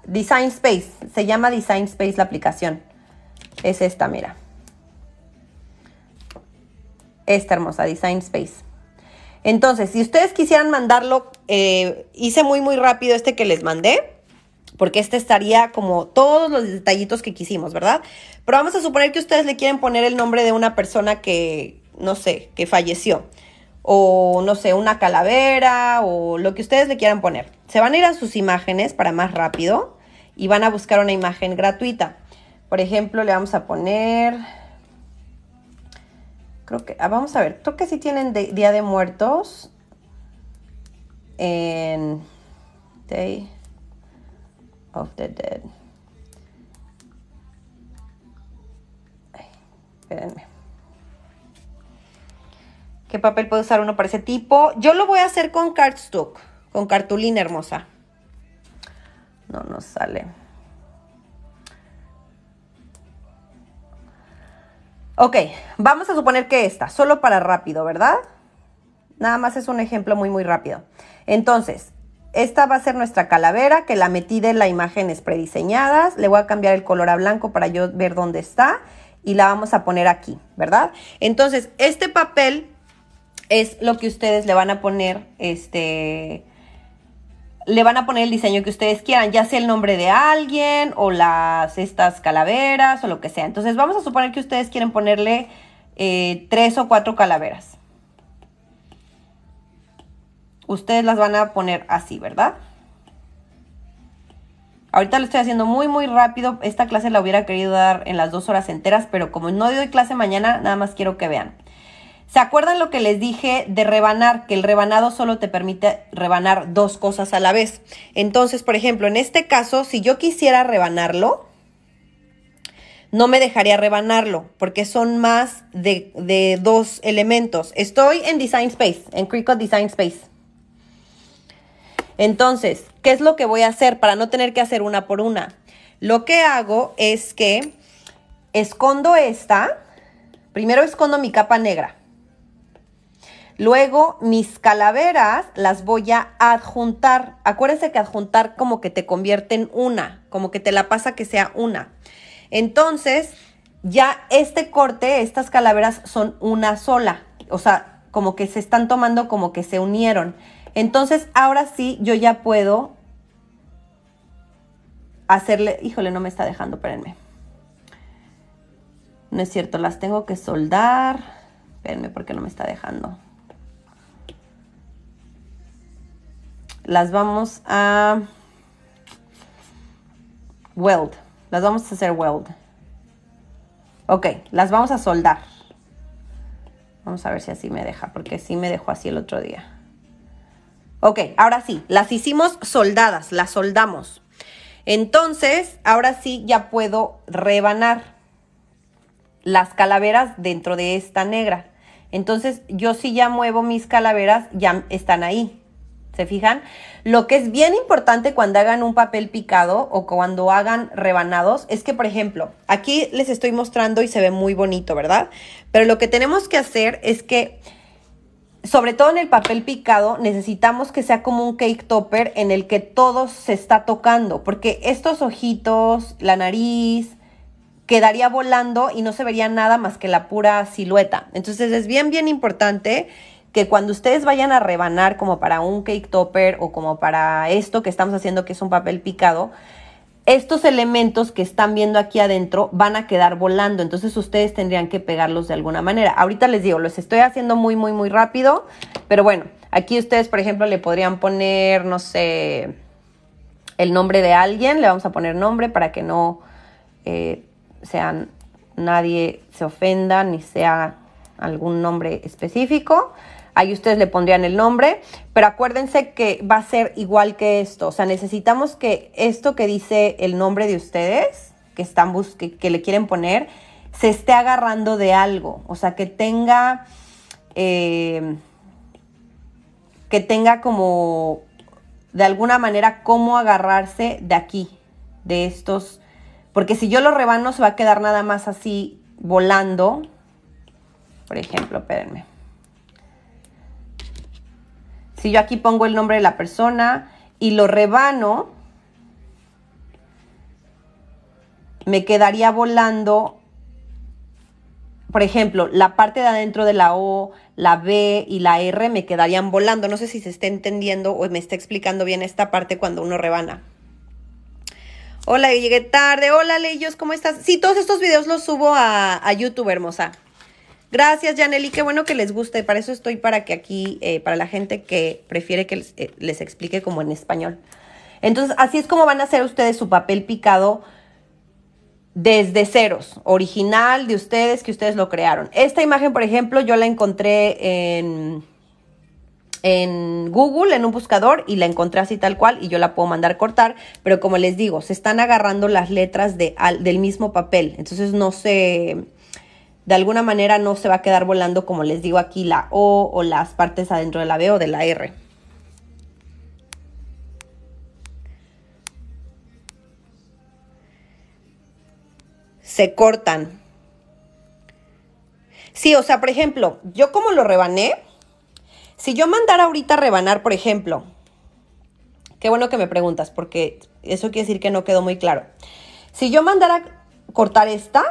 Design Space. Se llama Design Space la aplicación. Es esta, mira. Esta hermosa, Design Space. Entonces, si ustedes quisieran mandarlo, eh, hice muy, muy rápido este que les mandé porque este estaría como todos los detallitos que quisimos, ¿verdad? Pero vamos a suponer que ustedes le quieren poner el nombre de una persona que, no sé, que falleció, o no sé, una calavera, o lo que ustedes le quieran poner. Se van a ir a sus imágenes para más rápido y van a buscar una imagen gratuita. Por ejemplo, le vamos a poner, creo que, ah, vamos a ver, creo que sí tienen Día de Muertos en... Day of the Dead. espérenme. ¿Qué papel puede usar uno para ese tipo? Yo lo voy a hacer con cardstock, con cartulina hermosa. No nos sale. Ok, vamos a suponer que esta, solo para rápido, ¿verdad? Nada más es un ejemplo muy, muy rápido. Entonces, esta va a ser nuestra calavera, que la metí de las imágenes prediseñadas. Le voy a cambiar el color a blanco para yo ver dónde está. Y la vamos a poner aquí, ¿verdad? Entonces, este papel es lo que ustedes le van a poner, este... Le van a poner el diseño que ustedes quieran, ya sea el nombre de alguien o las estas calaveras o lo que sea. Entonces vamos a suponer que ustedes quieren ponerle eh, tres o cuatro calaveras ustedes las van a poner así, ¿verdad? Ahorita lo estoy haciendo muy, muy rápido. Esta clase la hubiera querido dar en las dos horas enteras, pero como no doy clase mañana, nada más quiero que vean. ¿Se acuerdan lo que les dije de rebanar? Que el rebanado solo te permite rebanar dos cosas a la vez. Entonces, por ejemplo, en este caso, si yo quisiera rebanarlo, no me dejaría rebanarlo porque son más de, dos elementos. Estoy en Design Space, en Cricut Design Space. Entonces, ¿qué es lo que voy a hacer para no tener que hacer una por una? Lo que hago es que escondo esta. Primero escondo mi capa negra. Luego mis calaveras las voy a adjuntar. Acuérdense que adjuntar como que te convierte en una, como que te la pasa que sea una. Entonces, ya este corte, estas calaveras son una sola. O sea, como que se están tomando como que se unieron. Entonces, ahora sí, yo ya puedo hacerle, híjole, no me está dejando, espérenme. No es cierto, las tengo que soldar. Espérenme porque no me está dejando. Las vamos a weld. Las vamos a hacer weld. Ok, las vamos a soldar. Vamos a ver si así me deja, porque sí me dejó así el otro día. Ok, ahora sí, las hicimos soldadas, las soldamos. Entonces, ahora sí ya puedo rebanar las calaveras dentro de esta negra. Entonces, yo sí ya muevo mis calaveras, ya están ahí. ¿Se fijan? Lo que es bien importante cuando hagan un papel picado o cuando hagan rebanados es que, por ejemplo, aquí les estoy mostrando y se ve muy bonito, ¿verdad? Pero lo que tenemos que hacer es que sobre todo en el papel picado, necesitamos que sea como un cake topper en el que todo se está tocando, porque estos ojitos, la nariz, quedaría volando y no se vería nada más que la pura silueta. Entonces es bien, bien importante que cuando ustedes vayan a rebanar como para un cake topper o como para esto que estamos haciendo que es un papel picado, estos elementos que están viendo aquí adentro van a quedar volando, entonces ustedes tendrían que pegarlos de alguna manera. Ahorita les digo, los estoy haciendo muy, muy, muy rápido, pero bueno, aquí ustedes, por ejemplo, le podrían poner, no sé, el nombre de alguien, le vamos a poner nombre para que no eh, sean, nadie se ofenda ni sea algún nombre específico ahí ustedes le pondrían el nombre, pero acuérdense que va a ser igual que esto, o sea, necesitamos que esto que dice el nombre de ustedes, que, están que le quieren poner, se esté agarrando de algo, o sea, que tenga, eh, que tenga como, de alguna manera, cómo agarrarse de aquí, de estos, porque si yo lo rebano se va a quedar nada más así volando, por ejemplo, espérenme. Si yo aquí pongo el nombre de la persona y lo rebano, me quedaría volando, por ejemplo, la parte de adentro de la O, la B y la R me quedarían volando. No sé si se está entendiendo o me está explicando bien esta parte cuando uno rebana. Hola, llegué tarde. Hola, Leyos, ¿cómo estás? Sí, todos estos videos los subo a YouTube, hermosa. Gracias, Janeli. Qué bueno que les guste. Para eso estoy, para que aquí, eh, para la gente que prefiere que eh, les, explique como en español. Entonces, así es como van a hacer ustedes su papel picado desde ceros, original de ustedes, que ustedes lo crearon. Esta imagen, por ejemplo, yo la encontré en, Google, en un buscador, y la encontré así tal cual, y yo la puedo mandar cortar, pero como les digo, se están agarrando las letras del mismo papel, entonces no se, de alguna manera no se va a quedar volando, como les digo aquí, la O o las partes adentro de la B o de la R. Se cortan. Sí, o sea, por ejemplo, yo como lo rebané, si yo mandara ahorita rebanar, por ejemplo, qué bueno que me preguntas, porque eso quiere decir que no quedó muy claro. Si yo mandara cortar esta,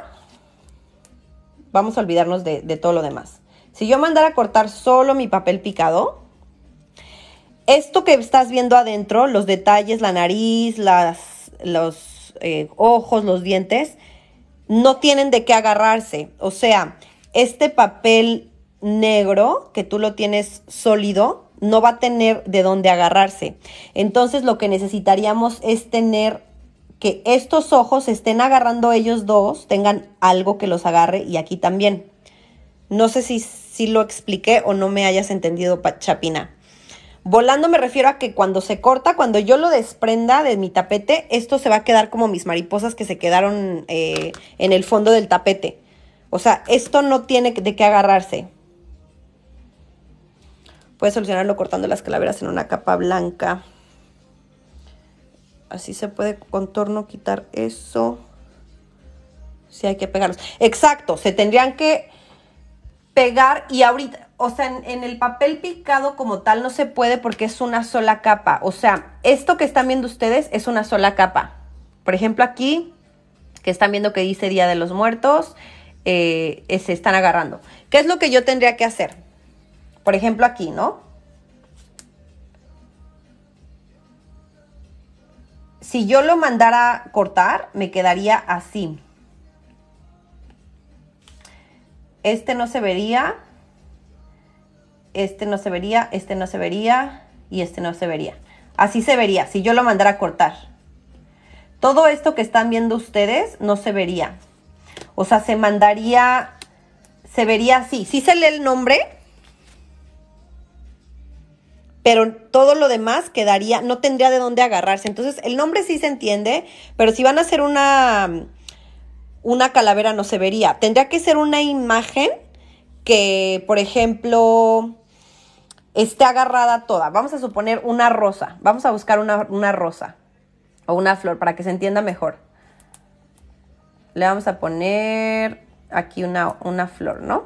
Vamos a olvidarnos de, todo lo demás. Si yo mandara a cortar solo mi papel picado, esto que estás viendo adentro, los detalles, la nariz, las, los eh, ojos, los dientes, no tienen de qué agarrarse. O sea, este papel negro que tú lo tienes sólido, no va a tener de dónde agarrarse. Entonces lo que necesitaríamos es tener que estos ojos estén agarrando ellos dos, tengan algo que los agarre y aquí también. No sé si, lo expliqué o no me hayas entendido, Chapina. Volando me refiero a que cuando se corta, cuando yo lo desprenda de mi tapete, esto se va a quedar como mis mariposas que se quedaron eh, en el fondo del tapete. O sea, esto no tiene de qué agarrarse. Puedes solucionarlo cortando las calaveras en una capa blanca. Así se puede contorno quitar eso. Si sí, hay que pegarlos. Exacto, se tendrían que pegar y ahorita, o sea, en, el papel picado como tal no se puede porque es una sola capa. O sea, esto que están viendo ustedes es una sola capa. Por ejemplo, aquí, que están viendo que dice Día de los Muertos, eh, eh, se están agarrando. ¿Qué es lo que yo tendría que hacer? Por ejemplo, aquí, ¿no? Si yo lo mandara cortar, me quedaría así. Este no se vería. Este no se vería, este no se vería y este no se vería. Así se vería si yo lo mandara a cortar. Todo esto que están viendo ustedes no se vería. O sea, se mandaría, se vería así. Si se lee el nombre, pero todo lo demás quedaría, no tendría de dónde agarrarse. Entonces, el nombre sí se entiende, pero si van a hacer una, una calavera no se vería. Tendría que ser una imagen que, por ejemplo, esté agarrada toda. Vamos a suponer una rosa. Vamos a buscar una, rosa o una flor para que se entienda mejor. Le vamos a poner aquí una flor, ¿no?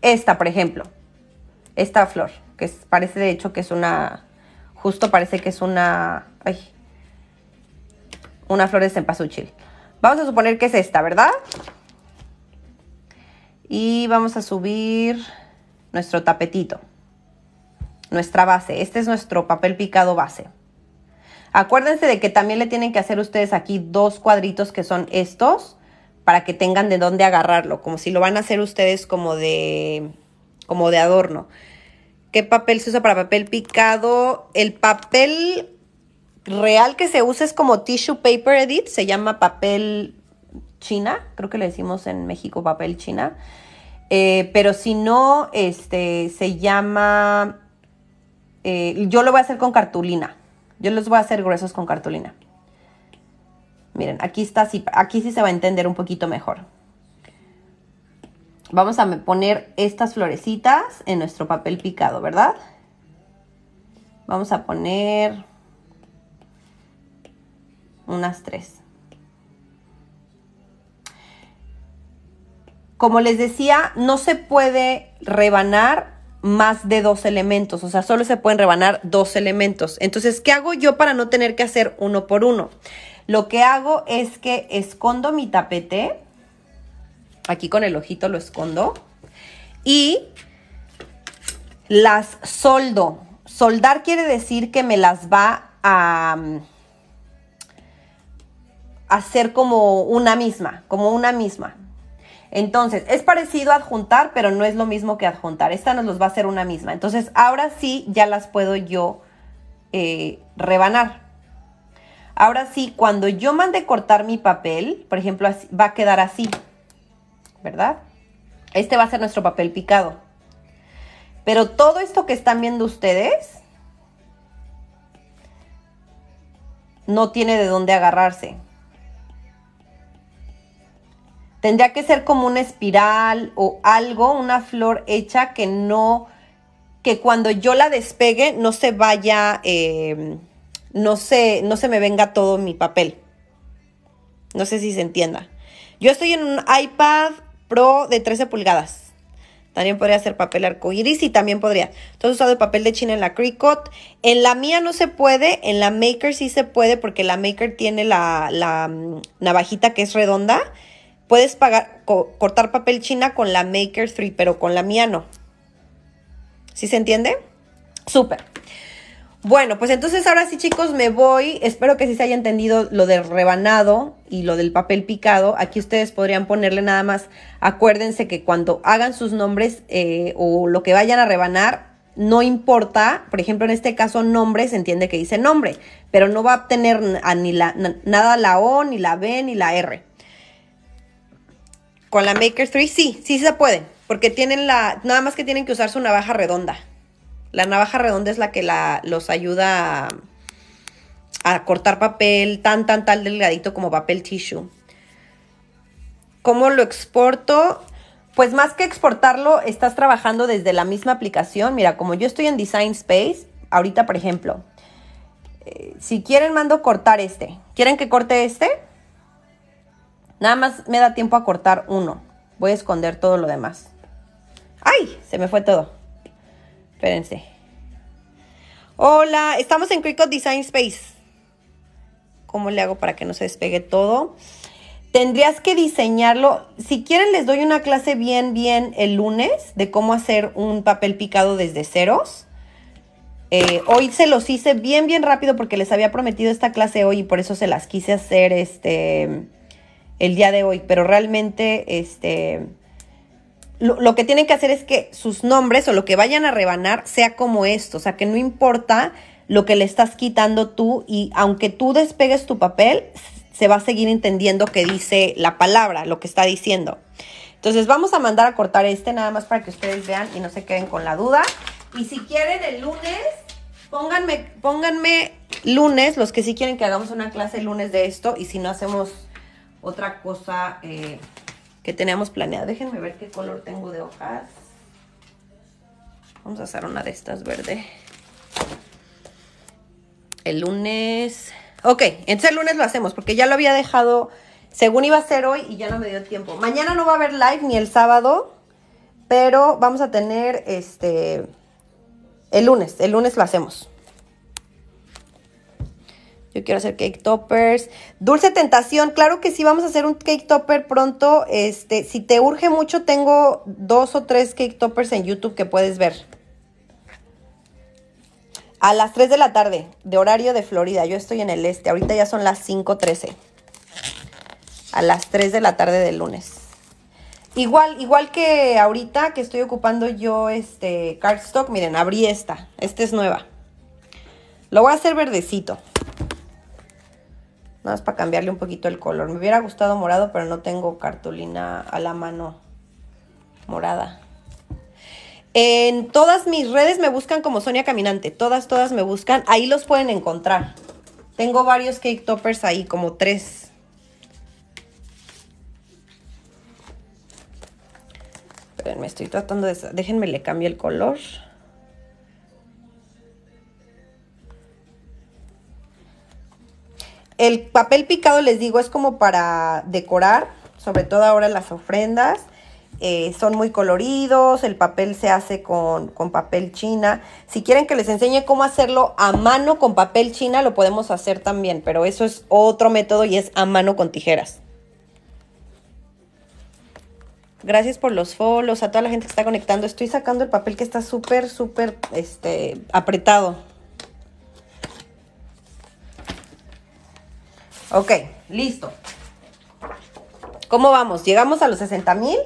Esta, por ejemplo. Esta flor que parece de hecho que es una, justo parece que es una, ay, una flor de cempasúchil. Vamos a suponer que es esta, ¿verdad? Y vamos a subir nuestro tapetito, nuestra base. Este es nuestro papel picado base. Acuérdense de que también le tienen que hacer ustedes aquí dos cuadritos que son estos para que tengan de dónde agarrarlo, como si lo van a hacer ustedes como de, como de adorno. ¿Qué papel se usa para papel picado? El papel real que se usa es como tissue paper edit, se llama papel china, creo que le decimos en México papel china. Eh, pero si no, este se llama. Eh, yo lo voy a hacer con cartulina. Yo los voy a hacer gruesos con cartulina. Miren, aquí está, aquí sí se va a entender un poquito mejor. Vamos a poner estas florecitas en nuestro papel picado, ¿verdad? Vamos a poner unas tres. Como les decía, no se puede rebanar más de dos elementos, o sea, solo se pueden rebanar dos elementos. Entonces, ¿qué hago yo para no tener que hacer uno por uno? Lo que hago es que escondo mi tapete Aquí con el ojito lo escondo. Y las soldo. Soldar quiere decir que me las va mm, a hacer como una misma, como una misma. Entonces, es parecido a adjuntar, pero no es lo mismo que adjuntar. Esta nos los va a hacer una misma. Entonces, ahora sí ya las puedo yo eh, rebanar. Ahora sí, cuando yo mande cortar mi papel, por ejemplo, va a quedar así. ¿verdad? Este va a ser nuestro papel picado. Pero todo esto que están viendo ustedes no tiene de dónde agarrarse. Tendría que ser como una espiral o algo, una flor hecha que no, que cuando yo la despegue no se vaya, em, no, no se me venga todo mi papel. No sé si se entienda. Yo estoy en un iPad Pro de 13 pulgadas. También podría hacer papel iris y también podría. Entonces he usado el papel de China en la Cricut. En la mía no se puede, en la Maker sí se puede porque la Maker tiene la, mm, navajita que es redonda. Puedes pagar, cortar papel china con la Maker 3, pero con la mía no. ¿Sí se entiende? Súper. Bueno, pues entonces ahora sí, chicos, me voy. Espero que sí se haya entendido lo del rebanado y lo del papel picado. Aquí ustedes podrían ponerle nada más. Acuérdense que cuando hagan sus nombres eh, o lo que vayan a rebanar, no importa. Por ejemplo, en este caso, nombre se entiende que dice nombre, pero no va a tener ni nada la O, ni la B, ni la R. Con la Maker 3 sí, sí se puede, porque tienen la. Nada más que tienen que usar su navaja redonda. La navaja redonda es la que la, los ayuda a, cortar papel tan, tan, tal delgadito como papel tissue. ¿Cómo lo exporto? Pues más que exportarlo, estás trabajando desde la misma aplicación. Mira, como yo estoy en Design Space, ahorita, por ejemplo, eh, si quieren mando cortar este. ¿Quieren que corte este? Nada más me da tiempo a cortar uno. Voy a esconder todo lo demás. ¡Ay! Se me fue todo. Espérense. Hola, estamos en Cricut Design Space. ¿Cómo le hago para que no se despegue todo? Tendrías que diseñarlo. Si quieren, les doy una clase bien, bien el lunes de cómo hacer un papel picado desde ceros. Eh, hoy se los hice bien, bien rápido porque les había prometido esta clase hoy y por eso se las quise hacer este el día de hoy. Pero realmente, este lo, que tienen que hacer es que sus nombres o lo que vayan a rebanar sea como esto, o sea, que no importa lo que le estás quitando tú y aunque tú despegues tu papel, se va a seguir entendiendo que dice la palabra, lo que está diciendo. Entonces vamos a mandar a cortar este nada más para que ustedes vean y no se queden con la duda. Y si quieren el lunes, pónganme, pónganme lunes, los que sí quieren que hagamos una clase el lunes de esto y si no hacemos otra cosa. Eh, que teníamos planeada. Déjenme ver qué color tengo de hojas. Vamos a hacer una de estas verde. El lunes... Ok, entonces el lunes lo hacemos porque ya lo había dejado, según iba a ser hoy y ya no me dio tiempo. Mañana no va a haber live ni el sábado, pero vamos a tener este... El lunes, el lunes lo hacemos. Yo quiero hacer cake toppers. Dulce tentación, claro que sí, vamos a hacer un cake topper pronto. Este, si te urge mucho, tengo dos o tres cake toppers en YouTube que puedes ver. A las 3 de la tarde, de horario de Florida. Yo estoy en el este, ahorita ya son las 5.13. A las 3 de la tarde del lunes. Igual, igual que ahorita que estoy ocupando yo este cardstock, miren, abrí esta. Esta es nueva. Lo voy a hacer verdecito. Nada más para cambiarle un poquito el color. Me hubiera gustado morado, pero no tengo cartulina a la mano morada. En todas mis redes me buscan como Sonia Caminante. Todas, todas me buscan. Ahí los pueden encontrar. Tengo varios cake toppers ahí, como tres. pero me estoy tratando de... Déjenme le cambio el color. El papel picado, les digo, es como para decorar, sobre todo ahora las ofrendas. Eh, son muy coloridos, el papel se hace con, papel china. Si quieren que les enseñe cómo hacerlo a mano con papel china, lo podemos hacer también, pero eso es otro método y es a mano con tijeras. Gracias por los follows, a toda la gente que está conectando. Estoy sacando el papel que está súper, súper este, apretado. Ok, listo. ¿Cómo vamos? ¿Llegamos a los 60 mil?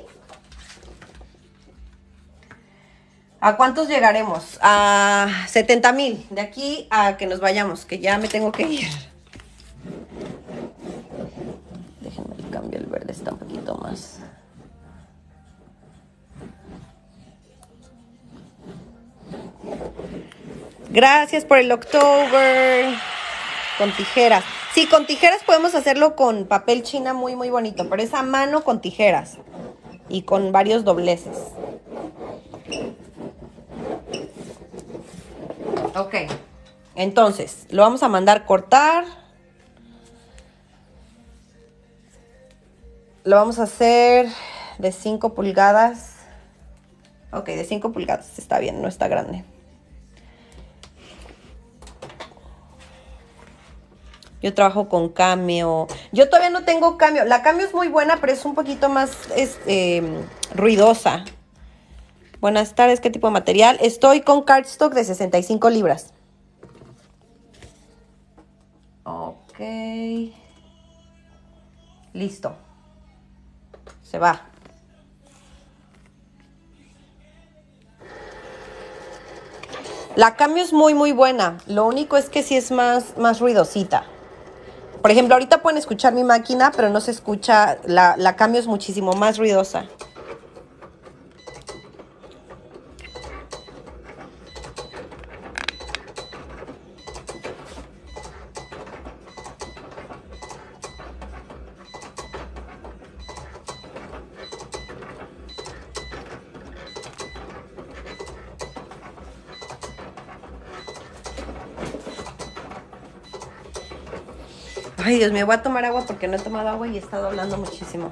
¿A cuántos llegaremos? A 70 mil. De aquí a que nos vayamos, que ya me tengo que ir. Déjenme cambiar el verde, está un poquito más. Gracias por el October con tijeras. Sí, con tijeras podemos hacerlo con papel china muy, muy bonito, pero es a mano con tijeras y con varios dobleces. Ok, entonces lo vamos a mandar cortar. Lo vamos a hacer de 5 pulgadas. Ok, de 5 pulgadas está bien, no está grande. Yo trabajo con Cameo. Yo todavía no tengo Cameo. La Cameo es muy buena, pero es un poquito más em, ruidosa. Buenas tardes, ¿qué tipo de material? Estoy con cardstock de 65 libras. Ok. Listo. Se va. La cambio es muy, muy buena. Lo único es que sí es más, más ruidosita. Por ejemplo, ahorita pueden escuchar mi máquina, pero no se escucha, la, la cambio es muchísimo más ruidosa. Dios me voy a tomar agua porque no he tomado agua y he estado hablando muchísimo.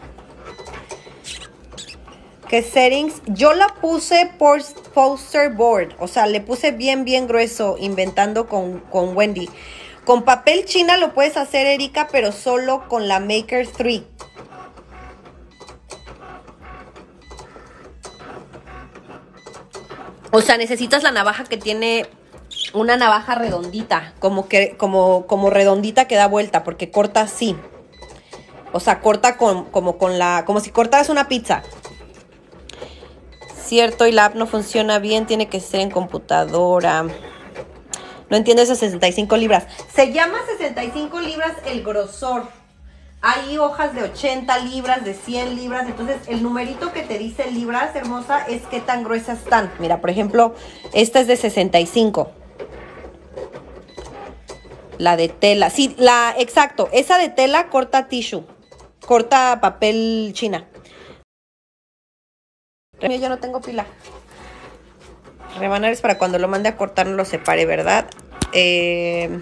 ¿Qué settings, yo la puse por poster board, o sea, le puse bien, bien grueso, inventando con, con Wendy. Con papel china lo puedes hacer, Erika, pero solo con la Maker 3. O sea, necesitas la navaja que tiene una navaja redondita, como que, como, como redondita que da vuelta, porque corta así. O sea, corta como con la, como si cortaras una pizza. Cierto, y la app no funciona bien, tiene que ser en computadora. No entiendo esas 65 libras. Se llama 65 libras el grosor. Hay hojas de 80 libras, de 100 libras. Entonces, el numerito que te dice libras, hermosa, es qué tan gruesas están. Mira, por ejemplo, esta es de 65. La de tela. Sí, la, exacto. Esa de tela corta tissue. Corta papel china. Yo no tengo pila. Rebanar es para cuando lo mande a cortar no lo separe, ¿verdad? Eh,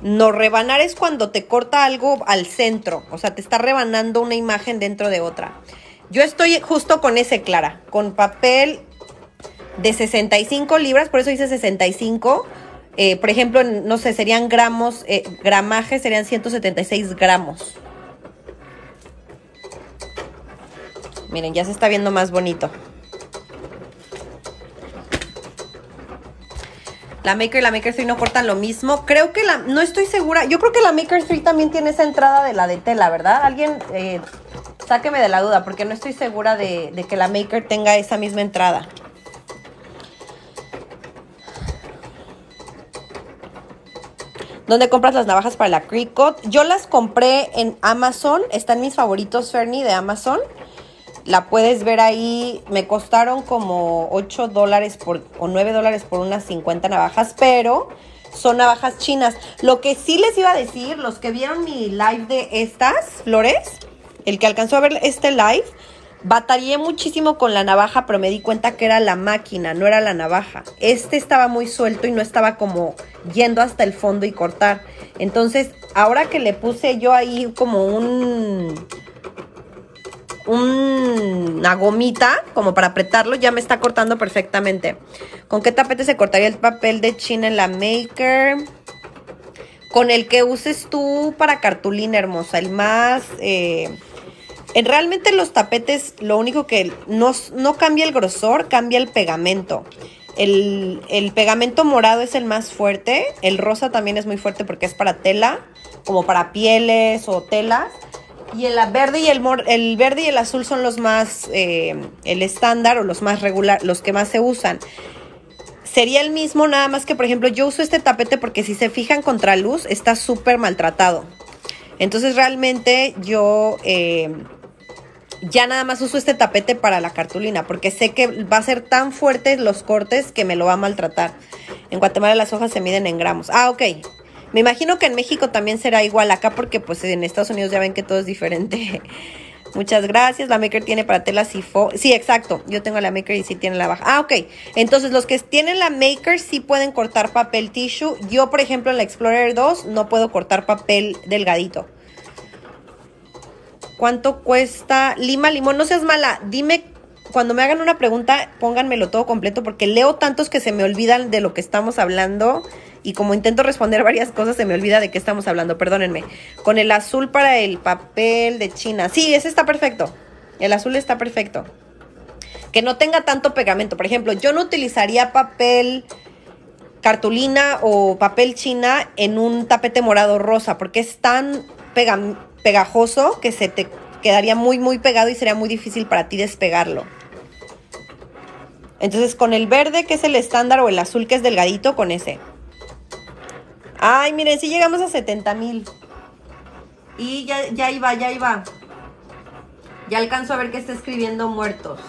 no, rebanar es cuando te corta algo al centro. O sea, te está rebanando una imagen dentro de otra. Yo estoy justo con ese, Clara. Con papel de 65 libras, por eso dice 65. Eh, por ejemplo, no sé, serían gramos, eh, gramaje serían 176 gramos. Miren, ya se está viendo más bonito. La Maker y la Maker 3 no cortan lo mismo. Creo que la... No estoy segura. Yo creo que la Maker 3 también tiene esa entrada de la de tela, ¿verdad? Alguien eh, sáqueme de la duda porque no estoy segura de que la Maker tenga esa misma entrada. ¿Dónde compras las navajas para la Cricut. Yo las compré en Amazon. Están mis favoritos, Fernie, de Amazon. La puedes ver ahí. Me costaron como 8 dólares o 9 dólares por unas 50 navajas, pero son navajas chinas. Lo que sí les iba a decir, los que vieron mi live de estas flores, el que alcanzó a ver este live, Batallé muchísimo con la navaja, pero me di cuenta que era la máquina, no era la navaja. Este estaba muy suelto y no estaba como yendo hasta el fondo y cortar. Entonces, ahora que le puse yo ahí como un una gomita como para apretarlo, ya me está cortando perfectamente. ¿Con qué tapete se cortaría el papel de China en la Maker? Con el que uses tú para cartulina hermosa, el más... Eh, realmente los tapetes lo único que no, no cambia el grosor, cambia el pegamento. El, pegamento morado es el más fuerte. El rosa también es muy fuerte porque es para tela, como para pieles o telas. Y el verde y el, el verde y el azul son los más eh, el estándar o los más regular, los que más se usan. Sería el mismo, nada más que por ejemplo yo uso este tapete porque si se fijan contra luz está súper maltratado. Entonces realmente yo eh, ya nada más uso este tapete para la cartulina, porque sé que va a ser tan fuerte los cortes que me lo va a maltratar. En Guatemala las hojas se miden en gramos. Ah, ok. Me imagino que en México también será igual acá, porque pues en Estados Unidos ya ven que todo es diferente. Muchas gracias. La Maker tiene para telas y Sí, exacto. Yo tengo la Maker y sí tiene la baja. Ah, ok. Entonces, los que tienen la Maker sí pueden cortar papel tissue. Yo, por ejemplo, en la Explorer 2 no puedo cortar papel delgadito. ¿Cuánto cuesta Lima Limón? No seas mala, dime cuando me hagan una pregunta, pónganmelo todo completo porque leo tantos que se me olvidan de lo que estamos hablando y como intento responder varias cosas se me olvida de qué estamos hablando, perdónenme. Con el azul para el papel de China. Sí, ese está perfecto. El azul está perfecto. Que no tenga tanto pegamento. Por ejemplo, yo no utilizaría papel cartulina o papel china en un tapete morado rosa porque es tan pegamento pegajoso que se te quedaría muy, muy pegado y sería muy difícil para ti despegarlo. Entonces con el verde que es el estándar o el azul que es delgadito, con ese. Ay, miren, si llegamos a 70 mil. Y ya, ya iba, ya iba. Ya alcanzo a ver que está escribiendo muertos.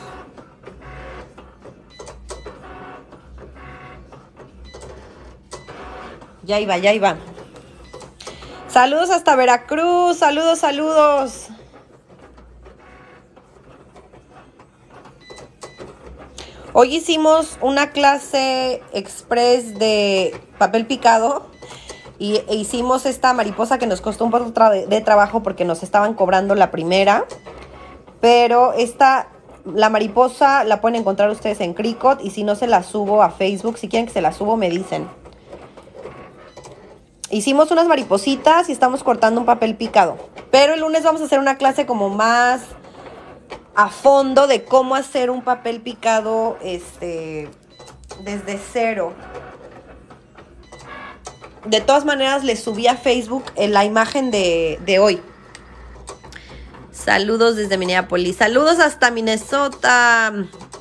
Ya iba, ya iba. Saludos hasta Veracruz, saludos, saludos. Hoy hicimos una clase express de papel picado y e hicimos esta mariposa que nos costó un poco de trabajo porque nos estaban cobrando la primera. Pero esta, la mariposa la pueden encontrar ustedes en Cricut y si no se la subo a Facebook, si quieren que se la subo me dicen hicimos unas maripositas y estamos cortando un papel picado. Pero el lunes vamos a hacer una clase como más a fondo de cómo hacer un papel picado este, desde cero. De todas maneras, le subí a Facebook eh, la imagen de, de hoy. Saludos desde Minneapolis. Saludos hasta Minnesota.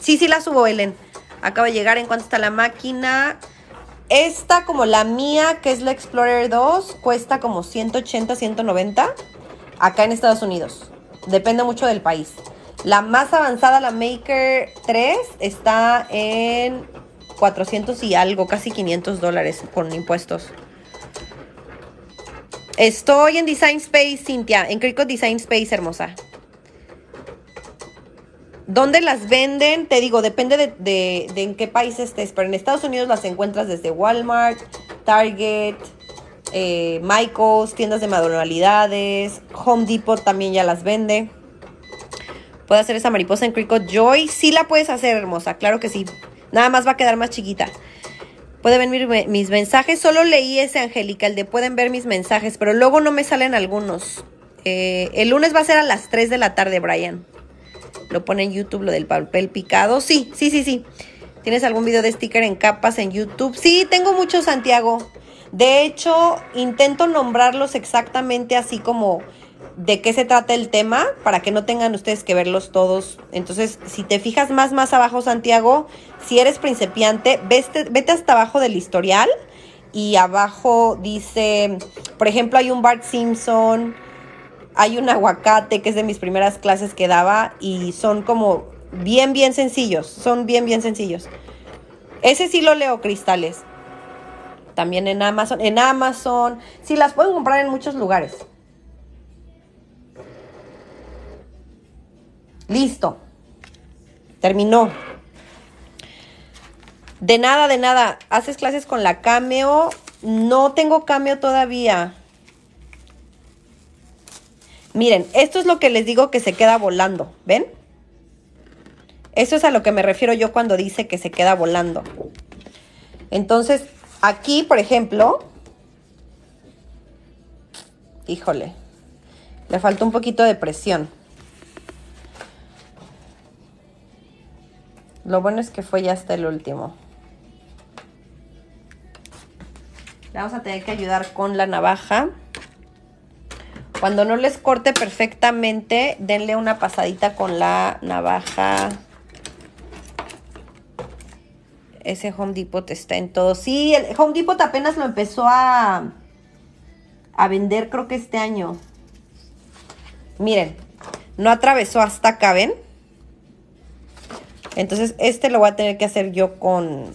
Sí, sí la subo, Ellen. Acaba de llegar en cuanto está la máquina. Esta, como la mía, que es la Explorer 2, cuesta como 180, 190 acá en Estados Unidos. Depende mucho del país. La más avanzada, la Maker 3, está en 400 y algo, casi 500 dólares con impuestos. Estoy en Design Space, Cintia, en Cricut Design Space, hermosa. ¿Dónde las venden? Te digo, depende de, de, en qué país estés, pero en Estados Unidos las encuentras desde Walmart, Target, eh, Michaels, tiendas de manualidades, Home Depot también ya las vende. Puede hacer esa mariposa en Cricut Joy? Sí la puedes hacer, hermosa, claro que sí. Nada más va a quedar más chiquita. Puede ver mis, mensajes. Solo leí ese, Angélica, el de pueden ver mis mensajes, pero luego no me salen algunos. Eh, el lunes va a ser a las 3 de la tarde, Brian. Lo pone en YouTube lo del papel picado. Sí, sí, sí, sí. ¿Tienes algún video de sticker en capas en YouTube? Sí, tengo mucho, Santiago. De hecho, intento nombrarlos exactamente así como de qué se trata el tema para que no tengan ustedes que verlos todos. Entonces, si te fijas más más abajo, Santiago, si eres principiante, vete, vete hasta abajo del historial y abajo dice, por ejemplo, hay un Bart Simpson, hay un aguacate que es de mis primeras clases que daba y son como bien, bien sencillos, son bien, bien sencillos. Ese sí lo leo, Cristales. También en Amazon, en Amazon, sí las pueden comprar en muchos lugares. Listo. Terminó. De nada, de nada. ¿Haces clases con la cameo? No tengo cameo todavía. Miren, esto es lo que les digo que se queda volando, ¿ven? Eso es a lo que me refiero yo cuando dice que se queda volando. Entonces, aquí, por ejemplo, híjole, le faltó un poquito de presión. Lo bueno es que fue ya hasta el último. Le vamos a tener que ayudar con la navaja. Cuando no les corte perfectamente, denle una pasadita con la navaja. Ese Home Depot está en todo. Sí, el Home Depot apenas lo empezó a, a vender, creo que este año. Miren, no atravesó hasta acá, ¿ven? Entonces, este lo voy a tener que hacer yo con,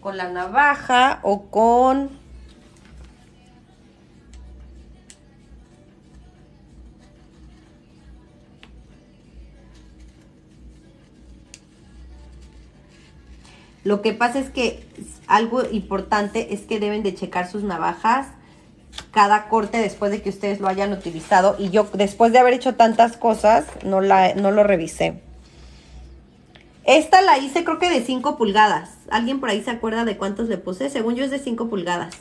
con la navaja o con Lo que pasa es que algo importante es que deben de checar sus navajas cada corte después de que ustedes lo hayan utilizado. Y yo después de haber hecho tantas cosas, no, no lo revisé. Esta la hice creo que de 5 pulgadas. ¿Alguien por ahí se acuerda de cuántos le puse? Según yo es de 5 pulgadas.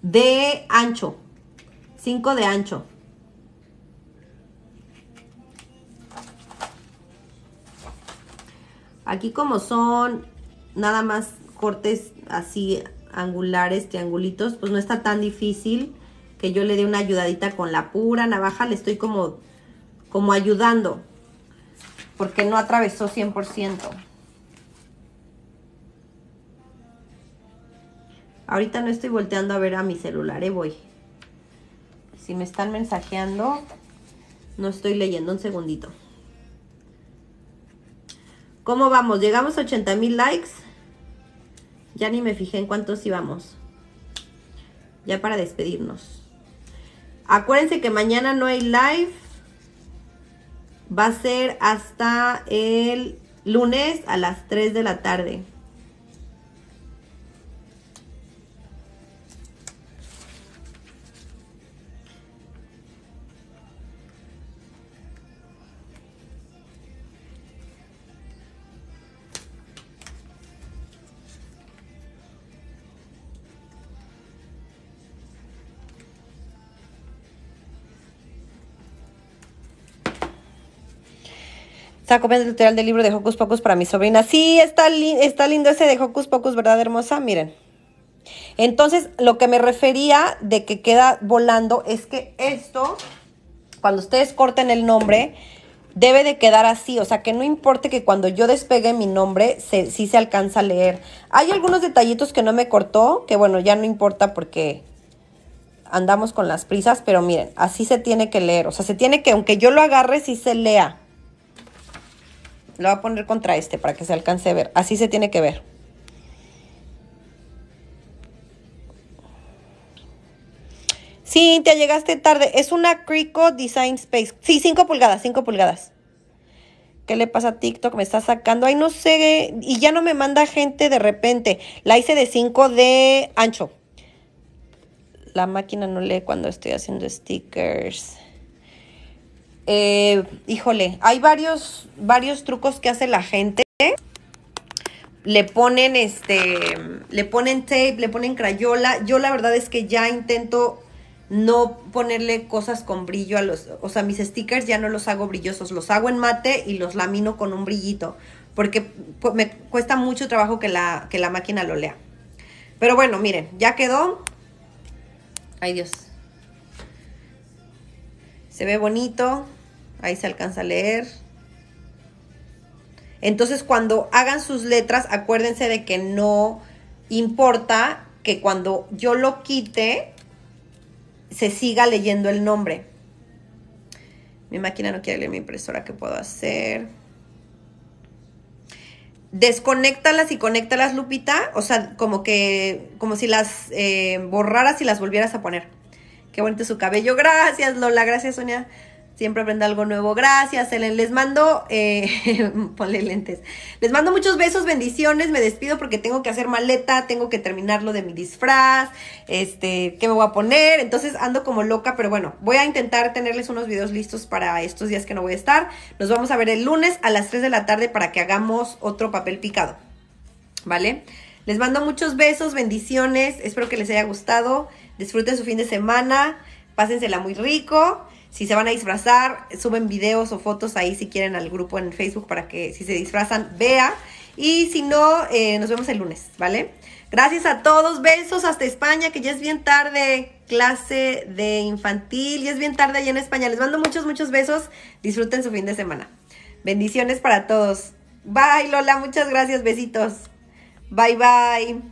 De ancho. 5 de ancho. Aquí como son nada más cortes así angulares, triangulitos, pues no está tan difícil que yo le dé una ayudadita con la pura navaja, le estoy como, como ayudando, porque no atravesó 100%. Ahorita no estoy volteando a ver a mi celular, ¿eh? voy. Si me están mensajeando, no estoy leyendo un segundito. ¿Cómo vamos? ¿Llegamos a 80 mil likes? Ya ni me fijé en cuántos íbamos. Ya para despedirnos. Acuérdense que mañana no hay live. Va a ser hasta el lunes a las 3 de la tarde. Está copiando el tutorial del libro de Hocus Pocus para mi sobrina. Sí, está, está lindo ese de Hocus Pocus, ¿verdad, hermosa? Miren. Entonces, lo que me refería de que queda volando es que esto, cuando ustedes corten el nombre, debe de quedar así. O sea, que no importe que cuando yo despegue mi nombre, sí se alcanza a leer. Hay algunos detallitos que no me cortó, que bueno, ya no importa porque andamos con las prisas, pero miren, así se tiene que leer. O sea, se tiene que, aunque yo lo agarre, sí se lea. Lo voy a poner contra este para que se alcance a ver. Así se tiene que ver. Sí, te llegaste tarde. Es una Crico Design Space. Sí, 5 pulgadas, 5 pulgadas. ¿Qué le pasa a TikTok? Me está sacando. Ay, no sé. Y ya no me manda gente de repente. La hice de 5 de ancho. La máquina no lee cuando estoy haciendo stickers. Eh, híjole, hay varios, varios trucos que hace la gente. Le ponen este, le ponen tape, le ponen crayola. Yo la verdad es que ya intento no ponerle cosas con brillo a los, o sea, mis stickers ya no los hago brillosos, los hago en mate y los lamino con un brillito, porque me cuesta mucho trabajo que la, que la máquina lo lea. Pero bueno, miren, ya quedó. Ay Dios. Se ve bonito. Ahí se alcanza a leer. Entonces, cuando hagan sus letras, acuérdense de que no importa que cuando yo lo quite, se siga leyendo el nombre. Mi máquina no quiere leer mi impresora, ¿qué puedo hacer? Desconéctalas y conéctalas, Lupita. O sea, como que, como si las eh, borraras y las volvieras a poner. Qué bonito su cabello. Gracias, Lola. Gracias, Sonia. Siempre aprende algo nuevo. Gracias, Les mando, eh, ponle lentes. Les mando muchos besos, bendiciones. Me despido porque tengo que hacer maleta, tengo que terminar lo de mi disfraz, este, qué me voy a poner. Entonces ando como loca, pero bueno, voy a intentar tenerles unos videos listos para estos días que no voy a estar. Nos vamos a ver el lunes a las 3 de la tarde para que hagamos otro papel picado. ¿Vale? Les mando muchos besos, bendiciones. Espero que les haya gustado. Disfruten su fin de semana. Pásensela muy rico. Si se van a disfrazar, suben videos o fotos ahí si quieren al grupo en Facebook para que si se disfrazan, vea. Y si no, eh, nos vemos el lunes, ¿vale? Gracias a todos, besos hasta España, que ya es bien tarde, clase de infantil, ya es bien tarde allá en España. Les mando muchos, muchos besos, disfruten su fin de semana. Bendiciones para todos. Bye Lola, muchas gracias, besitos. Bye bye.